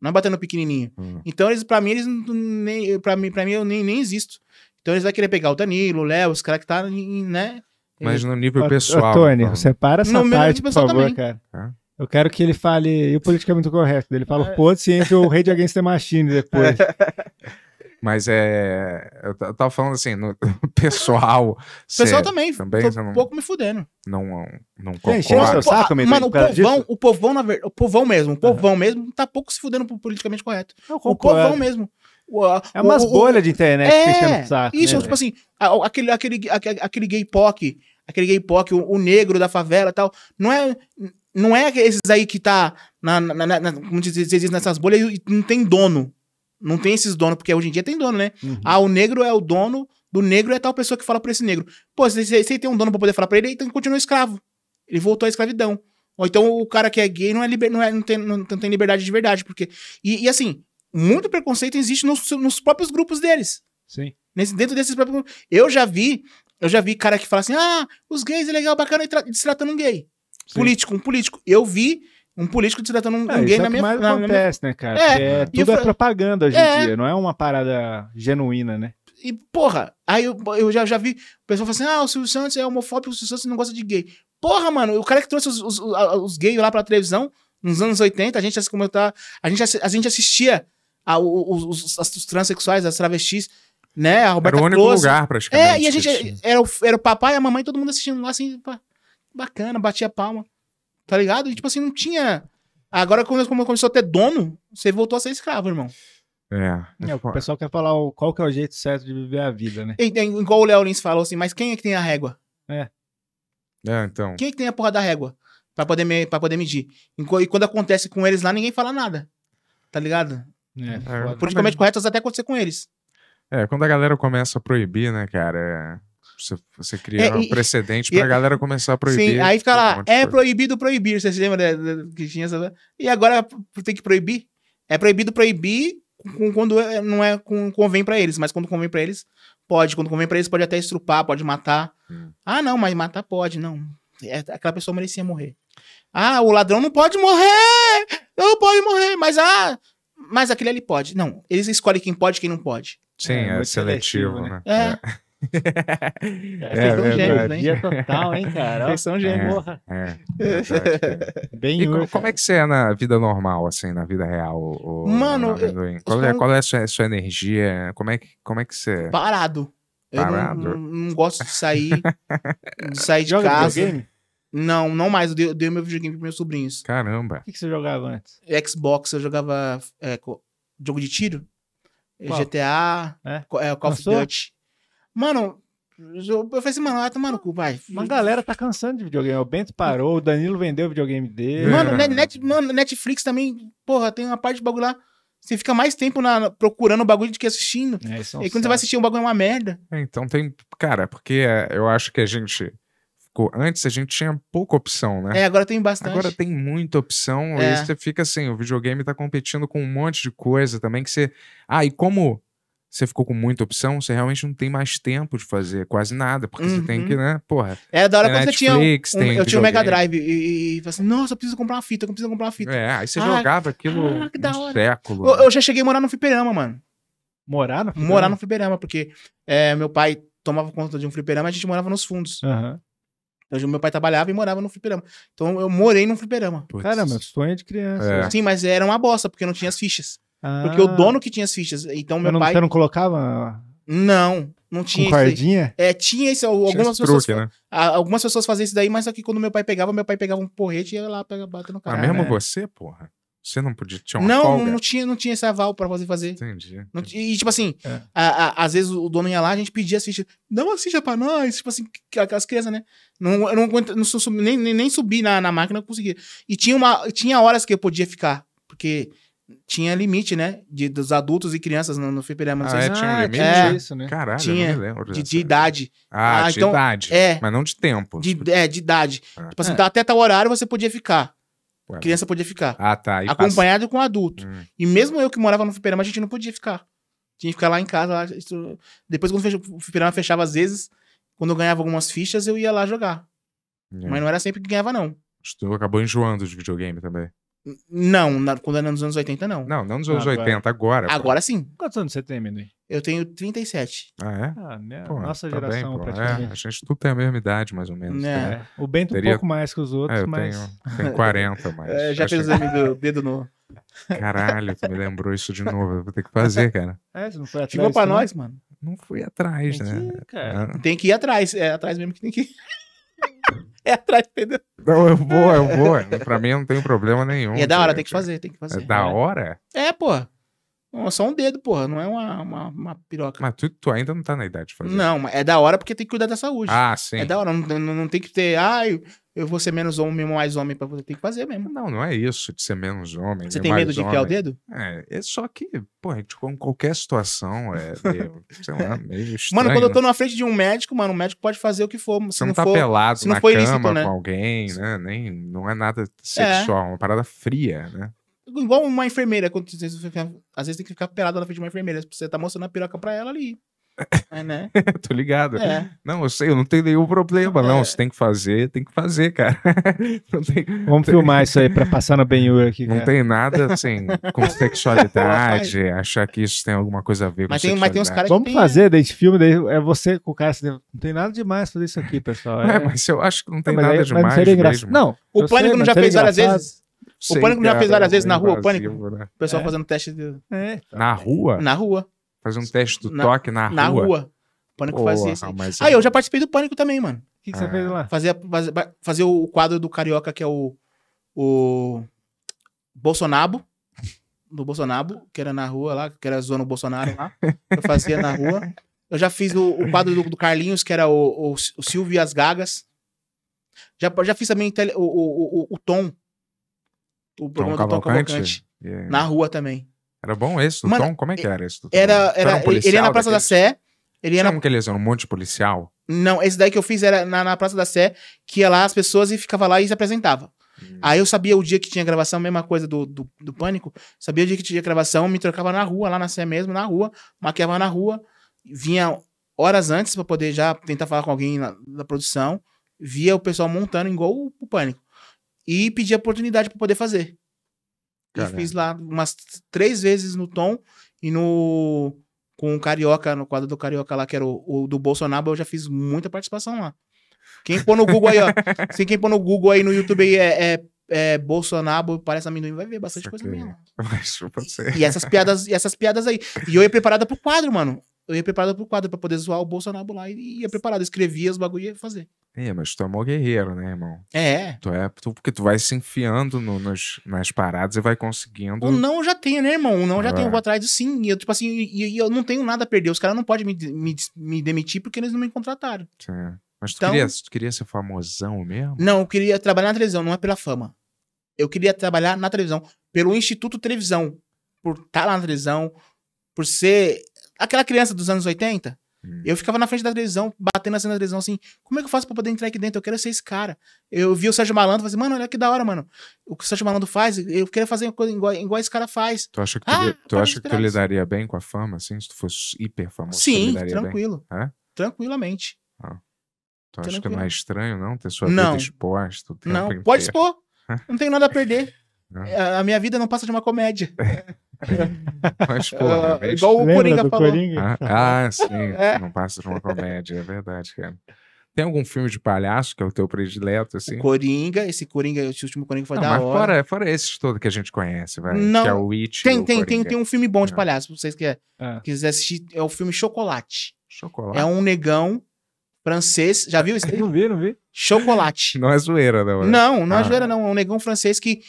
Não é bater no pequenininho. Hum. Então, eles, pra mim, eles nem, pra mim, pra mim, eu nem, nem existo. Então, eles vão querer pegar o Danilo, o Léo, os caras que tá, né? Mas no nível pessoal. Ô, Tony, então. separa essa no parte, meu, pessoal por favor, também. cara. Eu quero que ele fale e o politicamente é correto. Ele fala é. o o se entre o de Against the Machine depois. Mas é. Eu, eu tava falando assim, no pessoal. O pessoal também. Também. Tô um pouco me fudendo. Não, não, não concordo. Saco, mesmo, Mano, o povão, disso? o povão, na verdade. O povão mesmo, o povão uhum. mesmo, tá pouco se fudendo pro politicamente correto. O povão mesmo. O, é umas o, bolhas de internet é, o saco. Isso, né, tipo assim, aquele, aquele, aquele, aquele gay poc, aquele gay poc, o, o negro da favela e tal. Não é não é esses aí que tá na, na, na, como nessas bolhas e não tem dono. Não tem esses donos, porque hoje em dia tem dono, né? Uhum. Ah, o negro é o dono do negro, é tal pessoa que fala pra esse negro. Pô, se você tem um dono pra poder falar pra ele, então ele continua escravo. Ele voltou à escravidão. Ou então o cara que é gay não, é liber, não, é, não, tem, não, tem liberdade de verdade, porque... E, e assim, muito preconceito existe nos, nos próprios grupos deles. Sim. Nesse, dentro desses próprios grupos. Eu já vi, eu já vi cara que fala assim, ah, os gays é legal, bacana, e, tra... se tratando um gay. Sim. Político, um político. Eu vi um político tratando um, é, um gay é na minha mais na, acontece, na minha... né, cara? É, é tudo eu... é propaganda hoje é. em dia, não é uma parada genuína, né? E, porra, aí eu, eu já, já vi o pessoal falando assim: ah, o Silvio Santos é homofóbico, o Silvio Santos não gosta de gay. Porra, mano, o cara que trouxe os, os, os gays lá pra televisão nos anos 80, a gente, como tá? a gente, a gente assistia a, os, os, os transexuais, as travestis né? A era o único Close. lugar, praticamente. É, e a gente era, era, o, era o papai, a mamãe, todo mundo assistindo lá, assim, pá bacana, batia palma. Tá ligado? E tipo assim, não tinha. Agora, quando começou a ter dono, você voltou a ser escravo, irmão. É. é o pessoal quer falar qual que é o jeito certo de viver a vida, né? E, igual o Léo Lins falou assim, mas quem é que tem a régua? É. É, então. Quem é que tem a porra da régua? Pra poder, me, pra poder medir. E quando acontece com eles lá, ninguém fala nada. Tá ligado? É, é, Politicamente corretas até acontecer com eles. É, quando a galera começa a proibir, né, cara? É você, você é, e, um precedente para a galera começar a proibir. Sim, aí fica lá, é proibido proibir. Você se lembra né, né, que tinha essa. E agora tem que proibir? É proibido proibir quando é, não é com, convém para eles, mas quando convém para eles, pode. Quando convém para eles, pode até estrupar, pode matar. Hum. Ah, não, mas matar pode, não. É, aquela pessoa merecia morrer. Ah, o ladrão não pode morrer! Não pode morrer, mas ah, mas aquele ali pode. Não, eles escolhem quem pode e quem não pode. Sim, é, é seletivo, seletivo, né? né? É. é. é, são gêmeos, né? Dia total, hein, cara? Vocês são gêmeos. É. é, Bem e como é que você é na vida normal, assim, na vida real? Mano, qual, é, qual é a sua, sua, energia? Como é que, como é que você. Parado. É? Parado. Eu não, não gosto de sair, de sair de Joga casa. Videogame? Não, não mais. Eu dei, eu dei meu videogame para meus sobrinhos. Caramba. O que, que você jogava antes? Xbox, eu jogava é, jogo de tiro. Qual? GTA, é? É, Call of Duty. Mano, eu falei assim, mano, vai tomar no cu, vai. Mas a galera tá cansando de videogame. O Bento parou, o Danilo vendeu o videogame dele. Mano, é. net, net, mano Netflix também, porra, tem uma parte de bagulho lá. Você fica mais tempo na, procurando o bagulho do que assistindo. É, é e quando certo. você vai assistir, o bagulho é uma merda. É, então tem. Cara, porque é, eu acho que a gente. Ficou, antes a gente tinha pouca opção, né? É, agora tem bastante. Agora tem muita opção. É. E você fica assim, o videogame tá competindo com um monte de coisa também que você. Ah, e como você ficou com muita opção, você realmente não tem mais tempo de fazer quase nada, porque uhum. você tem que, uhum. né, porra. É, da hora quando você tinha. Um, eu tinha um Mega Drive e, e, e falei assim, nossa, eu preciso comprar uma fita, eu preciso comprar uma fita. É, aí você ah, jogava aquilo ah, século. Eu, eu, né? já cheguei a morar no fliperama, mano. Morar no fliperama? Morar no fliperama, porque é, meu pai tomava conta de um fliperama e a gente morava nos fundos. Aham. Uhum. Então, meu pai trabalhava e morava no fliperama. Então eu morei num fliperama. Putz. Caramba, sonho de criança. É. Sim, mas era uma bosta, porque não tinha as fichas. Porque o ah. dono que tinha as fichas. Então, meu não, pai. Você não colocava? Não. Não tinha. Com cordinha? É, tinha isso. Algumas tinha pessoas. Truque, né? Algumas pessoas faziam isso daí, mas aqui quando meu pai pegava, meu pai pegava um porrete e ia lá pegar bater no cara. Mas mesmo né? você, porra? Você não podia tinha uma não, folga? Não, tinha, não tinha esse aval pra fazer. Entendi. Não, e, tipo assim, é. a, a, às vezes o dono ia lá, a gente pedia as fichas. Dá uma ficha pra nós, tipo assim, aquelas crianças, né? Não, eu não, não, não nem, nem, nem subi na, na máquina, eu conseguia. E tinha, uma, tinha horas que eu podia ficar, porque tinha limite, né? De, dos adultos e crianças no, no fliperama. ah, é, tinha um ah, limite? É, isso, né? Caralho, tinha, De, de idade. Ah, ah de então, idade. É. Mas não de tempo. De, é, de idade. Ah. Tipo assim, é. Então, até tal horário você podia ficar. Ué, criança podia ficar. Ah, tá. E acompanhado passa... com adulto. Hum. E mesmo eu que morava no fliperama, a gente não podia ficar. Tinha que ficar lá em casa. Lá, isso... Depois, quando o fliperama fechava, às vezes, quando eu ganhava algumas fichas, eu ia lá jogar. É. Mas não era sempre que ganhava, não. Acabou enjoando de videogame também. Não, na, quando era é nos anos 80, não. Não, não nos anos ah, 80, agora. Agora, agora sim. Quantos anos você tem, Mendy? Eu tenho 37. Ah, é? Ah, né? Pô, tá Nossa tá geração, bem, é, praticamente. É, a gente tudo tem a mesma idade, mais ou menos. É. Né? O Bento Teria... um pouco mais que os outros, é, eu mas... Tenho, tenho 40, mas... É, já fez o exame do dedo no... Caralho, tu me lembrou isso de novo. Eu vou ter que fazer, cara. É, você não foi atrás. Chegou pra nós, mano. Não fui atrás, tem né? Que ir, ah. tem que ir atrás. É atrás mesmo que tem que ir é atrás entendeu? Não, eu vou, eu vou. pra mim não tem problema nenhum. E é da hora, cara. tem que fazer, tem que fazer. É da é. hora? É, pô. só um dedo, porra, não é uma, uma, uma piroca. Mas tu, tu, ainda não tá na idade de fazer. Não, mas é da hora porque tem que cuidar da saúde. Ah, sim. É da hora, não, não, não tem que ter, ai, eu vou ser menos homem ou mais homem para você ter que fazer mesmo. Não, não é isso de ser menos homem. Você né, tem medo de enfiar o dedo? É, é só que, pô, a gente, com qualquer situação, é meio, é, sei lá, meio estranho. Mano, quando eu tô na frente de um médico, mano, o médico pode fazer o que for. Se você não, não tá for, pelado se não na for cama né? com alguém, né? Nem, não é nada é. sexual, é uma parada fria, né? Igual uma enfermeira, quando, às vezes tem que ficar pelado na frente de uma enfermeira. Você tá mostrando a piroca pra ela ali. É, né? Tô ligado. É. Não, eu sei, eu não tenho nenhum problema, não. É. Você tem que fazer, tem que fazer, cara. Tem, Vamos tem... filmar isso aí pra passar na Ben aqui. Cara. Não tem nada assim com sexualidade, achar que isso tem alguma coisa a ver mas com tem, Mas tem uns caras Vamos tem... fazer, daí de filme, daí é você com o cara assim, não tem nada demais fazer isso aqui, pessoal. É, é mas eu acho que não tem não, nada aí, demais. não, não, o Pânico não já fez várias vezes. Sei, o Pânico cara, já fez várias é vezes na rua, invasivo, o Pânico. Né? O pessoal é. fazendo teste de... Então. Na rua? Na rua. Fazer um teste do na, toque na, na rua. Na rua. O Pânico Porra, fazia isso. Mas... Ah, é eu já participei do Pânico também, mano. O que, que você ah. fez lá? Fazer, fazer, fazer o quadro do Carioca, que é o. O. Bolsonaro. Do Bolsonaro, que era na rua lá, que era a zona Bolsonaro lá. Eu fazia na rua. Eu já fiz o, o quadro do, do, Carlinhos, que era o, o, o Silvio e as Gagas. Já, já fiz também tele, o, o, o, o Tom. O programa Tom do Tom Cavalcante. Cavalcante yeah. Na rua também. Era bom esse do Mano, Tom? Como é que era esse do Tom? Era, era, era um ele ia na Praça daqueles? da Sé. Ele ia Sabe na... que eles eram um monte de policial? Não, esse daí que eu fiz era na, na Praça da Sé, que ia lá as pessoas e ficava lá e se apresentava. Hum. Aí eu sabia o dia que tinha gravação, mesma coisa do, do, do, Pânico. Sabia o dia que tinha gravação, me trocava na rua, lá na Sé mesmo, na rua, maquiava na rua, vinha horas antes para poder já tentar falar com alguém na, da produção, via o pessoal montando igual o, o Pânico. E pedia oportunidade para poder fazer. Caramba. E fiz lá umas três vezes no Tom e no. Com o Carioca, no quadro do Carioca lá, que era o, o do Bolsonaro, eu já fiz muita participação lá. Quem pôr no Google aí, ó. Sim, quem pôr no Google aí no YouTube aí é, é, é Bolsonaro, parece amendoim, vai ver bastante coisa minha. Mas E essas piadas, e essas piadas aí. E eu ia preparada pro quadro, mano. Eu ia preparada pro quadro pra poder zoar o Bolsonaro lá e ia preparado. Escrevia os bagulho e ia fazer. É, mas tu é mó guerreiro, né, irmão? É. Tu é tu, porque tu vai se enfiando no, nos, nas paradas e vai conseguindo. O não já tem, né, irmão? O não já é. tem, eu vou atrás do sim. E eu, tipo assim, e, e, eu não tenho nada a perder. Os caras não podem me, me, me demitir porque eles não me contrataram. Sim. Mas tu, então, queria, tu queria ser famosão mesmo? Não, eu queria trabalhar na televisão, não é pela fama. Eu queria trabalhar na televisão, pelo Instituto Televisão. Por estar tá lá na televisão, por ser aquela criança dos anos 80 Hum. Eu ficava na frente da televisão, batendo assim na televisão, assim, como é que eu faço pra poder entrar aqui dentro? Eu quero ser esse cara. Eu vi o Sérgio Malandro, falei assim, mano, olha que da hora, mano. O que o Sérgio Malandro faz, eu queria fazer coisa igual, igual esse cara faz. Tu acha que ah, tu, ah, tu, acha que tu lidaria bem com a fama, assim, se tu fosse hiper famoso? Sim, tranquilo. Bem? É? Tranquilamente. Ah. Tu acha que não é estranho, não? Ter sua não. vida exposta? não, inteiro. pode expor. não tenho nada a perder. a minha vida não passa de uma comédia. Mas, uh, igual o Coringa falou. Coringa? Ah, ah, sim, é. não passa de uma comédia, é verdade, cara. Tem algum filme de palhaço que é o teu predileto, assim? O Coringa, esse Coringa, esse último Coringa foi não, da mas hora. Fora, fora esses todos que a gente conhece, vai. Não. Que é o Tem, tem, tem, tem um filme bom de ah. palhaço, pra vocês que é, ah. assistir. É o filme Chocolate. Chocolate. É um negão francês. Já viu isso? Não vi, não vi. Chocolate. Não é zoeira, né, não. Não, não é ah. é zoeira, não. É um negão francês que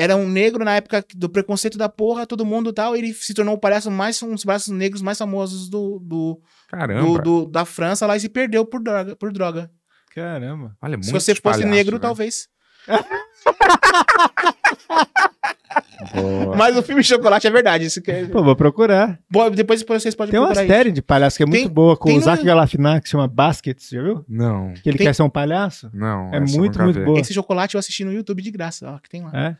era um negro na época do preconceito da porra, todo mundo tal. Ele se tornou o palhaço mais um dos palhaços negros mais famosos do, do, do, do, da França lá e se perdeu por droga. Por droga. Caramba. Olha, Se você fosse palhaço, negro, velho. talvez. Boa. Mas o filme Chocolate é verdade. Isso que é... Pô, vou procurar. Boa, depois, depois vocês podem Tem uma série isso. de palhaços que é tem, muito boa com o Zac no... Galafinar que chama Baskets, já viu? Não. Que ele tem... quer ser um palhaço? Não. É muito, muito boa. Esse chocolate eu assisti no YouTube de graça, ó, que tem lá. É?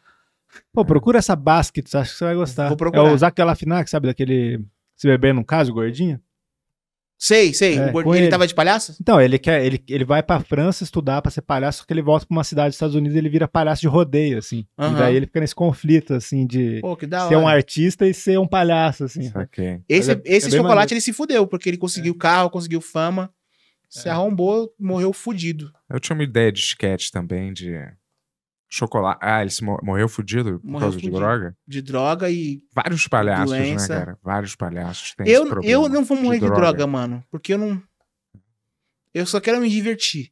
Pô, procura essa Baskets, acho que você vai gostar. Vou procurar. É o Zac Galafinak, sabe? Daquele Se Beber Num Caso, gordinho. Sei, sei. É, o gordinho, ele, ele tava de palhaço? Então, ele quer, ele, ele vai pra França estudar pra ser palhaço, só que ele volta pra uma cidade dos Estados Unidos e ele vira palhaço de rodeio, assim. Uhum. E daí ele fica nesse conflito, assim, de Pô, ser hora. um artista e ser um palhaço, assim. Okay. Esse, é, esse é chocolate, maneiro. ele se fudeu, porque ele conseguiu é. carro, conseguiu fama, se é. arrombou, morreu fudido. Eu tinha uma ideia de sketch também, de chocolate. Ah, ele mor morreu fudido por causa fudido. de droga? De droga e. Vários palhaços, né, doença. né, cara? Vários palhaços. Tem eu, eu não vou morrer de, de droga. droga. mano. Porque eu não. Eu só quero me divertir.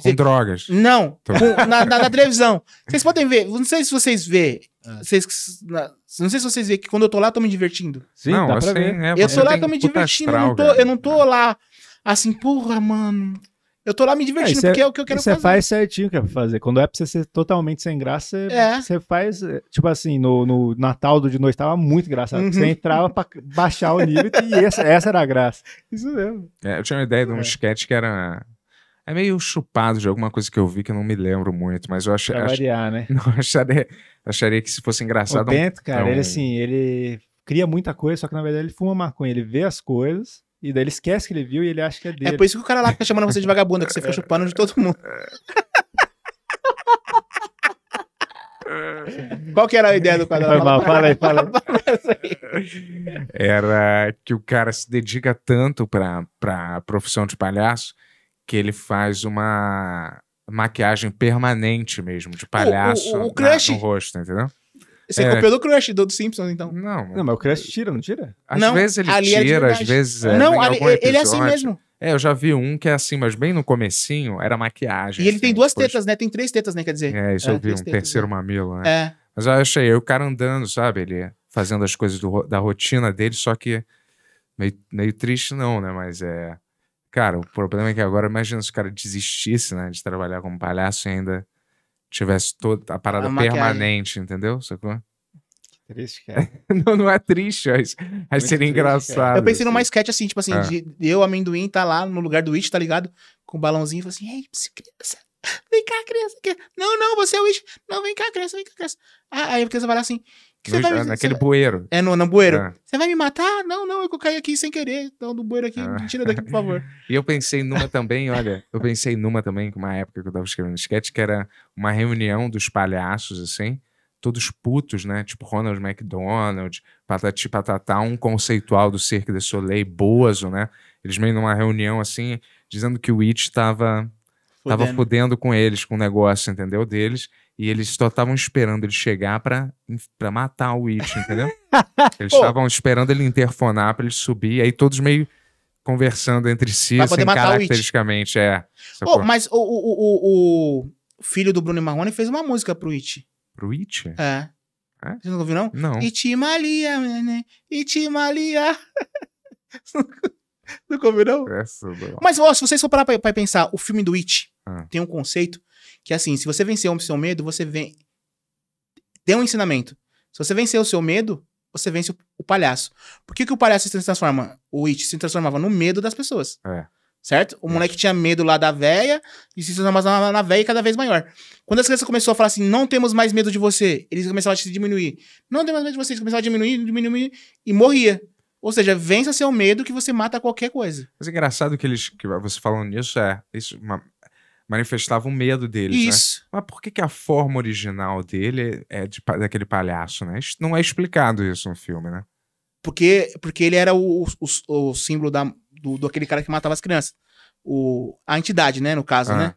Com Cê... drogas. Não, com, na, na, na, televisão. Vocês podem ver, não sei se vocês vê. Ah. Vocês, na... não sei se vocês vê que quando eu tô lá, tô me divertindo. Sim, não, dá pra assim, ver. É, eu sou lá, tô me divertindo. Astral, não tô, eu não tô lá assim, porra, mano, eu tô lá me é, divertindo, é, porque é, o que eu quero fazer. Você faz certinho o que é pra fazer. Quando é pra você ser totalmente sem graça, é. você faz. Eh, tipo assim, no, no Natal do de noite tava muito engraçado. Uhum. Você entrava pra baixar o nível e essa, essa era a graça. Isso mesmo. É, eu tinha uma ideia de um é. sketch que era. É meio chupado de alguma coisa que eu vi que eu não me lembro muito, mas eu achei. Pra variar, né? Não, acharia, acharia que se fosse engraçado. O Bento, cara, um... ele assim, ele cria muita coisa, só que na verdade ele fuma maconha, ele vê as coisas e daí ele esquece que ele viu e ele acha que é, é dele. É por isso que o cara lá fica chamando você de vagabunda, que você fica chupando de todo mundo. Qual que era a ideia do quadro? Foi mal, fala aí, fala Era que o cara se dedica tanto pra, pra profissão de palhaço que ele faz uma maquiagem permanente mesmo, de palhaço o, o, o, na, no rosto, entendeu? Você é. copiou do Crush, do, do Simpsons, então. Não, não, mas o Crush é, tira, não tira? Às não, vezes ele é tira, é às vezes é. Não, ali, ele é assim mesmo. É, eu já vi um que é assim, mas bem no comecinho, era maquiagem. E ele assim, tem duas depois... tetas, né? Tem três tetas, né? Quer dizer. É, isso eu é, vi, um tetas, terceiro né? mamilo, né? É. Mas eu achei, o cara andando, sabe? Ele fazendo as coisas do, da rotina dele, só que meio, meio triste não, né? Mas é... Cara, o problema é que agora, imagina se o cara desistisse, né? De trabalhar como palhaço e ainda tivesse toda a parada a permanente, entendeu? Sacou? Triste, cara. não, não é triste, mas, mas seria triste, engraçado. Cara. Eu pensei numa assim. sketch assim, tipo assim, ah. de, eu, amendoim, tá lá no lugar do It, tá ligado? Com o um balãozinho e fala assim, ei, criança, vem cá, criança. Não, não, você é o It. Não, vem cá, criança, vem cá, criança. Ah, aí a criança vai lá assim, no, vai, ah, naquele bueiro. É, no, no bueiro. Ah. Você é. vai me matar? Não, não, eu caí aqui sem querer. Então, do bueiro aqui, ah. tira daqui, por favor. e eu pensei numa também, olha, eu pensei numa também, que uma época que eu tava escrevendo sketch, que era uma reunião dos palhaços, assim, todos putos, né? Tipo Ronald McDonald, Patati Patatá, um conceitual do Cirque de Soleil, Bozo, né? Eles meio numa reunião, assim, dizendo que o It tava, tava fudendo com eles, com o negócio, entendeu? Deles. E eles só estavam esperando ele chegar pra, pra matar o It, entendeu? eles estavam esperando ele interfonar pra ele subir, aí todos meio conversando entre si, assim, caracteristicamente, é. Oh, mas o, o, o, o, filho do Bruno Marrone fez uma música pro It. Pro It? É. é? Você não ouviu, não? Não. Itimalia, né? Itimalia. não ouviu, não? É, mas, ó, se vocês for parar pra, pra pensar, o filme do It ah. tem um conceito que é assim, se você vencer o seu medo, você vem. Tem um ensinamento. Se você vencer o seu medo, você vence o, o palhaço. Por que, que o palhaço se transforma? O It se transformava no medo das pessoas. É. Certo? O é. moleque tinha medo lá da véia e se transformava na véia cada vez maior. Quando as crianças começaram a falar assim, não temos mais medo de você, eles começavam a se diminuir. Não temos mais medo de você, eles começavam a diminuir, diminuir e morria. Ou seja, vença seu medo que você mata qualquer coisa. Mas é engraçado que eles que você falando nisso é isso é uma manifestava o medo deles. Né? Isso. Né? Mas por que, que a forma original dele é de, daquele palhaço, né? Não é explicado isso no filme, né? Porque, porque ele era o, o, o símbolo da, do, do aquele cara que matava as crianças. O, a entidade, né? No caso, ah. né?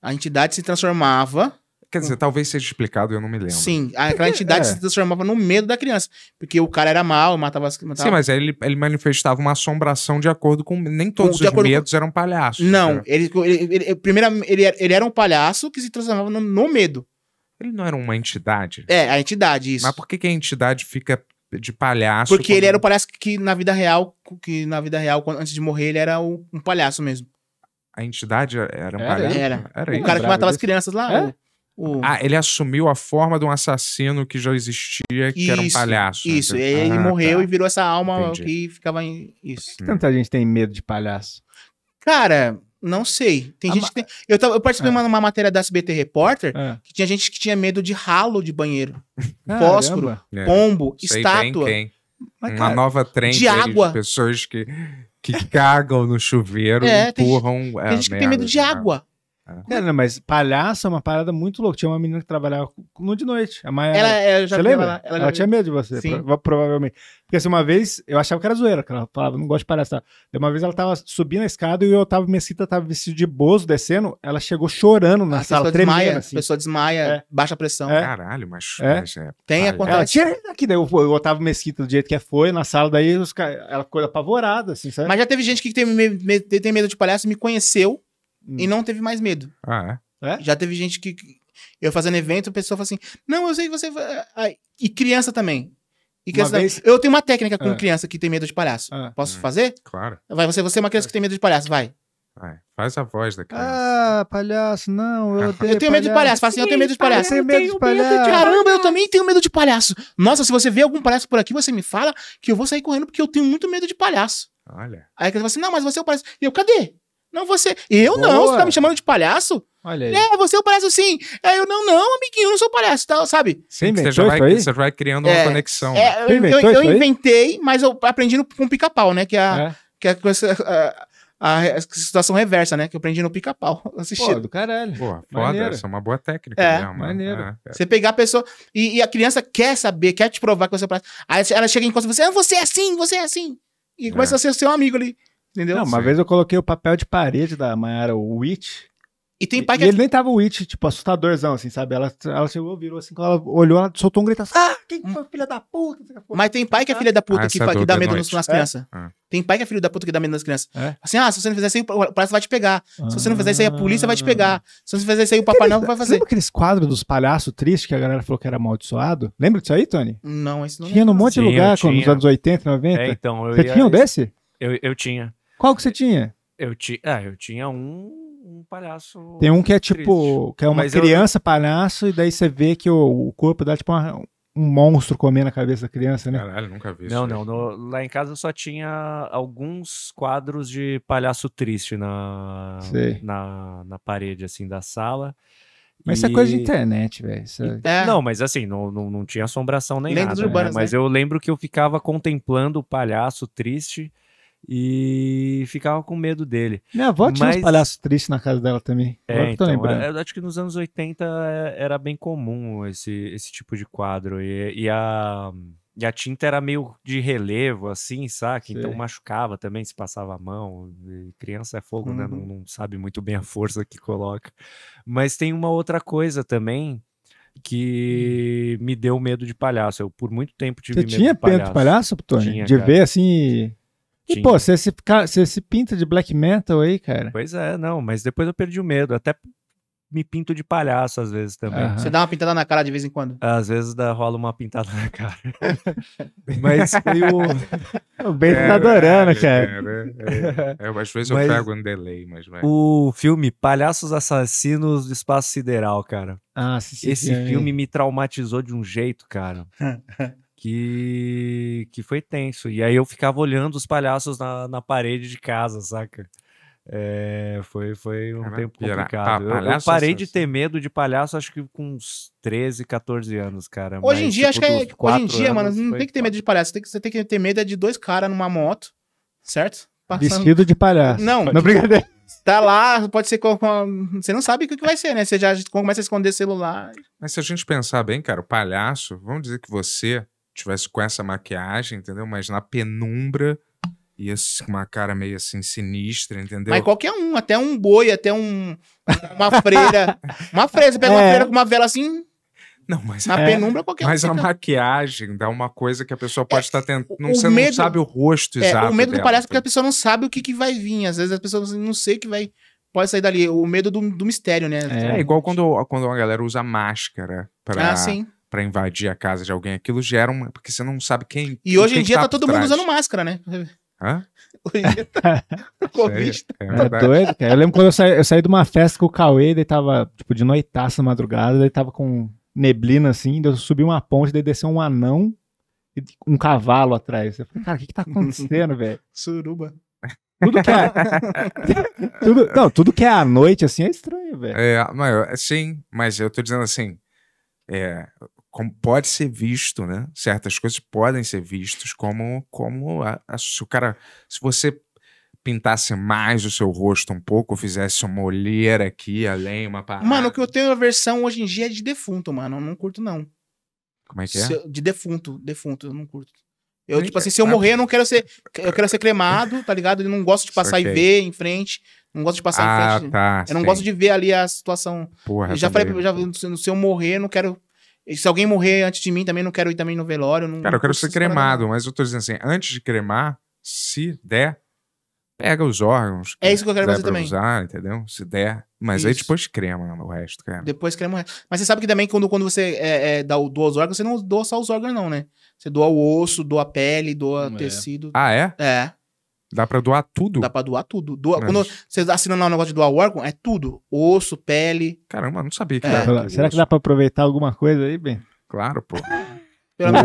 A entidade se transformava Quer dizer, hum. talvez seja explicado, eu não me lembro. Sim, aquela entidade é. se transformava no medo da criança. Porque o cara era mal, matava as crianças Sim, mas ele, ele manifestava uma assombração de acordo com. Nem todos com, os medos com... eram palhaços. Não, né? ele, ele, ele, primeiro, ele, ele era um palhaço que se transformava no, no, medo. Ele não era uma entidade? É, a entidade, isso. Mas por que, que a entidade fica de palhaço? Porque quando... ele era o palhaço que, na vida real, que na vida real, quando, antes de morrer, ele era o, um palhaço mesmo. A entidade era um era, palhaço? Era. era o cara que matava desse? as crianças lá. É? Né? O... Ah, ele assumiu a forma de um assassino que já existia, que isso, era um palhaço. Isso, né? ele ah, morreu tá. e virou essa alma Entendi. que ficava em. Isso. Por que tanta gente tem medo de palhaço? Cara, não sei. Tem a gente ma... tem... Eu, tava, eu participei ah. de é. uma, matéria da SBT Repórter é. que tinha gente que tinha medo de ralo de banheiro. pós Fósforo, é. pombo, sei estátua. Bem quem. Mas, uma cara, nova trend de, água. de pessoas que, que cagam no chuveiro é, empurram. Tem gente, tem gente que tem medo de né? água. Ah. É, não, mas palhaço é uma parada muito louca. Tinha uma menina que trabalhava no de noite. A Maia, ela, é, você lembra? Ela, ela, ela tinha medo de você, pro, provavelmente. Porque assim, uma vez, eu achava que era zoeira, que ela falava, não gosto de palhaço. Tá? Uma vez ela tava subindo a escada e o Otávio Mesquita tava vestido de bozo, descendo. Ela chegou chorando na a sala, pessoa tremendo. Desmaia, assim. A pessoa desmaia, é. baixa pressão. É. Caralho, mas... É. mas é, Tem, acontece. Ela tinha aqui, daí, o, Otávio Mesquita, do jeito que é, foi, na sala, daí os, ela ficou apavorada, assim, sabe? Mas já teve gente que tem, tem medo de palhaço e me conheceu Hum. E não teve mais medo. Ah, é? é? Já teve gente que. Eu fazendo evento, a pessoa fala assim: Não, eu sei que você. e criança também. E criança vez... Eu tenho uma técnica com ah. criança que tem medo de palhaço. Ah. Posso hum, fazer? Claro. Vai, você, você é uma criança que tem medo de palhaço, vai. Vai, faz a voz da criança. Ah, palhaço, não, eu ah. odeio Eu tenho medo de palhaço, fala assim, eu tenho medo de palhaço. Eu tenho medo de palhaço. Caramba, eu também tenho medo de palhaço. Nossa, se você vê algum palhaço por aqui, você me fala que eu vou sair correndo porque eu tenho muito medo de palhaço. Olha. Aí a criança fala assim, não, mas você é o palhaço. E eu, cadê? Não, você. Eu Boa. não, você tá me chamando de palhaço? Olha aí. É, você é o palhaço sim. É, eu não, não, amiguinho, eu não sou palhaço, tá, sabe? Você, você, já vai, você vai criando uma é, conexão. É, né? eu, eu, eu, inventei, mas eu aprendi no, com pica-pau, né? Que é a, é. Que é a, a, a, a, situação reversa, né? Que eu aprendi no pica-pau. Pô, do caralho. Pô, foda, maneiro. essa é uma boa técnica. É, mesmo, né? maneiro. você pegar a pessoa e, e, a criança quer saber, quer te provar que você é palhaço. Aí ela chega em conta e você, assim, ah, você é assim, você é assim. E começa a ser seu amigo ali. Entendeu? Não, uma Sim. vez eu coloquei o papel de parede da Mayara Witch. E tem pai que. E ele nem tava Witch, tipo, assustadorzão, assim, sabe? Ela, ela chegou, virou assim, quando ela olhou, ela soltou um grito assim: Ah, quem hum. foi filha da puta? Mas tem pai que é filha da puta ah, que, é que, dá medo nas, nas crianças. É, é. Tem pai que é filho da puta que dá medo nas crianças. É. Assim, ah, se você não fizer isso aí, o palhaço vai te pegar. Se você não fizer isso aí, a polícia vai te pegar. Se você fizer isso aí, o papai não vai fazer. Lembra aqueles quadros dos palhaços tristes que a galera falou que era amaldiçoado? Lembra disso aí, Tony? Não, esse não Tinha num monte de lugar, quando, nos anos 80, 90. É, então, eu você ia... tinha um desse? Eu, eu tinha. Qual que você tinha? Eu, ti, ah, eu tinha um um palhaço. Tem um que é tipo. que é uma Mas criança eu... palhaço, e daí você vê que o, o corpo dá tipo uma, um monstro comendo a cabeça da criança, né? Caralho, nunca vi não, isso. Não, não. Lá em casa só tinha alguns quadros de palhaço triste na, na, na parede, assim, da sala. Mas e... isso é coisa de internet, velho. É, é... Não, mas assim, não, não, não tinha assombração nem nada. Urbanas, né? Mas né? eu lembro que eu ficava contemplando o palhaço triste e ficava com medo dele. Minha avó tinha Mas... uns palhaços tristes na casa dela também. É, eu então, é, eu acho que nos anos 80 é, era bem comum esse, esse tipo de quadro. E, e a, e a tinta era meio de relevo, assim, saca? Então Sei. Então machucava também, se passava a mão. E criança é fogo, né? uhum. né? Não, não sabe muito bem a força que coloca. Mas tem uma outra coisa também que hum. me deu medo de palhaço. Eu por muito tempo tive Você medo tinha de palhaço. Você medo de palhaço, Tony? Tinha, de cara. ver assim e, pô, você se, você se pinta de black metal aí, cara? Pois é, não, mas depois eu perdi o medo. Até me pinto de palhaço às vezes também. Uhum. Você dá uma pintada na cara de vez em quando? Às vezes dá, rola uma pintada na cara. mas foi o. O Bento é, tá adorando, é, é, cara. É, é, às vezes mas eu pego um delay, mas. Vai. O filme Palhaços Assassinos do Espaço Sideral, cara. Ah, sim, sim, Esse sim, filme me traumatizou de um jeito, cara. que, que foi tenso. E aí eu ficava olhando os palhaços na, na parede de casa, saca? É, foi, foi um Era tempo ah, complicado. eu, eu, é parei assim, de assim. ter medo de palhaço, acho que com uns 13, 14 anos, cara. Hoje em dia, tipo, acho que é, hoje em dia, mano, não tem que ter medo de palhaço. Tem que, você tem que ter medo é de dois caras numa moto, certo? Passando... Vestido de palhaço. Não, não brincadeira. Tá lá, pode ser com, Você não sabe o que vai ser, né? Você já começa a esconder celular. Mas se a gente pensar bem, cara, o palhaço, vamos dizer que você tivesse com essa maquiagem, entendeu? Mas na penumbra e com uma cara meio assim sinistra, entendeu? Mas qualquer um, até um boi, até um uma freira, uma freira, você pega é. uma freira com uma vela assim, não, mas na é, penumbra qualquer Mas a maquiagem dá uma coisa que a pessoa é, pode é, estar tentando. Não, você medo, não sabe o rosto é, exato. O medo dela, parece é porque a pessoa não sabe o que, que vai vir. Às vezes as pessoas não sei o que vai. Pode sair dali. O medo do, do mistério, né? É, é igual quando, quando uma galera usa máscara pra. Ah, sim para invadir a casa de alguém, aquilo gera uma. Porque você não sabe quem. E tá tá né? hoje em dia tá, tá todo mundo usando máscara, né? Hã? Tá... Covid. É, é doido, cara. Eu lembro quando eu saí, eu saí de uma festa com o Cauê, ele tava, tipo, de noitaça na madrugada, ele tava com neblina assim, deu eu subi uma ponte, daí desceu um anão e um cavalo atrás. Eu falei, cara, o que que tá acontecendo, velho? Suruba. Tudo que é. tudo, não, tudo que é à noite, assim, é estranho, velho. É, mas, sim, mas eu tô dizendo assim. É, como pode ser visto, né? Certas coisas podem ser vistas como como a, a, se o cara, se você pintasse mais o seu rosto um pouco, fizesse uma olheira aqui, além uma parada. Mano, o que eu tenho a versão hoje em dia é de defunto, mano, eu não curto não. Como é que é? Se, de defunto, defunto, eu não curto. Eu, é tipo é? assim, se eu ah, morrer, eu não quero ser. Eu quero ser cremado, tá ligado? Eu não gosto de passar okay. e ver em frente. Não gosto de passar ah, em frente. Tá, eu não gosto de ver ali a situação. Porra, eu já também. falei, é já, se eu morrer, eu não quero se alguém morrer antes de mim, também não quero ir também no velório. Não, Cara, eu quero ser cremado, mas eu tô dizendo assim, antes de cremar, se der, pega os órgãos. é isso que eu quero fazer também. Usar, entendeu? Se der. Mas isso. aí depois crema o resto, cara. Depois crema o resto. Mas você sabe que também quando, quando você é, é, dá, doa os órgãos, você não doa só os órgãos, não, né? Você doa o osso, doa a pele, doa é. tecido. Ah, é? É. Dá pra doar tudo? Dá pra doar tudo. Doa, é. Quando você assina lá o negócio de doar órgão, é tudo. Osso, pele. Caramba, não sabia que é. dava. Será que dá pra aproveitar alguma coisa aí, Ben? Claro, pô.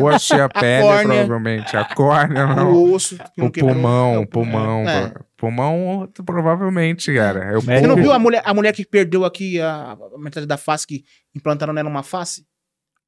O osso e a pele, provavelmente. A córnea, não. O osso. O pulmão, o pulmão. É. Pulmão, provavelmente, cara. É Você não viu a mulher, a mulher que perdeu aqui a, a metade da face, que implantaram nela uma face?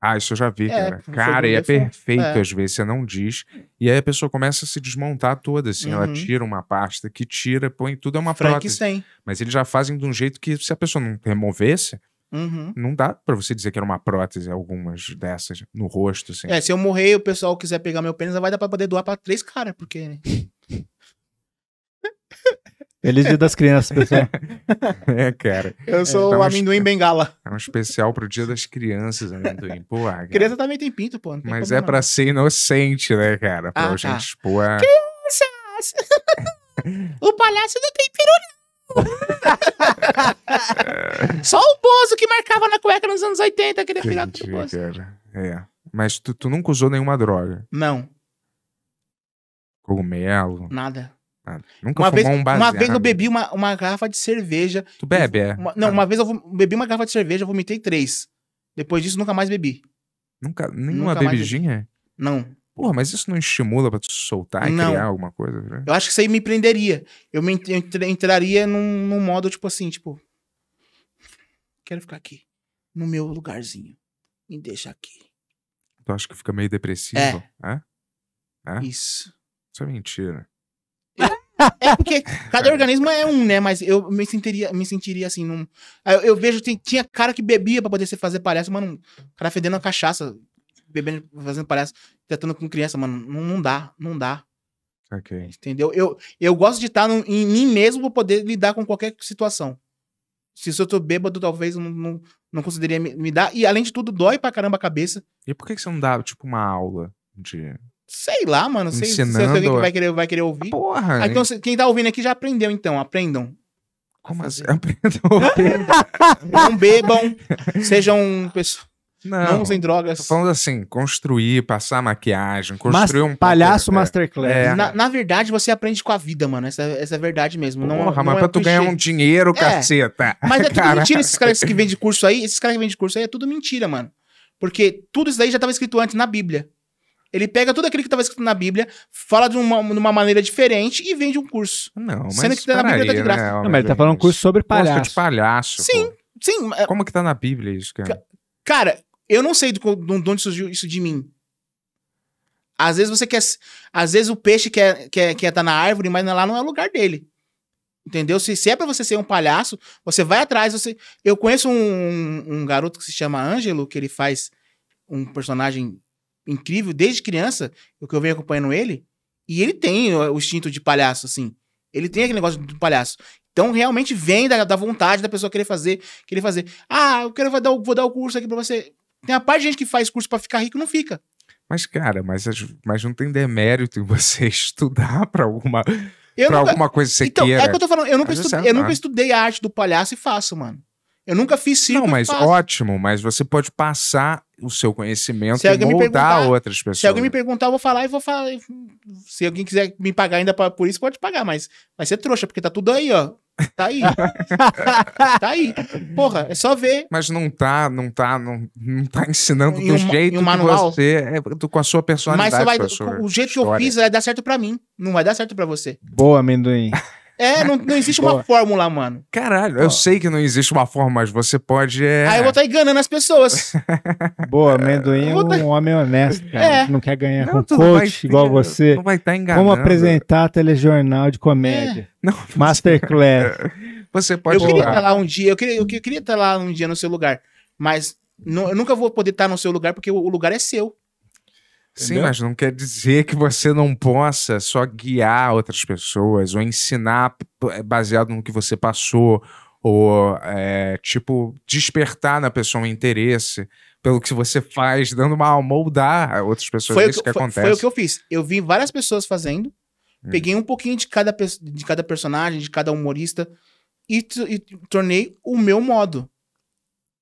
Ah, isso eu já vi, é, cara. Cara, e é perfeito é. às vezes, você não diz. E aí a pessoa começa a se desmontar toda, assim. Uhum. Ela tira uma pasta que tira, põe tudo, é uma prótese. Mas eles já fazem de um jeito que se a pessoa não removesse, uhum. não dá para você dizer que era uma prótese, algumas dessas, no rosto, assim. É, se eu morrer e o pessoal quiser pegar meu pênis, vai dar pra poder doar pra três caras, porque... Né? Feliz Dia das Crianças, pessoal. é, cara. Eu sou então, o é amendoim bengala. É um especial pro Dia das Crianças, amendoim. Pô, a Criança também tem pinto, pô. Tem Mas problema, é pra não. ser inocente, né, cara? Pra ah, tá. gente tá. expor a... Crianças! o palhaço não tem peru, Só o Bozo que marcava na cueca nos anos 80, aquele Entendi, filhote do Bozo. Cara. É. Mas tu, tu nunca usou nenhuma droga? Não. Cogumelo? Nada. Ah, nunca uma vez, um baseado. Uma vez eu bebi uma, uma garrafa de cerveja. Tu bebe, é? Uma, não, ah. uma vez eu bebi uma garrafa de cerveja, vomitei três. Depois disso, nunca mais bebi. Nunca? Nenhuma nunca bebidinha? Não. Porra, mas isso não estimula pra te soltar e não. criar alguma coisa? Né? Eu acho que isso aí me prenderia. Eu me entraria num, num modo, tipo assim, tipo... Quero ficar aqui. No meu lugarzinho. Me deixa aqui. Tu acha que fica meio depressivo? É. é? é? Isso. Isso é mentira. É porque cada organismo é um, né? Mas eu me sentiria, me sentiria assim, num. Eu, eu vejo, tem, tinha cara que bebia pra poder se fazer palestra, mano. O cara fedendo a cachaça, bebendo, fazendo palestra, tratando com criança, mano. Não, não dá, não dá. Ok. Entendeu? Eu, eu gosto de estar no, em mim mesmo pra poder lidar com qualquer situação. Se, eu tô bêbado, talvez eu não, não, não conseguiria me, me, dar. E além de tudo, dói pra caramba a cabeça. E por que, que você não dá, tipo, uma aula de Sei lá, mano. Sei, Ensinando. Sei, que vai querer, vai querer ouvir. porra. Aí, ah, então, quem tá ouvindo aqui já aprendeu, então. Aprendam. Como assim? Aprendam. Não bebam. Sejam pessoas. Não, não usem drogas. falando assim, construir, passar maquiagem, construir Mas, um palhaço masterclass. É. Na, na, verdade, você aprende com a vida, mano. Essa, essa é a verdade mesmo. Porra, não mas é pra tu ganhar um dinheiro, é. caceta. Mas é tudo mentira esses caras que vendem curso aí. Esses caras que vendem curso aí é tudo mentira, mano. Porque tudo isso daí já estava escrito antes na Bíblia. Ele pega tudo aquilo que estava escrito na Bíblia, fala de uma, de uma maneira diferente e vende um curso. Não, mas. Sendo que tá na Bíblia tá de graça. Né, não, mas ele tá falando um curso sobre palhaço. Curso de palhaço. Sim, pô. sim. É- Como que tá na Bíblia isso, cara? Cara, eu não sei de onde surgiu isso de mim. Às vezes você quer. Às vezes o peixe quer, quer, quer estar tá na árvore, mas lá não é o lugar dele. Entendeu? Se, se é para você ser um palhaço, você vai atrás. Você... Eu conheço um, um, um garoto que se chama Ângelo, que ele faz um personagem incrível desde criança, o que eu venho acompanhando ele. E ele tem o instinto de palhaço, assim. Ele tem aquele negócio do palhaço. Então, realmente vem da, da vontade da pessoa querer fazer, querer fazer. Ah, eu quero vou dar, vou dar o curso aqui pra você. Tem uma parte de gente que faz curso para ficar rico não fica. Mas, cara, mas, mas não tem demérito em você estudar para alguma, eu pra nunca... alguma coisa que você então, é queira. É que eu tô falando, eu nunca, estu... É, eu nunca né? estudei a arte do palhaço e faço, mano. Eu nunca fiz círculo. Não, mas ótimo, mas você pode passar o seu conhecimento se e moldar outras pessoas. Se alguém me perguntar, eu vou falar e vou falar. Se alguém quiser me pagar ainda por isso, pode pagar, mas vai ser trouxa, porque tá tudo aí, ó. Tá aí. tá aí. Porra, é só ver. Mas não tá, não tá, não, não tá ensinando em do um, jeito um manual, que você é, com a sua personalidade. Mas vai, o jeito história. que eu fiz vai dar certo para mim, não vai dar certo para você. Boa, amendoim. É, não, não existe uma fórmula, mano. Caralho, eu sei que não existe uma fórmula, mas você pode. É... Aí eu vou estar tá enganando as pessoas. Boa, amendoim é tá um homem honesto, cara. É. não quer ganhar não, com coach ter, igual você. Não vai estar tá enganando. Vamos apresentar telejornal de comédia. É. Não, Masterclass. Você pode Eu queria estar lá um dia, eu queria, eu queria estar lá um dia no seu lugar, mas não, eu nunca vou poder estar no seu lugar porque o lugar é seu. Sim, mas não quer dizer que você não possa só guiar outras pessoas ou ensinar é, baseado no que você passou ou é, tipo despertar na pessoa um interesse pelo que você faz, dando uma moldar a outras pessoas. Foi é isso que, que acontece. Foi o que eu fiz. Eu vi várias pessoas fazendo, hum. peguei um pouquinho de cada, de cada personagem, de cada humorista e, e tornei o meu modo.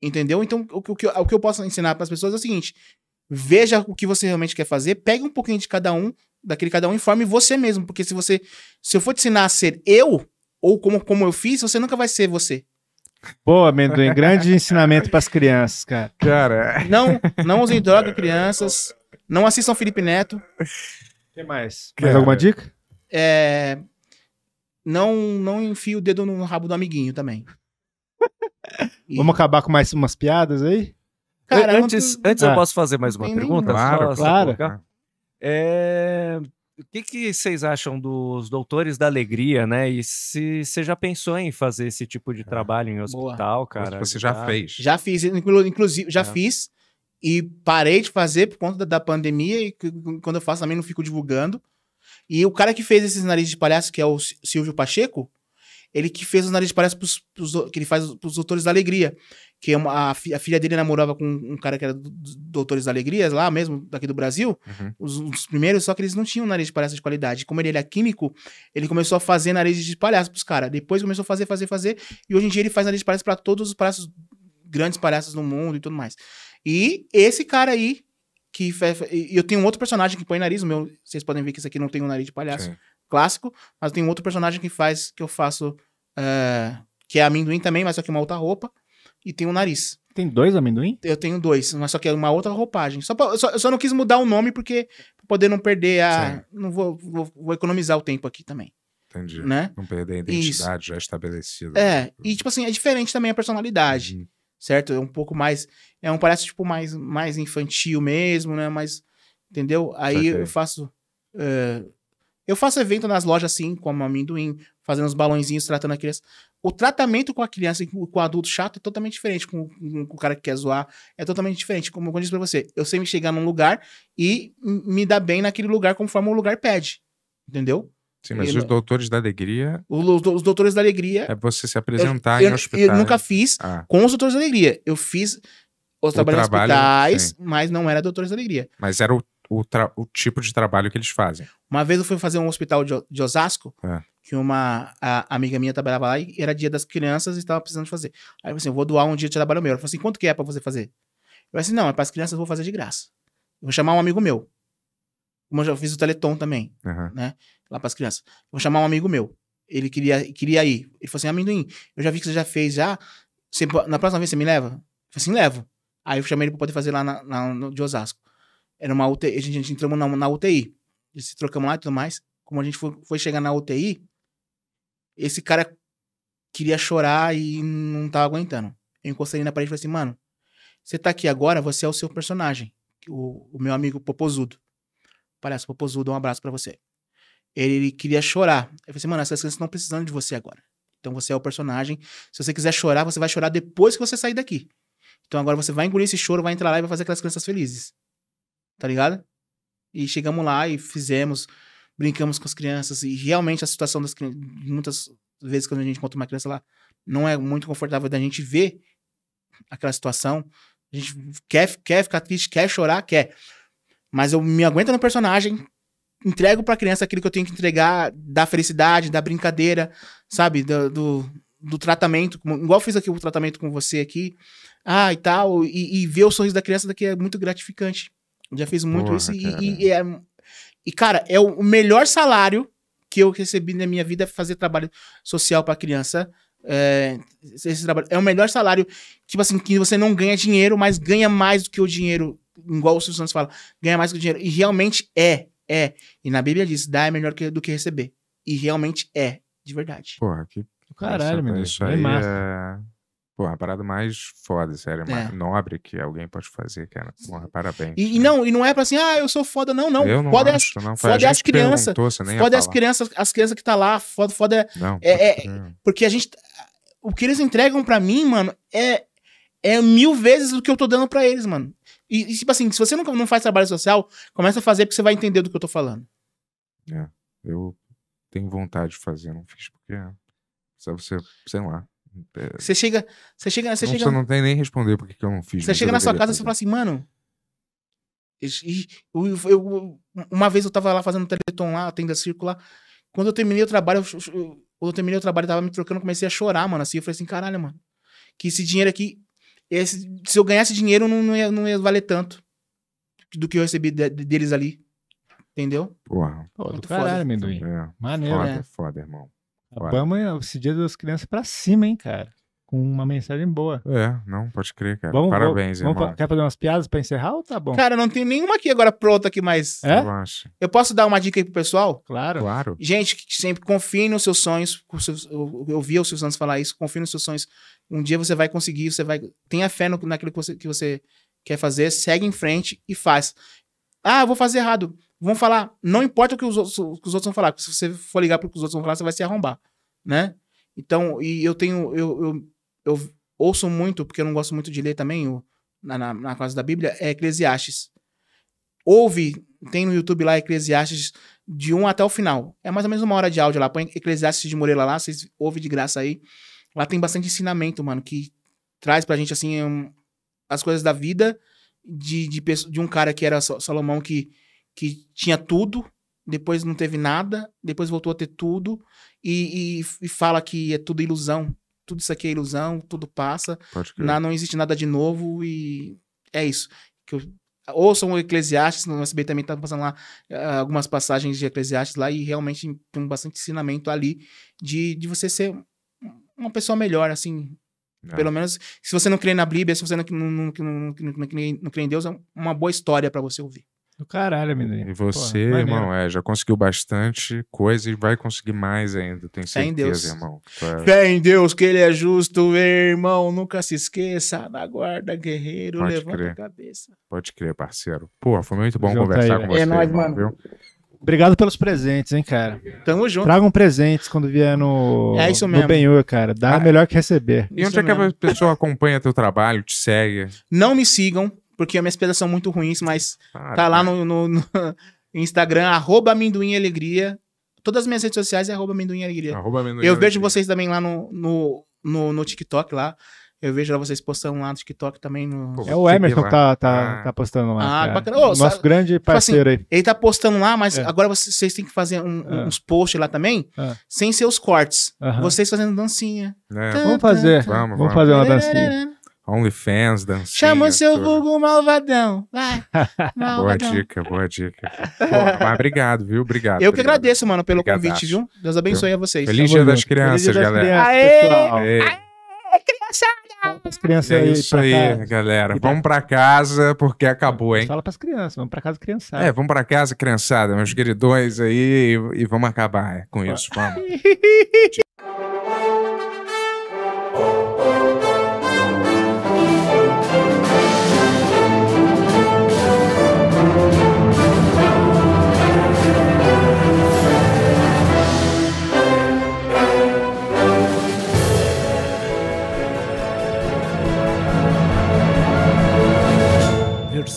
Entendeu? Então, o, o, que, o que eu posso ensinar para as pessoas é o seguinte: veja o que você realmente quer fazer, pegue um pouquinho de cada um, daquele cada um, informe você mesmo. Porque se você. Se eu for te ensinar a ser eu, ou como, como eu fiz, você nunca vai ser você. Boa, amendoim. Grande ensinamento para as crianças, cara. Cara. Não, não usem droga, crianças. Não assistam Felipe Neto. que mais? Quer Mais alguma dica? É. Não, não enfie o dedo no rabo do amiguinho também. E... Vamos acabar com mais umas piadas aí? Cara, antes antes ah, eu posso fazer mais uma pergunta? Claro, claro. É... O que, que vocês acham dos Doutores da Alegria, né? E se você já pensou em fazer esse tipo de ah, trabalho em hospital, Boa. cara? Você já, já, tá fez? Já fiz, inclusive, já é. fiz e parei de fazer por conta da pandemia e quando eu faço também não fico divulgando. E o cara que fez esses narizes de palhaço, que é o Silvio Pacheco, ele que fez os narizes de palhaço pros, pros, que ele faz para os doutores da alegria que a, filha dele namorava com um cara que era dos Doutores da Alegrias, lá mesmo, daqui do Brasil, uhum. os, os, primeiros, só que eles não tinham nariz de palhaço de qualidade. Como ele era químico, ele começou a fazer nariz de palhaço pros caras. Depois começou a fazer, fazer, fazer, e hoje em dia ele faz nariz de palhaço pra todos os palhaços, grandes palhaços do mundo e tudo mais. E esse cara aí, que eu tenho um outro personagem que põe nariz, meu, vocês podem ver que esse aqui não tem um nariz de palhaço Sim. clássico, mas tem um outro personagem que faz, que eu faço, uh, que é amendoim também, mas só que uma outra roupa e tem o um nariz. Tem dois amendoim? Eu tenho dois, mas só que é uma outra roupagem. Só, pra, só, eu só não quis mudar o nome porque poder não perder a. Sim. Não vou, vou, vou, economizar o tempo aqui também. Entendi. Né? Não perder a identidade Isso. já estabelecida. É, e tipo assim, é diferente também a personalidade. Uhum. Certo? É um pouco mais. É um parece, tipo, mais, mais infantil mesmo, né? Mas. Entendeu? Aí eu faço. Uh, eu faço evento nas lojas assim, como amendoim, fazendo os balãozinhos, tratando a criança. O tratamento com a criança e com o adulto chato é totalmente diferente. Com, com, com o cara que quer zoar, é totalmente diferente. Como eu disse pra você, eu sei me chegar num lugar e me dar bem naquele lugar conforme o lugar pede. Entendeu? Sim, mas eu, os doutores da alegria. Os, os, doutores da alegria. É você se apresentar eu, em hospital. Eu nunca fiz ah. com os doutores da alegria. Eu fiz os trabalhos em hospitais, sim. mas não era doutores da alegria. Mas era o o, o, tipo de trabalho que eles fazem. Uma vez eu fui fazer um hospital de, de Osasco, é. que uma amiga minha trabalhava lá e era dia das crianças e estava precisando fazer. Aí eu falei assim: eu vou doar um dia de trabalho meu. Ela falou assim: quanto que é para você fazer? Eu falei assim: não, é para as crianças, eu vou fazer de graça. Eu vou chamar um amigo meu. Como eu já fiz o Teleton também, uhum. né? Lá para as crianças. Eu vou chamar um amigo meu. Ele queria, queria ir. Ele falou assim: amendoim, eu já vi que você já fez já. Você, na próxima vez você me leva? Eu falei assim: levo. Aí eu chamei ele para poder fazer lá na, na, no, de Osasco. Era uma UTI, a gente, a gente entrou na, na UTI. E se trocamos lá e tudo mais. Como a gente foi, foi chegar na UTI, esse cara queria chorar e não tava aguentando. Eu encostei na parede e falei assim, mano, você tá aqui agora, você é o seu personagem. O, o meu amigo Popozudo. Palhaço Popozudo, um abraço para você. Ele, ele, queria chorar. Eu falei assim, mano, essas crianças estão precisando de você agora. Então você é o personagem. Se você quiser chorar, você vai chorar depois que você sair daqui. Então agora você vai engolir esse choro, vai entrar lá e vai fazer aquelas crianças felizes tá ligado? E chegamos lá e fizemos, brincamos com as crianças. E realmente a situação das crianças, muitas vezes quando a gente encontra uma criança lá, não é muito confortável da gente ver aquela situação. A gente quer, quer ficar triste, quer chorar, quer. Mas eu me aguento no personagem, entrego pra criança aquilo que eu tenho que entregar, da felicidade, da brincadeira, sabe? Do, do, do tratamento, igual fiz aqui o tratamento com você aqui. Ah, e tal. E, e ver o sorriso da criança daqui é muito gratificante. Já fiz muito Porra, isso e, e, é, e, cara, é o melhor salário que eu recebi na minha vida fazer trabalho social para criança. É, esse trabalho é o melhor salário, tipo assim, que você não ganha dinheiro, mas ganha mais do que o dinheiro, igual o Silvio Santos fala, ganha mais do que o dinheiro. E realmente é, é. E na Bíblia diz: dá é melhor que, do que receber. E realmente é, de verdade. Porra, que. Caralho, meu Deus. Isso é aí é... Porra, a parada mais foda, sério, é. mais nobre que alguém pode fazer, cara. Porra, parabéns. E, e não, e não é pra assim, ah, eu sou foda, não, não. Eu não foda é acho, as, não. Foda é as crianças. Foda é as crianças, as crianças que tá lá, foda, foda é. Não, é, é, é porque a gente. O que eles entregam pra mim, mano, é, é mil vezes do que eu tô dando pra eles, mano. E, e tipo assim, se você não, não faz trabalho social, começa a fazer porque você vai entender do que eu tô falando. É, eu tenho vontade de fazer, não fiz porque. É, só você, sei lá. É. Você chega. Você chega. Você não, chega... não tem nem responder porque que eu não fiz. Você chega na sua casa e fala assim, mano. Eu, eu, eu, uma vez eu tava lá fazendo teleton lá, tenda circular. Quando eu terminei o trabalho, eu, quando eu terminei o trabalho, tava me trocando, comecei a chorar, mano. Assim, eu falei assim, caralho, mano. Que esse dinheiro aqui. Esse, se eu ganhasse dinheiro, não, não, ia, não ia valer tanto do que eu recebi de, deles ali. Entendeu? Porra. Pô, do caralho, amendoim. É. Maneiro, foda, né? foda, irmão. Vamos esse dia das crianças pra cima, hein, cara? Com uma mensagem boa. É, não, pode crer, cara. Vamos, Parabéns, vamos, irmão. quer fazer umas piadas pra encerrar ou tá bom? Cara, não tem nenhuma aqui agora pronta aqui, mas... É? Eu, acho. eu posso dar uma dica aí pro pessoal? Claro. Claro. Gente, que sempre confie nos seus sonhos. Eu, ouvi os seus anos falar isso. Confie nos seus sonhos. Um dia você vai conseguir, você vai... Tenha fé no, naquilo que você, que você quer fazer. Segue em frente e faz. Ah, eu vou fazer errado vão falar, não importa o que os outros, o que os outros vão falar, se você for ligar para o que os outros vão falar, você vai se arrombar, né? Então, e eu tenho, eu, eu, eu ouço muito, porque eu não gosto muito de ler também, o, na, na, na classe da Bíblia, é Eclesiastes. Ouve, tem no YouTube lá Eclesiastes de 1 um até o final. É mais ou menos uma hora de áudio lá. Põe Eclesiastes de Moreira lá, vocês ouvem de graça aí. Lá tem bastante ensinamento, mano, que traz pra gente, assim, um, as coisas da vida de, de, de um cara que era Salomão que que tinha tudo, depois não teve nada, depois voltou a ter tudo, e, e, e fala que é tudo ilusão. Tudo isso aqui é ilusão, tudo passa, na, não existe nada de novo, e é isso. Que eu, ouçam o Eclesiastes, no SB também tá passando lá ah, algumas passagens de Eclesiastes lá, e realmente tem bastante ensinamento ali de, de você ser uma pessoa melhor, assim. É. Pelo menos, se você não crê na Bíblia, se você não, não, não, não, não, não crê em Deus, é uma boa história para você ouvir. Do caralho, menino. E você, Porra, irmão, é, já conseguiu bastante coisa e vai conseguir mais ainda, tenho certeza, Fé em Deus. irmão. É... Fé em Deus que ele é justo, irmão. Nunca se esqueça, na guarda, guerreiro, Pode levanta crer. a cabeça. Pode crer, parceiro. Pô, foi muito bom conversar com né? você. É nóis, irmão, mano. Viu? Obrigado pelos presentes, hein, cara. Tamo junto. Tragam presentes quando vier no, é isso mesmo. no Benhur, cara. Dá ah, melhor que receber. E onde é que a pessoa acompanha teu trabalho, te segue? Não me sigam, porque minhas pedras são muito ruins, mas tá lá né? no, no, no Instagram, arroba amendoim alegria. Todas as minhas redes sociais é arroba amendoim alegria. Arroba amendoim eu vejo vocês também lá no, no, no, no TikTok lá. Eu vejo lá vocês postando lá no TikTok também. No... é o Emerson que tá, tá, ah. tá postando lá. Ah, é. bacana. Nosso sabe, grande tipo assim, parceiro assim, aí. Ele tá postando lá, mas é. agora vocês, vocês têm que fazer um, é. uns posts lá também, é. sem seus cortes. Uh -huh. Vocês fazendo dancinha. Tá, vamos fazer. Tá, tá. Vamos, vamos, vamos fazer uma dancinha. OnlyFans, dancinha. Chama o seu Google malvadão. Vai. malvadão. Boa dica, boa dica. Pô, obrigado, viu? Obrigado. Eu obrigado. que agradeço, mano, pelo convite, viu? Deus abençoe a vocês. Feliz Dia das Crianças, galera. Crianças, Aê! Aê! criançada! crianças é aí. Isso aí, casa. galera. E vamos para pra casa porque acabou, hein? Fala pras crianças, vamos pra casa, criançada. É, vamos pra casa, criançada, meus queridões aí, e, e vamos acabar com isso. Vamos.